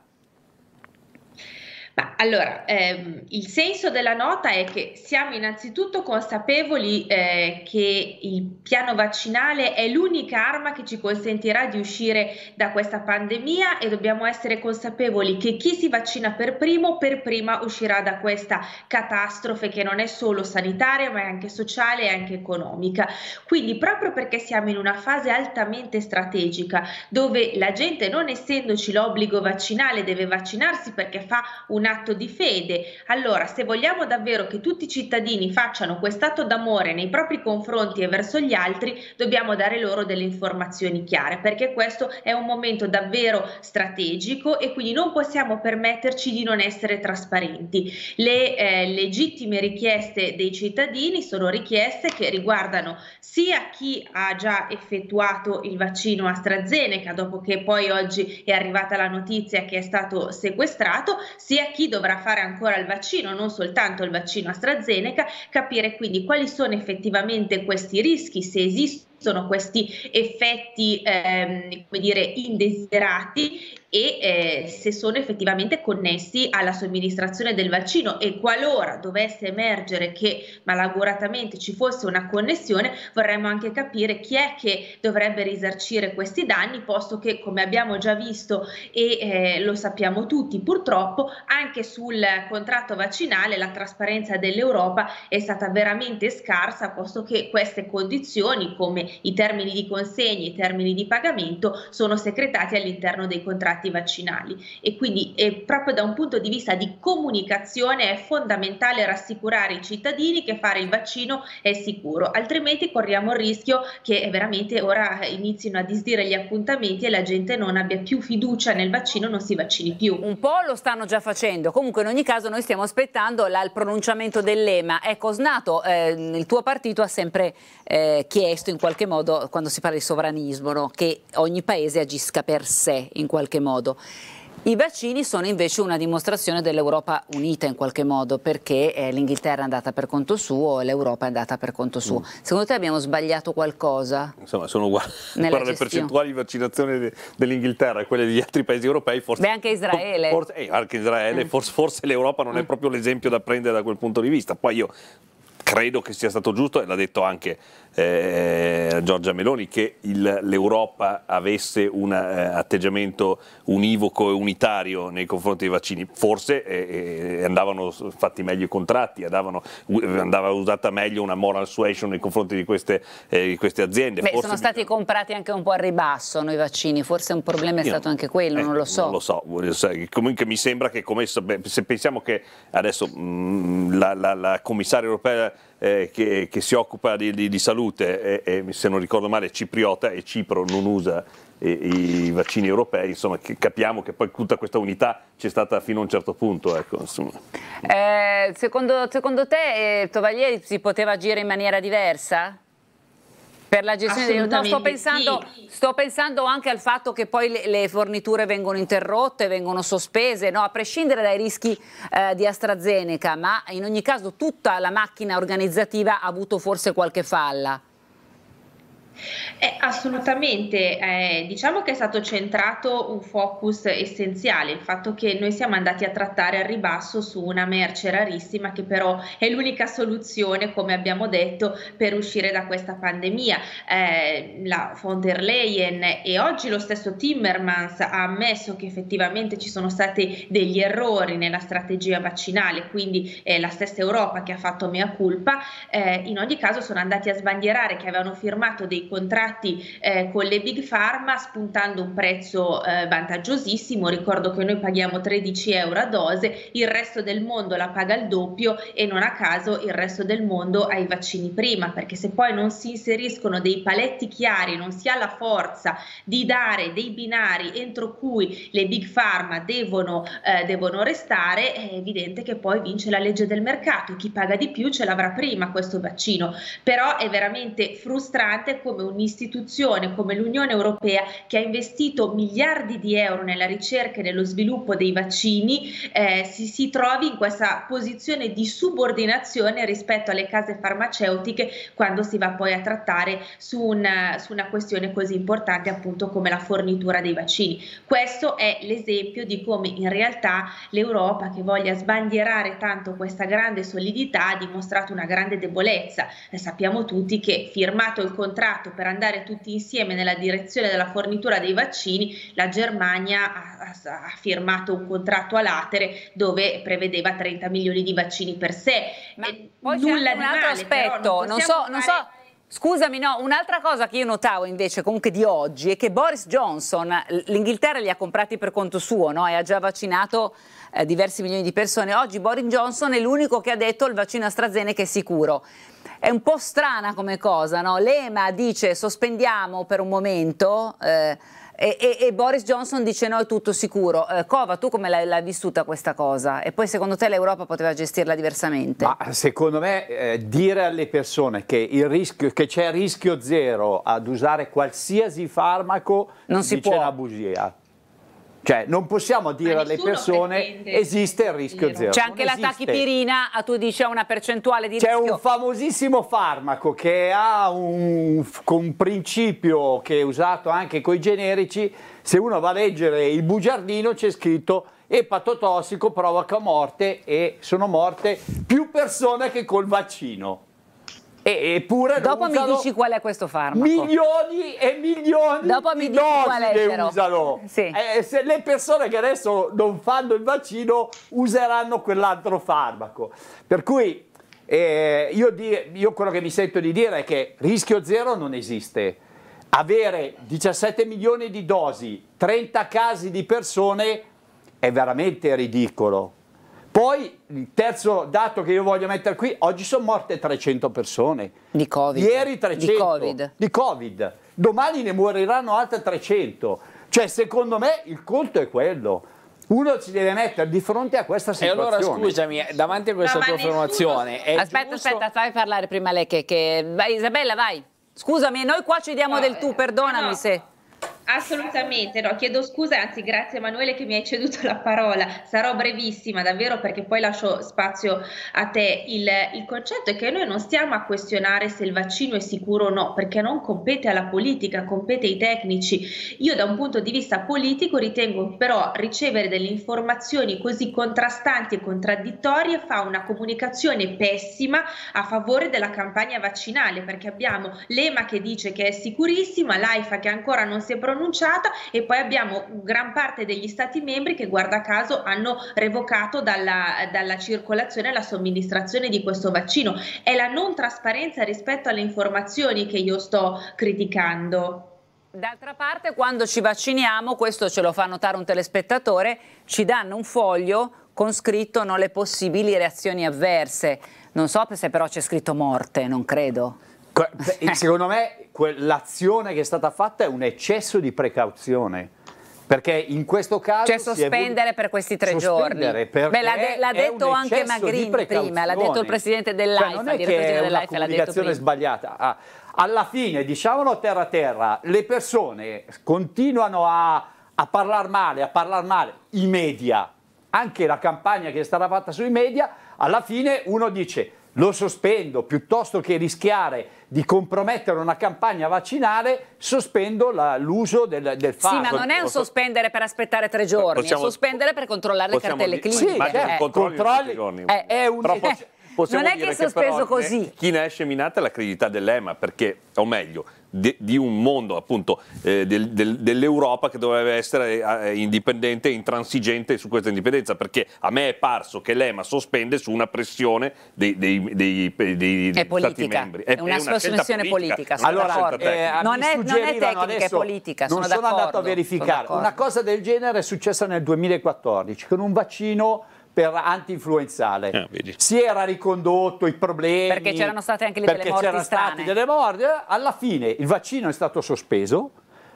Ma allora, ehm, il senso della nota è che siamo innanzitutto consapevoli eh, che il piano vaccinale è l'unica arma che ci consentirà di uscire da questa pandemia e dobbiamo essere consapevoli che chi si vaccina per primo, per prima uscirà da questa catastrofe che non è solo sanitaria ma è anche sociale e anche economica. Quindi proprio perché siamo in una fase altamente strategica dove la gente non essendoci l'obbligo vaccinale deve vaccinarsi perché fa un un atto di fede. Allora, se vogliamo davvero che tutti i cittadini facciano quest'atto d'amore nei propri confronti e verso gli altri, dobbiamo dare loro delle informazioni chiare, perché questo è un momento davvero strategico e quindi non possiamo permetterci di non essere trasparenti. Le eh, legittime richieste dei cittadini sono richieste che riguardano sia chi ha già effettuato il vaccino AstraZeneca, dopo che poi oggi è arrivata la notizia che è stato sequestrato, sia chi dovrà fare ancora il vaccino, non soltanto il vaccino AstraZeneca, capire quindi quali sono effettivamente questi rischi, se esistono questi effetti ehm, come dire, indesiderati e eh, se sono effettivamente connessi alla somministrazione del vaccino e qualora dovesse emergere che malauguratamente ci fosse una connessione vorremmo anche capire chi è che dovrebbe risarcire questi danni posto che come abbiamo già visto e eh, lo sappiamo tutti purtroppo anche sul contratto vaccinale la trasparenza dell'Europa è stata veramente scarsa posto che queste condizioni come i termini di consegna, e i termini di pagamento sono secretati all'interno dei contratti impianti vaccinali e quindi eh, proprio da un punto di vista di comunicazione è fondamentale rassicurare i cittadini che fare il vaccino è sicuro, altrimenti corriamo il rischio che eh, veramente ora inizino a disdire gli appuntamenti e la gente non abbia più fiducia nel vaccino, non si vaccini più. Un po' lo stanno già facendo, comunque in ogni caso noi stiamo aspettando la, il pronunciamento dell'EMA. Ecco, Snato, eh, il tuo partito ha sempre eh, chiesto in qualche modo, quando si parla di sovranismo, no? che ogni paese agisca per sé in qualche modo modo. I vaccini sono invece una dimostrazione dell'Europa unita in qualche modo, perché eh, l'Inghilterra è andata per conto suo e l'Europa è andata per conto suo. Mm. Secondo te abbiamo sbagliato qualcosa? Insomma, sono uguali le percentuali di vaccinazione de dell'Inghilterra e quelle degli altri paesi europei, forse Beh, anche Israele. Forse, eh, anche Israele, mm. forse, forse l'Europa non mm. è proprio l'esempio da prendere da quel punto di vista. Poi io credo che sia stato giusto e l'ha detto anche eh, Giorgia Meloni che il, l'Europa avesse un eh, atteggiamento univoco e unitario nei confronti dei vaccini. Forse eh, eh andavano fatti meglio i contratti, andavano, eh, andava usata meglio una moral suasion nei confronti di queste, eh, di queste aziende. Beh, sono stati mi... comprati anche un po' a ribasso noi vaccini, forse un problema è Io stato non, anche quello, non lo so. Non lo so, comunque mi sembra che come, se pensiamo che adesso mh, mm, la, la, la commissaria europea eh, che, che, si occupa di, di, di salute, eh, se non ricordo male è cipriota e Cipro non usa eh, i vaccini europei, insomma che capiamo che poi tutta questa unità c'è stata fino a un certo punto. Ecco, eh, secondo, secondo, te eh, Tovaglieri si poteva agire in maniera diversa? Per la gestione del No, sto pensando, sì. sto pensando, anche al fatto che poi le, le, forniture vengono interrotte, vengono sospese, no? a prescindere dai rischi eh, di AstraZeneca, ma in ogni caso tutta la macchina organizzativa ha avuto forse qualche falla. Eh, assolutamente, eh, diciamo che è stato centrato un focus essenziale, il fatto che noi siamo andati a trattare al ribasso su una merce rarissima che però è l'unica soluzione, come abbiamo detto, per uscire da questa pandemia. Eh, la von der Leyen e oggi lo stesso Timmermans ha ammesso che effettivamente ci sono stati degli errori nella strategia vaccinale, quindi è la stessa Europa che ha fatto mea culpa, eh, in ogni caso sono andati a sbandierare che avevano firmato dei dei contratti eh, con le big pharma spuntando un prezzo eh, vantaggiosissimo, ricordo che noi paghiamo 13 euro a dose, il resto del mondo la paga il doppio e non a caso il resto del mondo ha i vaccini prima, perché se poi non si inseriscono dei paletti chiari, non si ha la forza di dare dei binari entro cui le big pharma devono, eh, devono restare, è evidente che poi vince la legge del mercato, chi paga di più ce l'avrà prima questo vaccino, però è veramente frustrante come come un'istituzione come l'Unione Europea che ha investito miliardi di euro nella ricerca e nello sviluppo dei vaccini eh, si, si trovi in questa posizione di subordinazione rispetto alle case farmaceutiche quando si va poi a trattare su una, su una questione così importante appunto come la fornitura dei vaccini. Questo è l'esempio di come in realtà l'Europa che voglia sbandierare tanto questa grande solidità ha dimostrato una grande debolezza. Eh, sappiamo tutti che firmato il contratto impatto per andare tutti insieme nella direzione della fornitura dei vaccini, la Germania ha, ha, firmato un contratto a latere dove prevedeva 30 milioni di vaccini per sé. Ma eh, poi c'è un altro male, aspetto, non, non, so... Non so... Scusami, no, un'altra cosa che io notavo invece comunque di oggi è che Boris Johnson, l'Inghilterra li ha comprati per conto suo no? e ha già vaccinato eh, diversi milioni di persone. Oggi Boris Johnson è l'unico che ha detto il vaccino AstraZeneca è sicuro è un po' strana come cosa, no? Lema dice sospendiamo per un momento eh, e, e, Boris Johnson dice no, è tutto sicuro. Eh, Cova, tu come l'hai, vissuta questa cosa? E poi secondo te l'Europa poteva gestirla diversamente? Ma secondo me eh, dire alle persone che, c'è rischio zero ad usare qualsiasi farmaco non si dice può. una bugia. Cioè, non possiamo dire alle persone esiste il rischio zero. C'è anche la tachipirina, ah, tu dici, ha una percentuale di rischio. C'è un famosissimo farmaco che ha un, un principio che è usato anche con i generici. Se uno va a leggere il bugiardino c'è scritto epatotossico provoca morte e sono morte più persone che col vaccino eppure Dopo mi dici qual è questo farmaco. Milioni e milioni Dopo di mi dosi che usano. Sì. Eh, le persone che adesso non fanno il vaccino useranno quell'altro farmaco. Per cui eh, io, di, io quello che mi sento di dire è che rischio zero non esiste. Avere 17 milioni di dosi, 30 casi di persone è veramente ridicolo. Poi il terzo dato che io voglio mettere qui, oggi sono morte 300 persone. Di Covid. Ieri 300. Di Covid. Di Covid. Domani ne moriranno altre 300. Cioè secondo me il conto è quello. Uno si deve mettere di fronte a questa situazione. E allora scusami, eh, davanti a questa no, tua affermazione. Aspetta, giusto... aspetta, fai parlare prima lei che, che... Vai, Isabella, vai. Scusami, noi qua ci diamo no, del tu, eh, perdonami no. se. Assolutamente, no, chiedo scusa, anzi grazie Emanuele che mi hai ceduto la parola, sarò brevissima davvero perché poi lascio spazio a te. Il, il concetto è che noi non stiamo a questionare se il vaccino è sicuro o no, perché non compete alla politica, compete ai tecnici. Io da un punto di vista politico ritengo però ricevere delle informazioni così contrastanti e contraddittorie fa una comunicazione pessima a favore della campagna vaccinale, perché abbiamo l'EMA che dice che è sicurissima, l'AIFA che ancora non si è pronunciata, pronunciata e poi abbiamo gran parte degli stati membri che guarda caso hanno revocato dalla, dalla circolazione la somministrazione di questo vaccino. È la non trasparenza rispetto alle informazioni che io sto criticando. D'altra parte, quando ci vacciniamo, questo ce lo fa notare un telespettatore, ci danno un foglio con scritto non le possibili reazioni avverse. Non so se però c'è scritto morte, non credo. Eh. Secondo me l'azione che è stata fatta è un eccesso di precauzione. Perché in questo caso. Cioè sospendere per questi tre giorni. Beh, l'ha, de- l'ha detto anche Magrini prima, l'ha detto il presidente dell'AIFA. Cioè, non è che è una comunicazione sbagliata. Ah, alla fine, diciamolo terra terra, le persone continuano a, a parlare male, a parlare male, i media, anche la campagna che è stata fatta sui media, alla fine uno dice lo sospendo piuttosto che rischiare di compromettere una campagna vaccinale, sospendo l'uso del, del farmaco. Sì, ma non è un sospendere per aspettare tre giorni, possiamo, è un sospendere per controllare le cartelle cliniche. Sì, eh, controlli, controlli giorni, è, è un... Però possiamo non è che è sospeso che però, così. Chi ne esce minata è la credibilità dell'EMA, perché, o meglio, di, di un mondo appunto eh, del, del, dell'Europa che doveva essere eh, eh, indipendente e intransigente su questa indipendenza, perché a me è parso che l'EMA sospende su una pressione dei, dei, dei, dei è stati membri. È, è una, è una sospensione politica. politica. Allora, eh, non, è, non è tecnica, è politica. Sono non sono andato a verificare. Una cosa del genere è successa nel 2014 con un vaccino per anti-influenzale. Eh, si era ricondotto i problemi. Perché c'erano state anche le perché delle morti strane. Delle morti. Alla fine il vaccino è stato sospeso,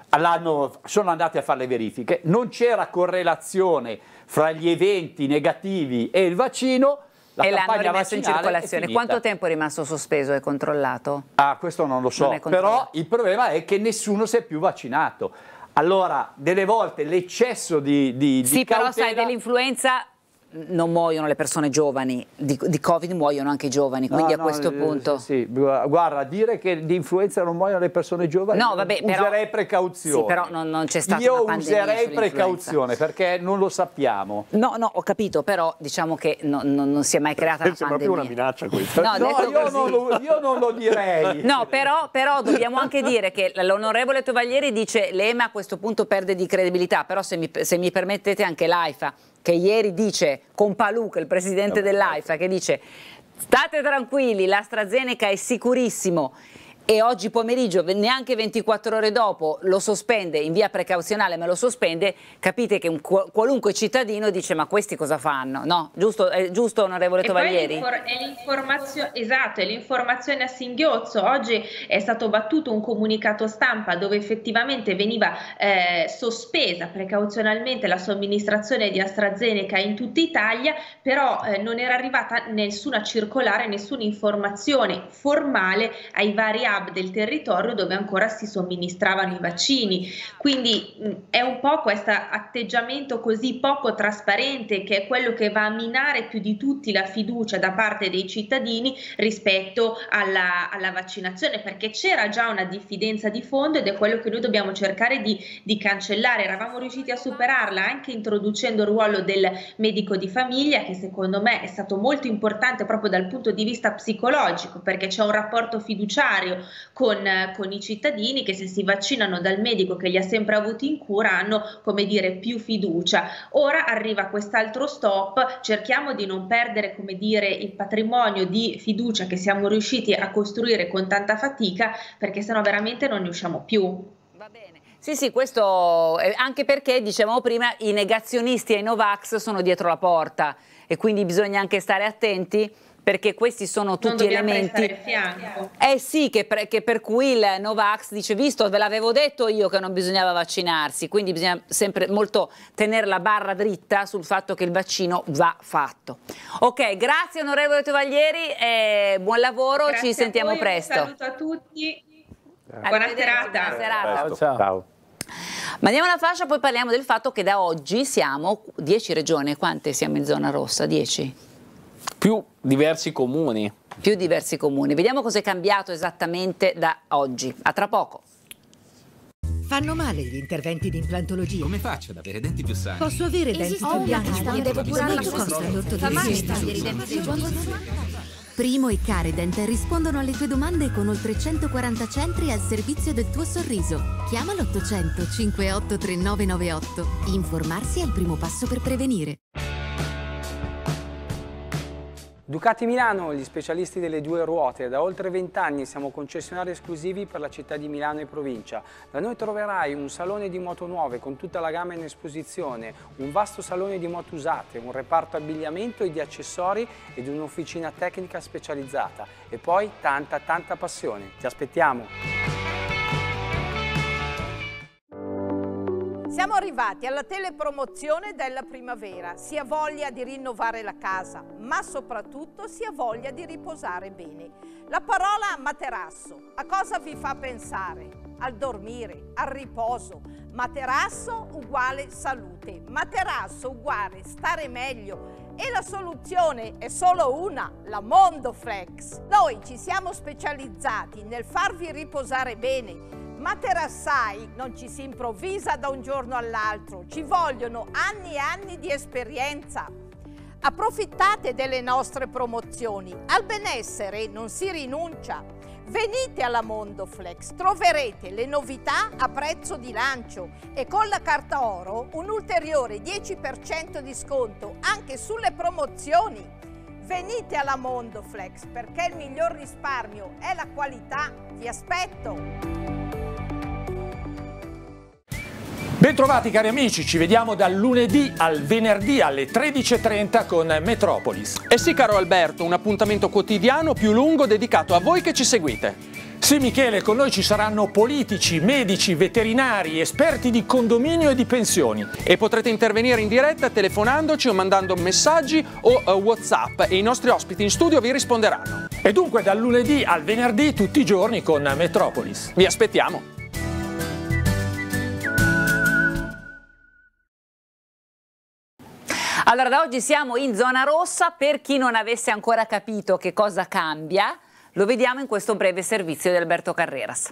sono andati a fare le verifiche, non c'era correlazione fra gli eventi negativi e il vaccino, la e l'hanno rimesso in circolazione. Quanto tempo è rimasto sospeso e controllato? Ah, questo non lo so, non però il problema è che nessuno si è più vaccinato. Allora, delle volte l'eccesso di, di, di Sì, cautela... però sai, dell'influenza non muoiono le persone giovani, di, di Covid muoiono anche i giovani, quindi no, a no, questo eh, punto... Sì, sì, guarda, dire che di influenza non muoiono le persone giovani, no, vabbè, però, userei precauzione. Sì, però non, non c'è stata Io userei precauzione perché non lo sappiamo. No, no, ho capito, però diciamo che no, no, non si è mai creata una pandemia. Sembra più una minaccia questa. No, no io, non lo, io, non lo, direi. No, però, però dobbiamo anche dire che l'onorevole Tovaglieri dice l'EMA a questo punto perde di credibilità, però se mi, se mi permettete anche l'AIFA che ieri dice con Paluca, il presidente dell'AIFA, che dice state tranquilli, l'AstraZeneca è sicurissimo e oggi pomeriggio, neanche 24 ore dopo, lo sospende in via precauzionale, ma lo sospende, capite che un, qualunque cittadino dice ma questi cosa fanno? No, giusto, eh, giusto onorevole Tovaglieri? esatto, è l'informazione a singhiozzo. Oggi è stato battuto un comunicato stampa dove effettivamente veniva eh, sospesa precauzionalmente la somministrazione di AstraZeneca in tutta Italia, però eh, non era arrivata nessuna circolare, nessuna informazione formale ai vari altri hub del territorio dove ancora si somministravano i vaccini. Quindi è un po' questo atteggiamento così poco trasparente che è quello che va a minare più di tutti la fiducia da parte dei cittadini rispetto alla, alla vaccinazione, perché c'era già una diffidenza di fondo ed è quello che noi dobbiamo cercare di, di cancellare. Eravamo riusciti a superarla anche introducendo il ruolo del medico di famiglia, che secondo me è stato molto importante proprio dal punto di vista psicologico, perché c'è un rapporto fiduciario, con, con, i cittadini che se si vaccinano dal medico che li ha sempre avuti in cura hanno come dire più fiducia. Ora arriva quest'altro stop, cerchiamo di non perdere come dire il patrimonio di fiducia che siamo riusciti a costruire con tanta fatica perché sennò veramente non ne usciamo più. Va bene. Sì, sì, questo eh, anche perché, dicevamo prima, i negazionisti e i Novax sono dietro la porta e quindi bisogna anche stare attenti perché questi sono tutti elementi eh sì, che per, che per cui il Novax dice visto ve l'avevo detto io che non bisognava vaccinarsi quindi bisogna sempre molto tenere la barra dritta sul fatto che il vaccino va fatto ok grazie onorevole Tovaglieri eh, buon lavoro grazie ci sentiamo voi, presto saluto a tutti Buona serata. Buona serata. Ciao, ciao. ciao. Ma andiamo alla fascia, poi parliamo del fatto che da oggi siamo 10 regioni. Quante siamo in zona rossa? 10? più diversi comuni. Più diversi comuni. Vediamo cos'è cambiato esattamente da oggi. A tra poco. Fanno male gli interventi di implantologia. Come faccio ad avere denti più sani? Posso avere Esiste denti più bianchi? Devo curare la costa l'ortodontia. Primo e Caredent rispondono alle tue domande con oltre 140 centri al servizio del tuo sorriso. Chiama l'800 583998. Informarsi è il primo passo per prevenire. Ducati Milano, gli specialisti delle due ruote, da oltre 20 anni siamo concessionari esclusivi per la città di Milano e provincia. Da noi troverai un salone di moto nuove con tutta la gamma in esposizione, un vasto salone di moto usate, un reparto abbigliamento e di accessori ed un'officina tecnica specializzata e poi tanta tanta passione. Ti aspettiamo! Siamo arrivati alla telepromozione della primavera. Si ha voglia di rinnovare la casa, ma soprattutto si ha voglia di riposare bene. La parola materasso a cosa vi fa pensare? Al dormire, al riposo. Materasso uguale salute, materasso uguale stare meglio, e la soluzione è solo una, la Mondoflex. Noi ci siamo specializzati nel farvi riposare bene, materassai non ci si improvvisa da un giorno all'altro, ci vogliono anni e anni di esperienza. Approfittate delle nostre promozioni, al benessere non si rinuncia. Venite alla Mondoflex, troverete le novità a prezzo di lancio e con la carta oro un ulteriore 10% di sconto anche sulle promozioni. Venite alla Mondoflex perché il miglior risparmio è la qualità. Vi aspetto! Bentrovati cari amici, ci vediamo dal lunedì al venerdì alle 13.30 con Metropolis. E sì caro Alberto, un appuntamento quotidiano più lungo dedicato a voi che ci seguite. Sì Michele, con noi ci saranno politici, medici, veterinari, esperti di condominio e di pensioni. E potrete intervenire in diretta telefonandoci o mandando messaggi o uh, Whatsapp e i nostri ospiti in studio vi risponderanno. E dunque dal lunedì al venerdì tutti i giorni con Metropolis. Vi aspettiamo! Allora, da oggi siamo in zona rossa, per chi non avesse ancora capito che cosa cambia, lo vediamo in questo breve servizio di Alberto Carreras.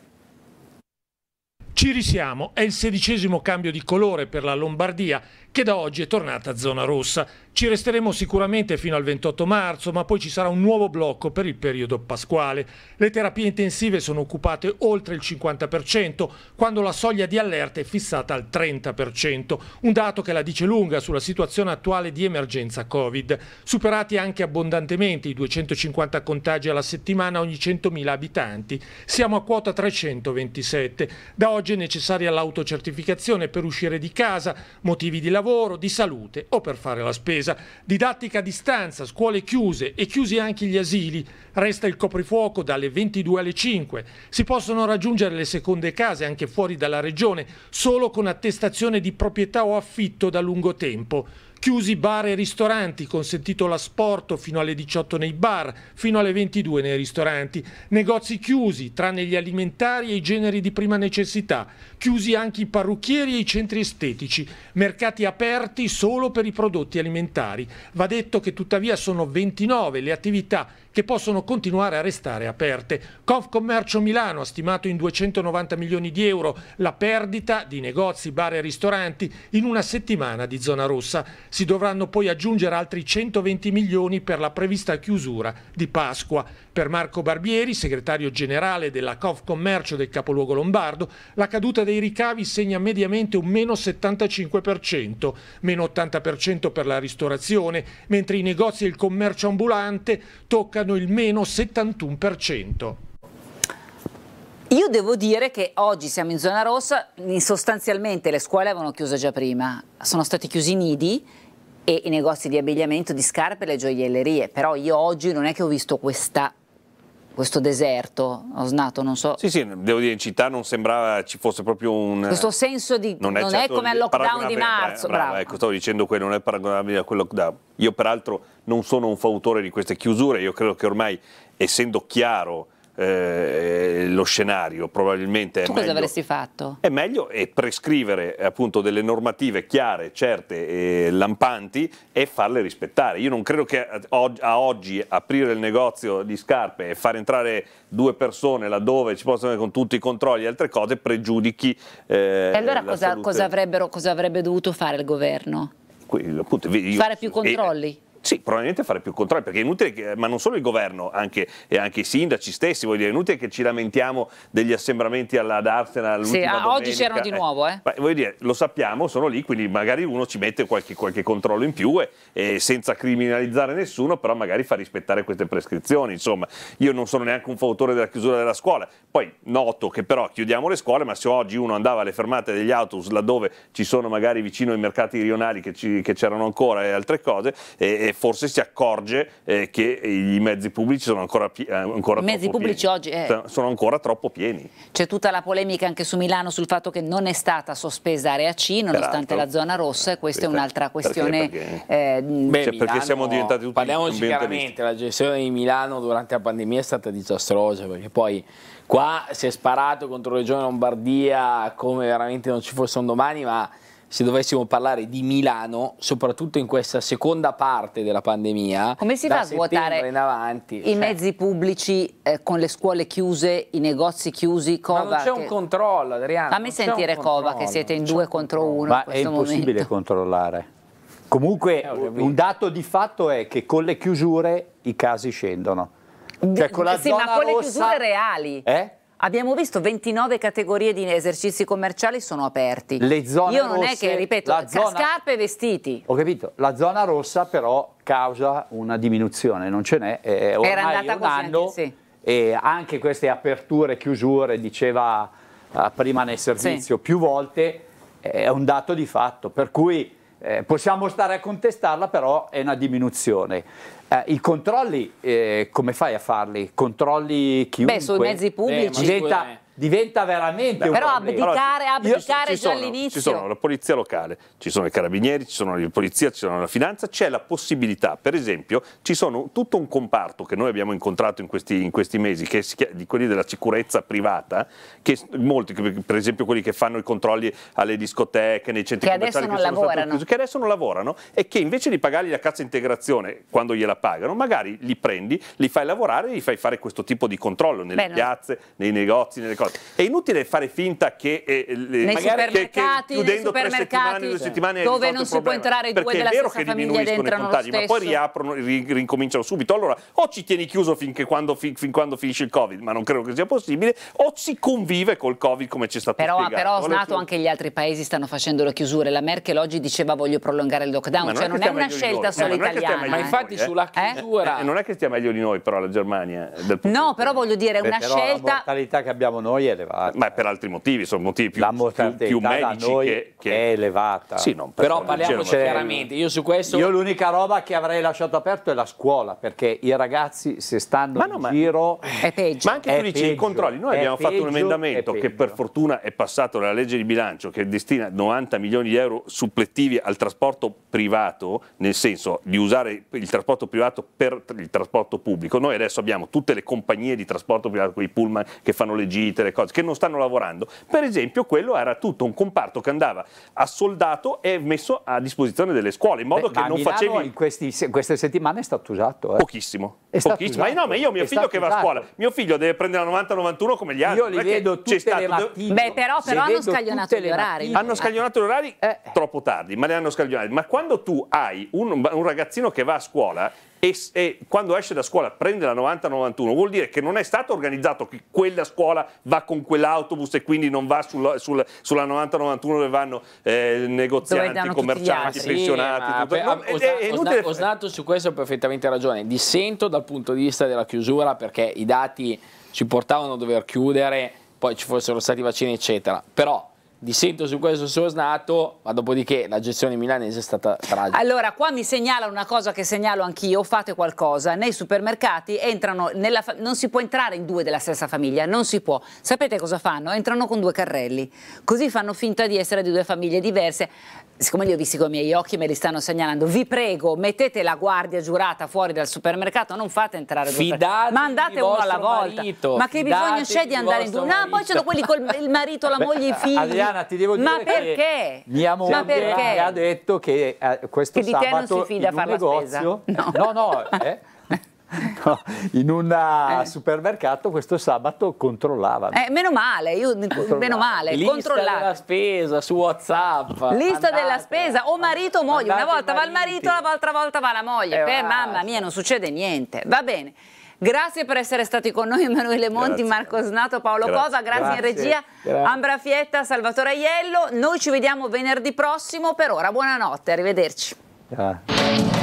Ci risiamo, è il sedicesimo cambio di colore per la Lombardia che da oggi è tornata a zona rossa. Ci resteremo sicuramente fino al 28 marzo, ma poi ci sarà un nuovo blocco per il periodo pasquale. Le terapie intensive sono occupate oltre il 50%, quando la soglia di allerta è fissata al 30%, un dato che la dice lunga sulla situazione attuale di emergenza Covid. Superati anche abbondantemente i 250 contagi alla settimana ogni 100.000 abitanti, siamo a quota 327. Da oggi è necessaria l'autocertificazione per uscire di casa, motivi di lavoro lavoro, di salute o per fare la spesa. Didattica a distanza, scuole chiuse e chiusi anche gli asili. Resta il coprifuoco dalle 22 alle 5. Si possono raggiungere le seconde case anche fuori dalla regione solo con attestazione di proprietà o affitto da lungo tempo. Chiusi bar e ristoranti, consentito l'asporto fino alle 18 nei bar, fino alle 22 nei ristoranti. Negozi chiusi, tranne gli alimentari e i generi di prima necessità. Chiusi anche i parrucchieri e i centri estetici. Mercati aperti solo per i prodotti alimentari. Va detto che tuttavia sono 29 le attività che possono continuare a restare aperte. Confcommercio Milano ha stimato in 290 milioni di euro la perdita di negozi, bar e ristoranti in una settimana di zona rossa. Si dovranno poi aggiungere altri 120 milioni per la prevista chiusura di Pasqua. Per Marco Barbieri, segretario generale della Confcommercio del capoluogo lombardo, la caduta dei ricavi segna mediamente un meno 75%, meno 80% per la ristorazione, mentre i negozi e il commercio ambulante toccano toccano il meno 71%. Io devo dire che oggi siamo in zona rossa, sostanzialmente le scuole avevano chiuso già prima, sono stati chiusi i nidi e i negozi di abbigliamento, di scarpe e le gioiellerie, però io oggi non è che ho visto questa questo deserto, Osnato, non so. Sì, sì, devo dire, in città non sembrava ci fosse proprio un... Questo senso di... Non è, non certo è come al lockdown di eh, marzo, eh, bravo, bravo. Ecco, stavo dicendo quello, non è paragonabile a quel lockdown. Io peraltro non sono un fautore di queste chiusure, io credo che ormai, essendo chiaro eh, lo scenario probabilmente è tu è cosa avresti fatto? È meglio è eh, prescrivere appunto delle normative chiare, certe e lampanti e farle rispettare. Io non credo che a oggi aprire il negozio di scarpe e far entrare due persone laddove ci possono essere con tutti i controlli e altre cose pregiudichi. Eh, e allora cosa, cosa, avrebbero, cosa avrebbe dovuto fare il governo? Quello, appunto, io, fare più controlli. E, sì, probabilmente fare più controlli, perché è inutile, che, ma non solo il governo, anche, e eh, anche i sindaci stessi, voglio dire, è inutile che ci lamentiamo degli assembramenti alla D'Artena sì, ah, oggi c'erano di eh. nuovo, eh. Beh, voglio dire, lo sappiamo, sono lì, quindi magari uno ci mette qualche, qualche controllo in più e, e senza criminalizzare nessuno, però magari fa rispettare queste prescrizioni, insomma. Io non sono neanche un fautore della chiusura della scuola, poi noto che però chiudiamo le scuole, ma se oggi uno andava alle fermate degli autobus laddove ci sono magari vicino ai mercati rionali che, c'erano ancora e altre cose, e, e forse si accorge eh, che i mezzi pubblici sono ancora, eh, ancora I mezzi pubblici pieni. oggi eh. Cioè, sono ancora troppo pieni. C'è tutta la polemica anche su Milano sul fatto che non è stata sospesa area C nonostante Peraltro. la zona rossa e eh, questa è un'altra questione. Perché, perché? Beh, cioè, perché siamo diventati tutti Parliamoci chiaramente, la gestione di Milano durante la pandemia è stata disastrosa perché poi qua si è sparato contro Regione Lombardia come veramente non ci fosse un domani ma se dovessimo parlare di Milano, soprattutto in questa seconda parte della pandemia, come si fa a vuotare avanti, i cioè. mezzi pubblici eh, con le scuole chiuse, i negozi chiusi? Cova, Ma non c'è che... un controllo, Adriano. Fammi sentire Cova, che siete in due contro uno. Ma è impossibile momento. controllare. Comunque, eh, un dato di fatto è che con le chiusure i casi scendono. Cioè, con la sì, ma con le chiusure reali. Eh? Abbiamo visto 29 categorie di esercizi commerciali sono aperti. Le zone Io non rosse, è che, ripeto, zona, scarpe e vestiti. Ho capito, la zona rossa però causa una diminuzione, non ce n'è. Eh, Era andata un anno anche, sì. e anche queste aperture e chiusure, diceva ah, prima nel servizio sì. più volte, è un dato di fatto. Per cui eh, possiamo stare a contestarla, però è una diminuzione. Eh, I controlli, eh, come fai a farli? Controlli chiunque? Beh, sui mezzi eh, pubblici. Diventa, diventa veramente Beh, però abdicare, allora, abdicare io, già all'inizio ci sono la polizia locale ci sono i carabinieri ci sono la polizia ci sono la finanza c'è la possibilità per esempio ci sono tutto un comparto che noi abbiamo incontrato in questi, in questi mesi che si, di quelli della sicurezza privata che molti per esempio quelli che fanno i controlli alle discoteche nei centri che commerciali adesso che, non lavorano. Chiusi, che adesso non lavorano e che invece di pagargli la cassa integrazione quando gliela pagano magari li prendi li fai lavorare e gli fai fare questo tipo di controllo nelle Beh, piazze no. nei negozi nelle cose d'accordo. È inutile fare finta che, eh, eh le, nei supermercati, che, che nei supermercati due settimane, due dove non si può entrare due della stessa famiglia ed entrano contagi, ma poi riaprono e rincominciano subito. Allora, o ci tieni chiuso finché quando, fin, fin quando finisce il Covid, ma non credo che sia possibile, o si convive col Covid come ci è stato però, spiegato. Però Snato anche gli altri paesi stanno facendo le chiusure. La Merkel oggi diceva voglio prolungare il lockdown, non cioè non è, una scelta solo italiana. Eh. Ma infatti sulla eh? chiusura... Non è che stia meglio di noi però la Germania. no, però voglio dire, è una scelta... La mortalità che abbiamo noi noi è elevata. Ma per altri motivi, sono motivi più, più, più medici che, che, è elevata. Sì, per Però parliamoci cioè, chiaramente. Io su questo Io l'unica roba che avrei lasciato aperto è la scuola, perché i ragazzi se stanno ma no, in giro è peggio. Ma anche tu dici i controlli. Noi abbiamo peggio, fatto un emendamento che per fortuna è passato nella legge di bilancio che destina 90 milioni di euro supplettivi al trasporto privato, nel senso di usare il trasporto privato per il trasporto pubblico. Noi adesso abbiamo tutte le compagnie di trasporto privato, quei pullman che fanno le gite, delle cose, che non stanno lavorando. Per esempio, quello era tutto un comparto che andava assoldato e messo a disposizione delle scuole, in modo Beh, che non facevi... In questi, queste settimane è stato usato. Eh? Pochissimo. È stato Pochissimo. Usato. Ma no, ma io ho mio figlio che usato. va a scuola, mio figlio deve prendere la 90-91 come gli altri. Io li vedo tutte stato... le mattine. Beh, però, però hanno scaglionato gli orari. Hanno scaglionato gli orari eh. troppo tardi, ma li hanno scaglionati. Ma quando tu hai un, un ragazzino che va a scuola e, e quando esce da scuola prende la 90-91, vuol dire che non è stato organizzato che quella scuola va con quell'autobus e quindi non va sul, sul, sulla 90-91 dove vanno eh, negozianti, commercianti, pensionati. Eh, tutto. No, ah, Osnato su questo perfettamente ragione. Dissento dal punto di vista della chiusura perché i dati ci portavano a dover chiudere, poi ci fossero stati vaccini, eccetera. Però dissento su questo suo snato, ma dopodiché la gestione milanese è stata tragica. Allora, qua mi segnala una cosa che segnalo anch'io, fate qualcosa, nei supermercati entrano, nella, non si può entrare in due della stessa famiglia, non si può. Sapete cosa fanno? Entrano con due carrelli, così fanno finta di essere di due famiglie diverse. Siccome li ho visti con i miei occhi, me li stanno segnalando, vi prego, mettete la guardia giurata fuori dal supermercato, non fate entrare due Fidate ma andate uno alla volta. Marito. ma che bisogno c'è di andare in due? No, poi poi c'è quelli col il marito, la moglie, i figli. Adriana, Giovanna, ti devo dire Ma perché? mia moglie Ma perché? ha detto che eh, questo che sabato si fida in un negozio... No, no, no eh, No, in un eh. supermercato questo sabato controllavano. Eh, meno male, io meno male, Lista della spesa su WhatsApp. Lista andate, della spesa o marito o moglie, una volta mariti. va il marito, l'altra volta va la moglie. Eh, Beh, mamma mia, non succede niente. Va bene. Grazie per essere stati con noi Emanuele Monti, grazie. Marco Snato, Paolo grazie. Cova, grazie, grazie, in regia, Ambra Fietta, Salvatore Aiello. Noi ci vediamo venerdì prossimo, per ora buonanotte, arrivederci. Ah.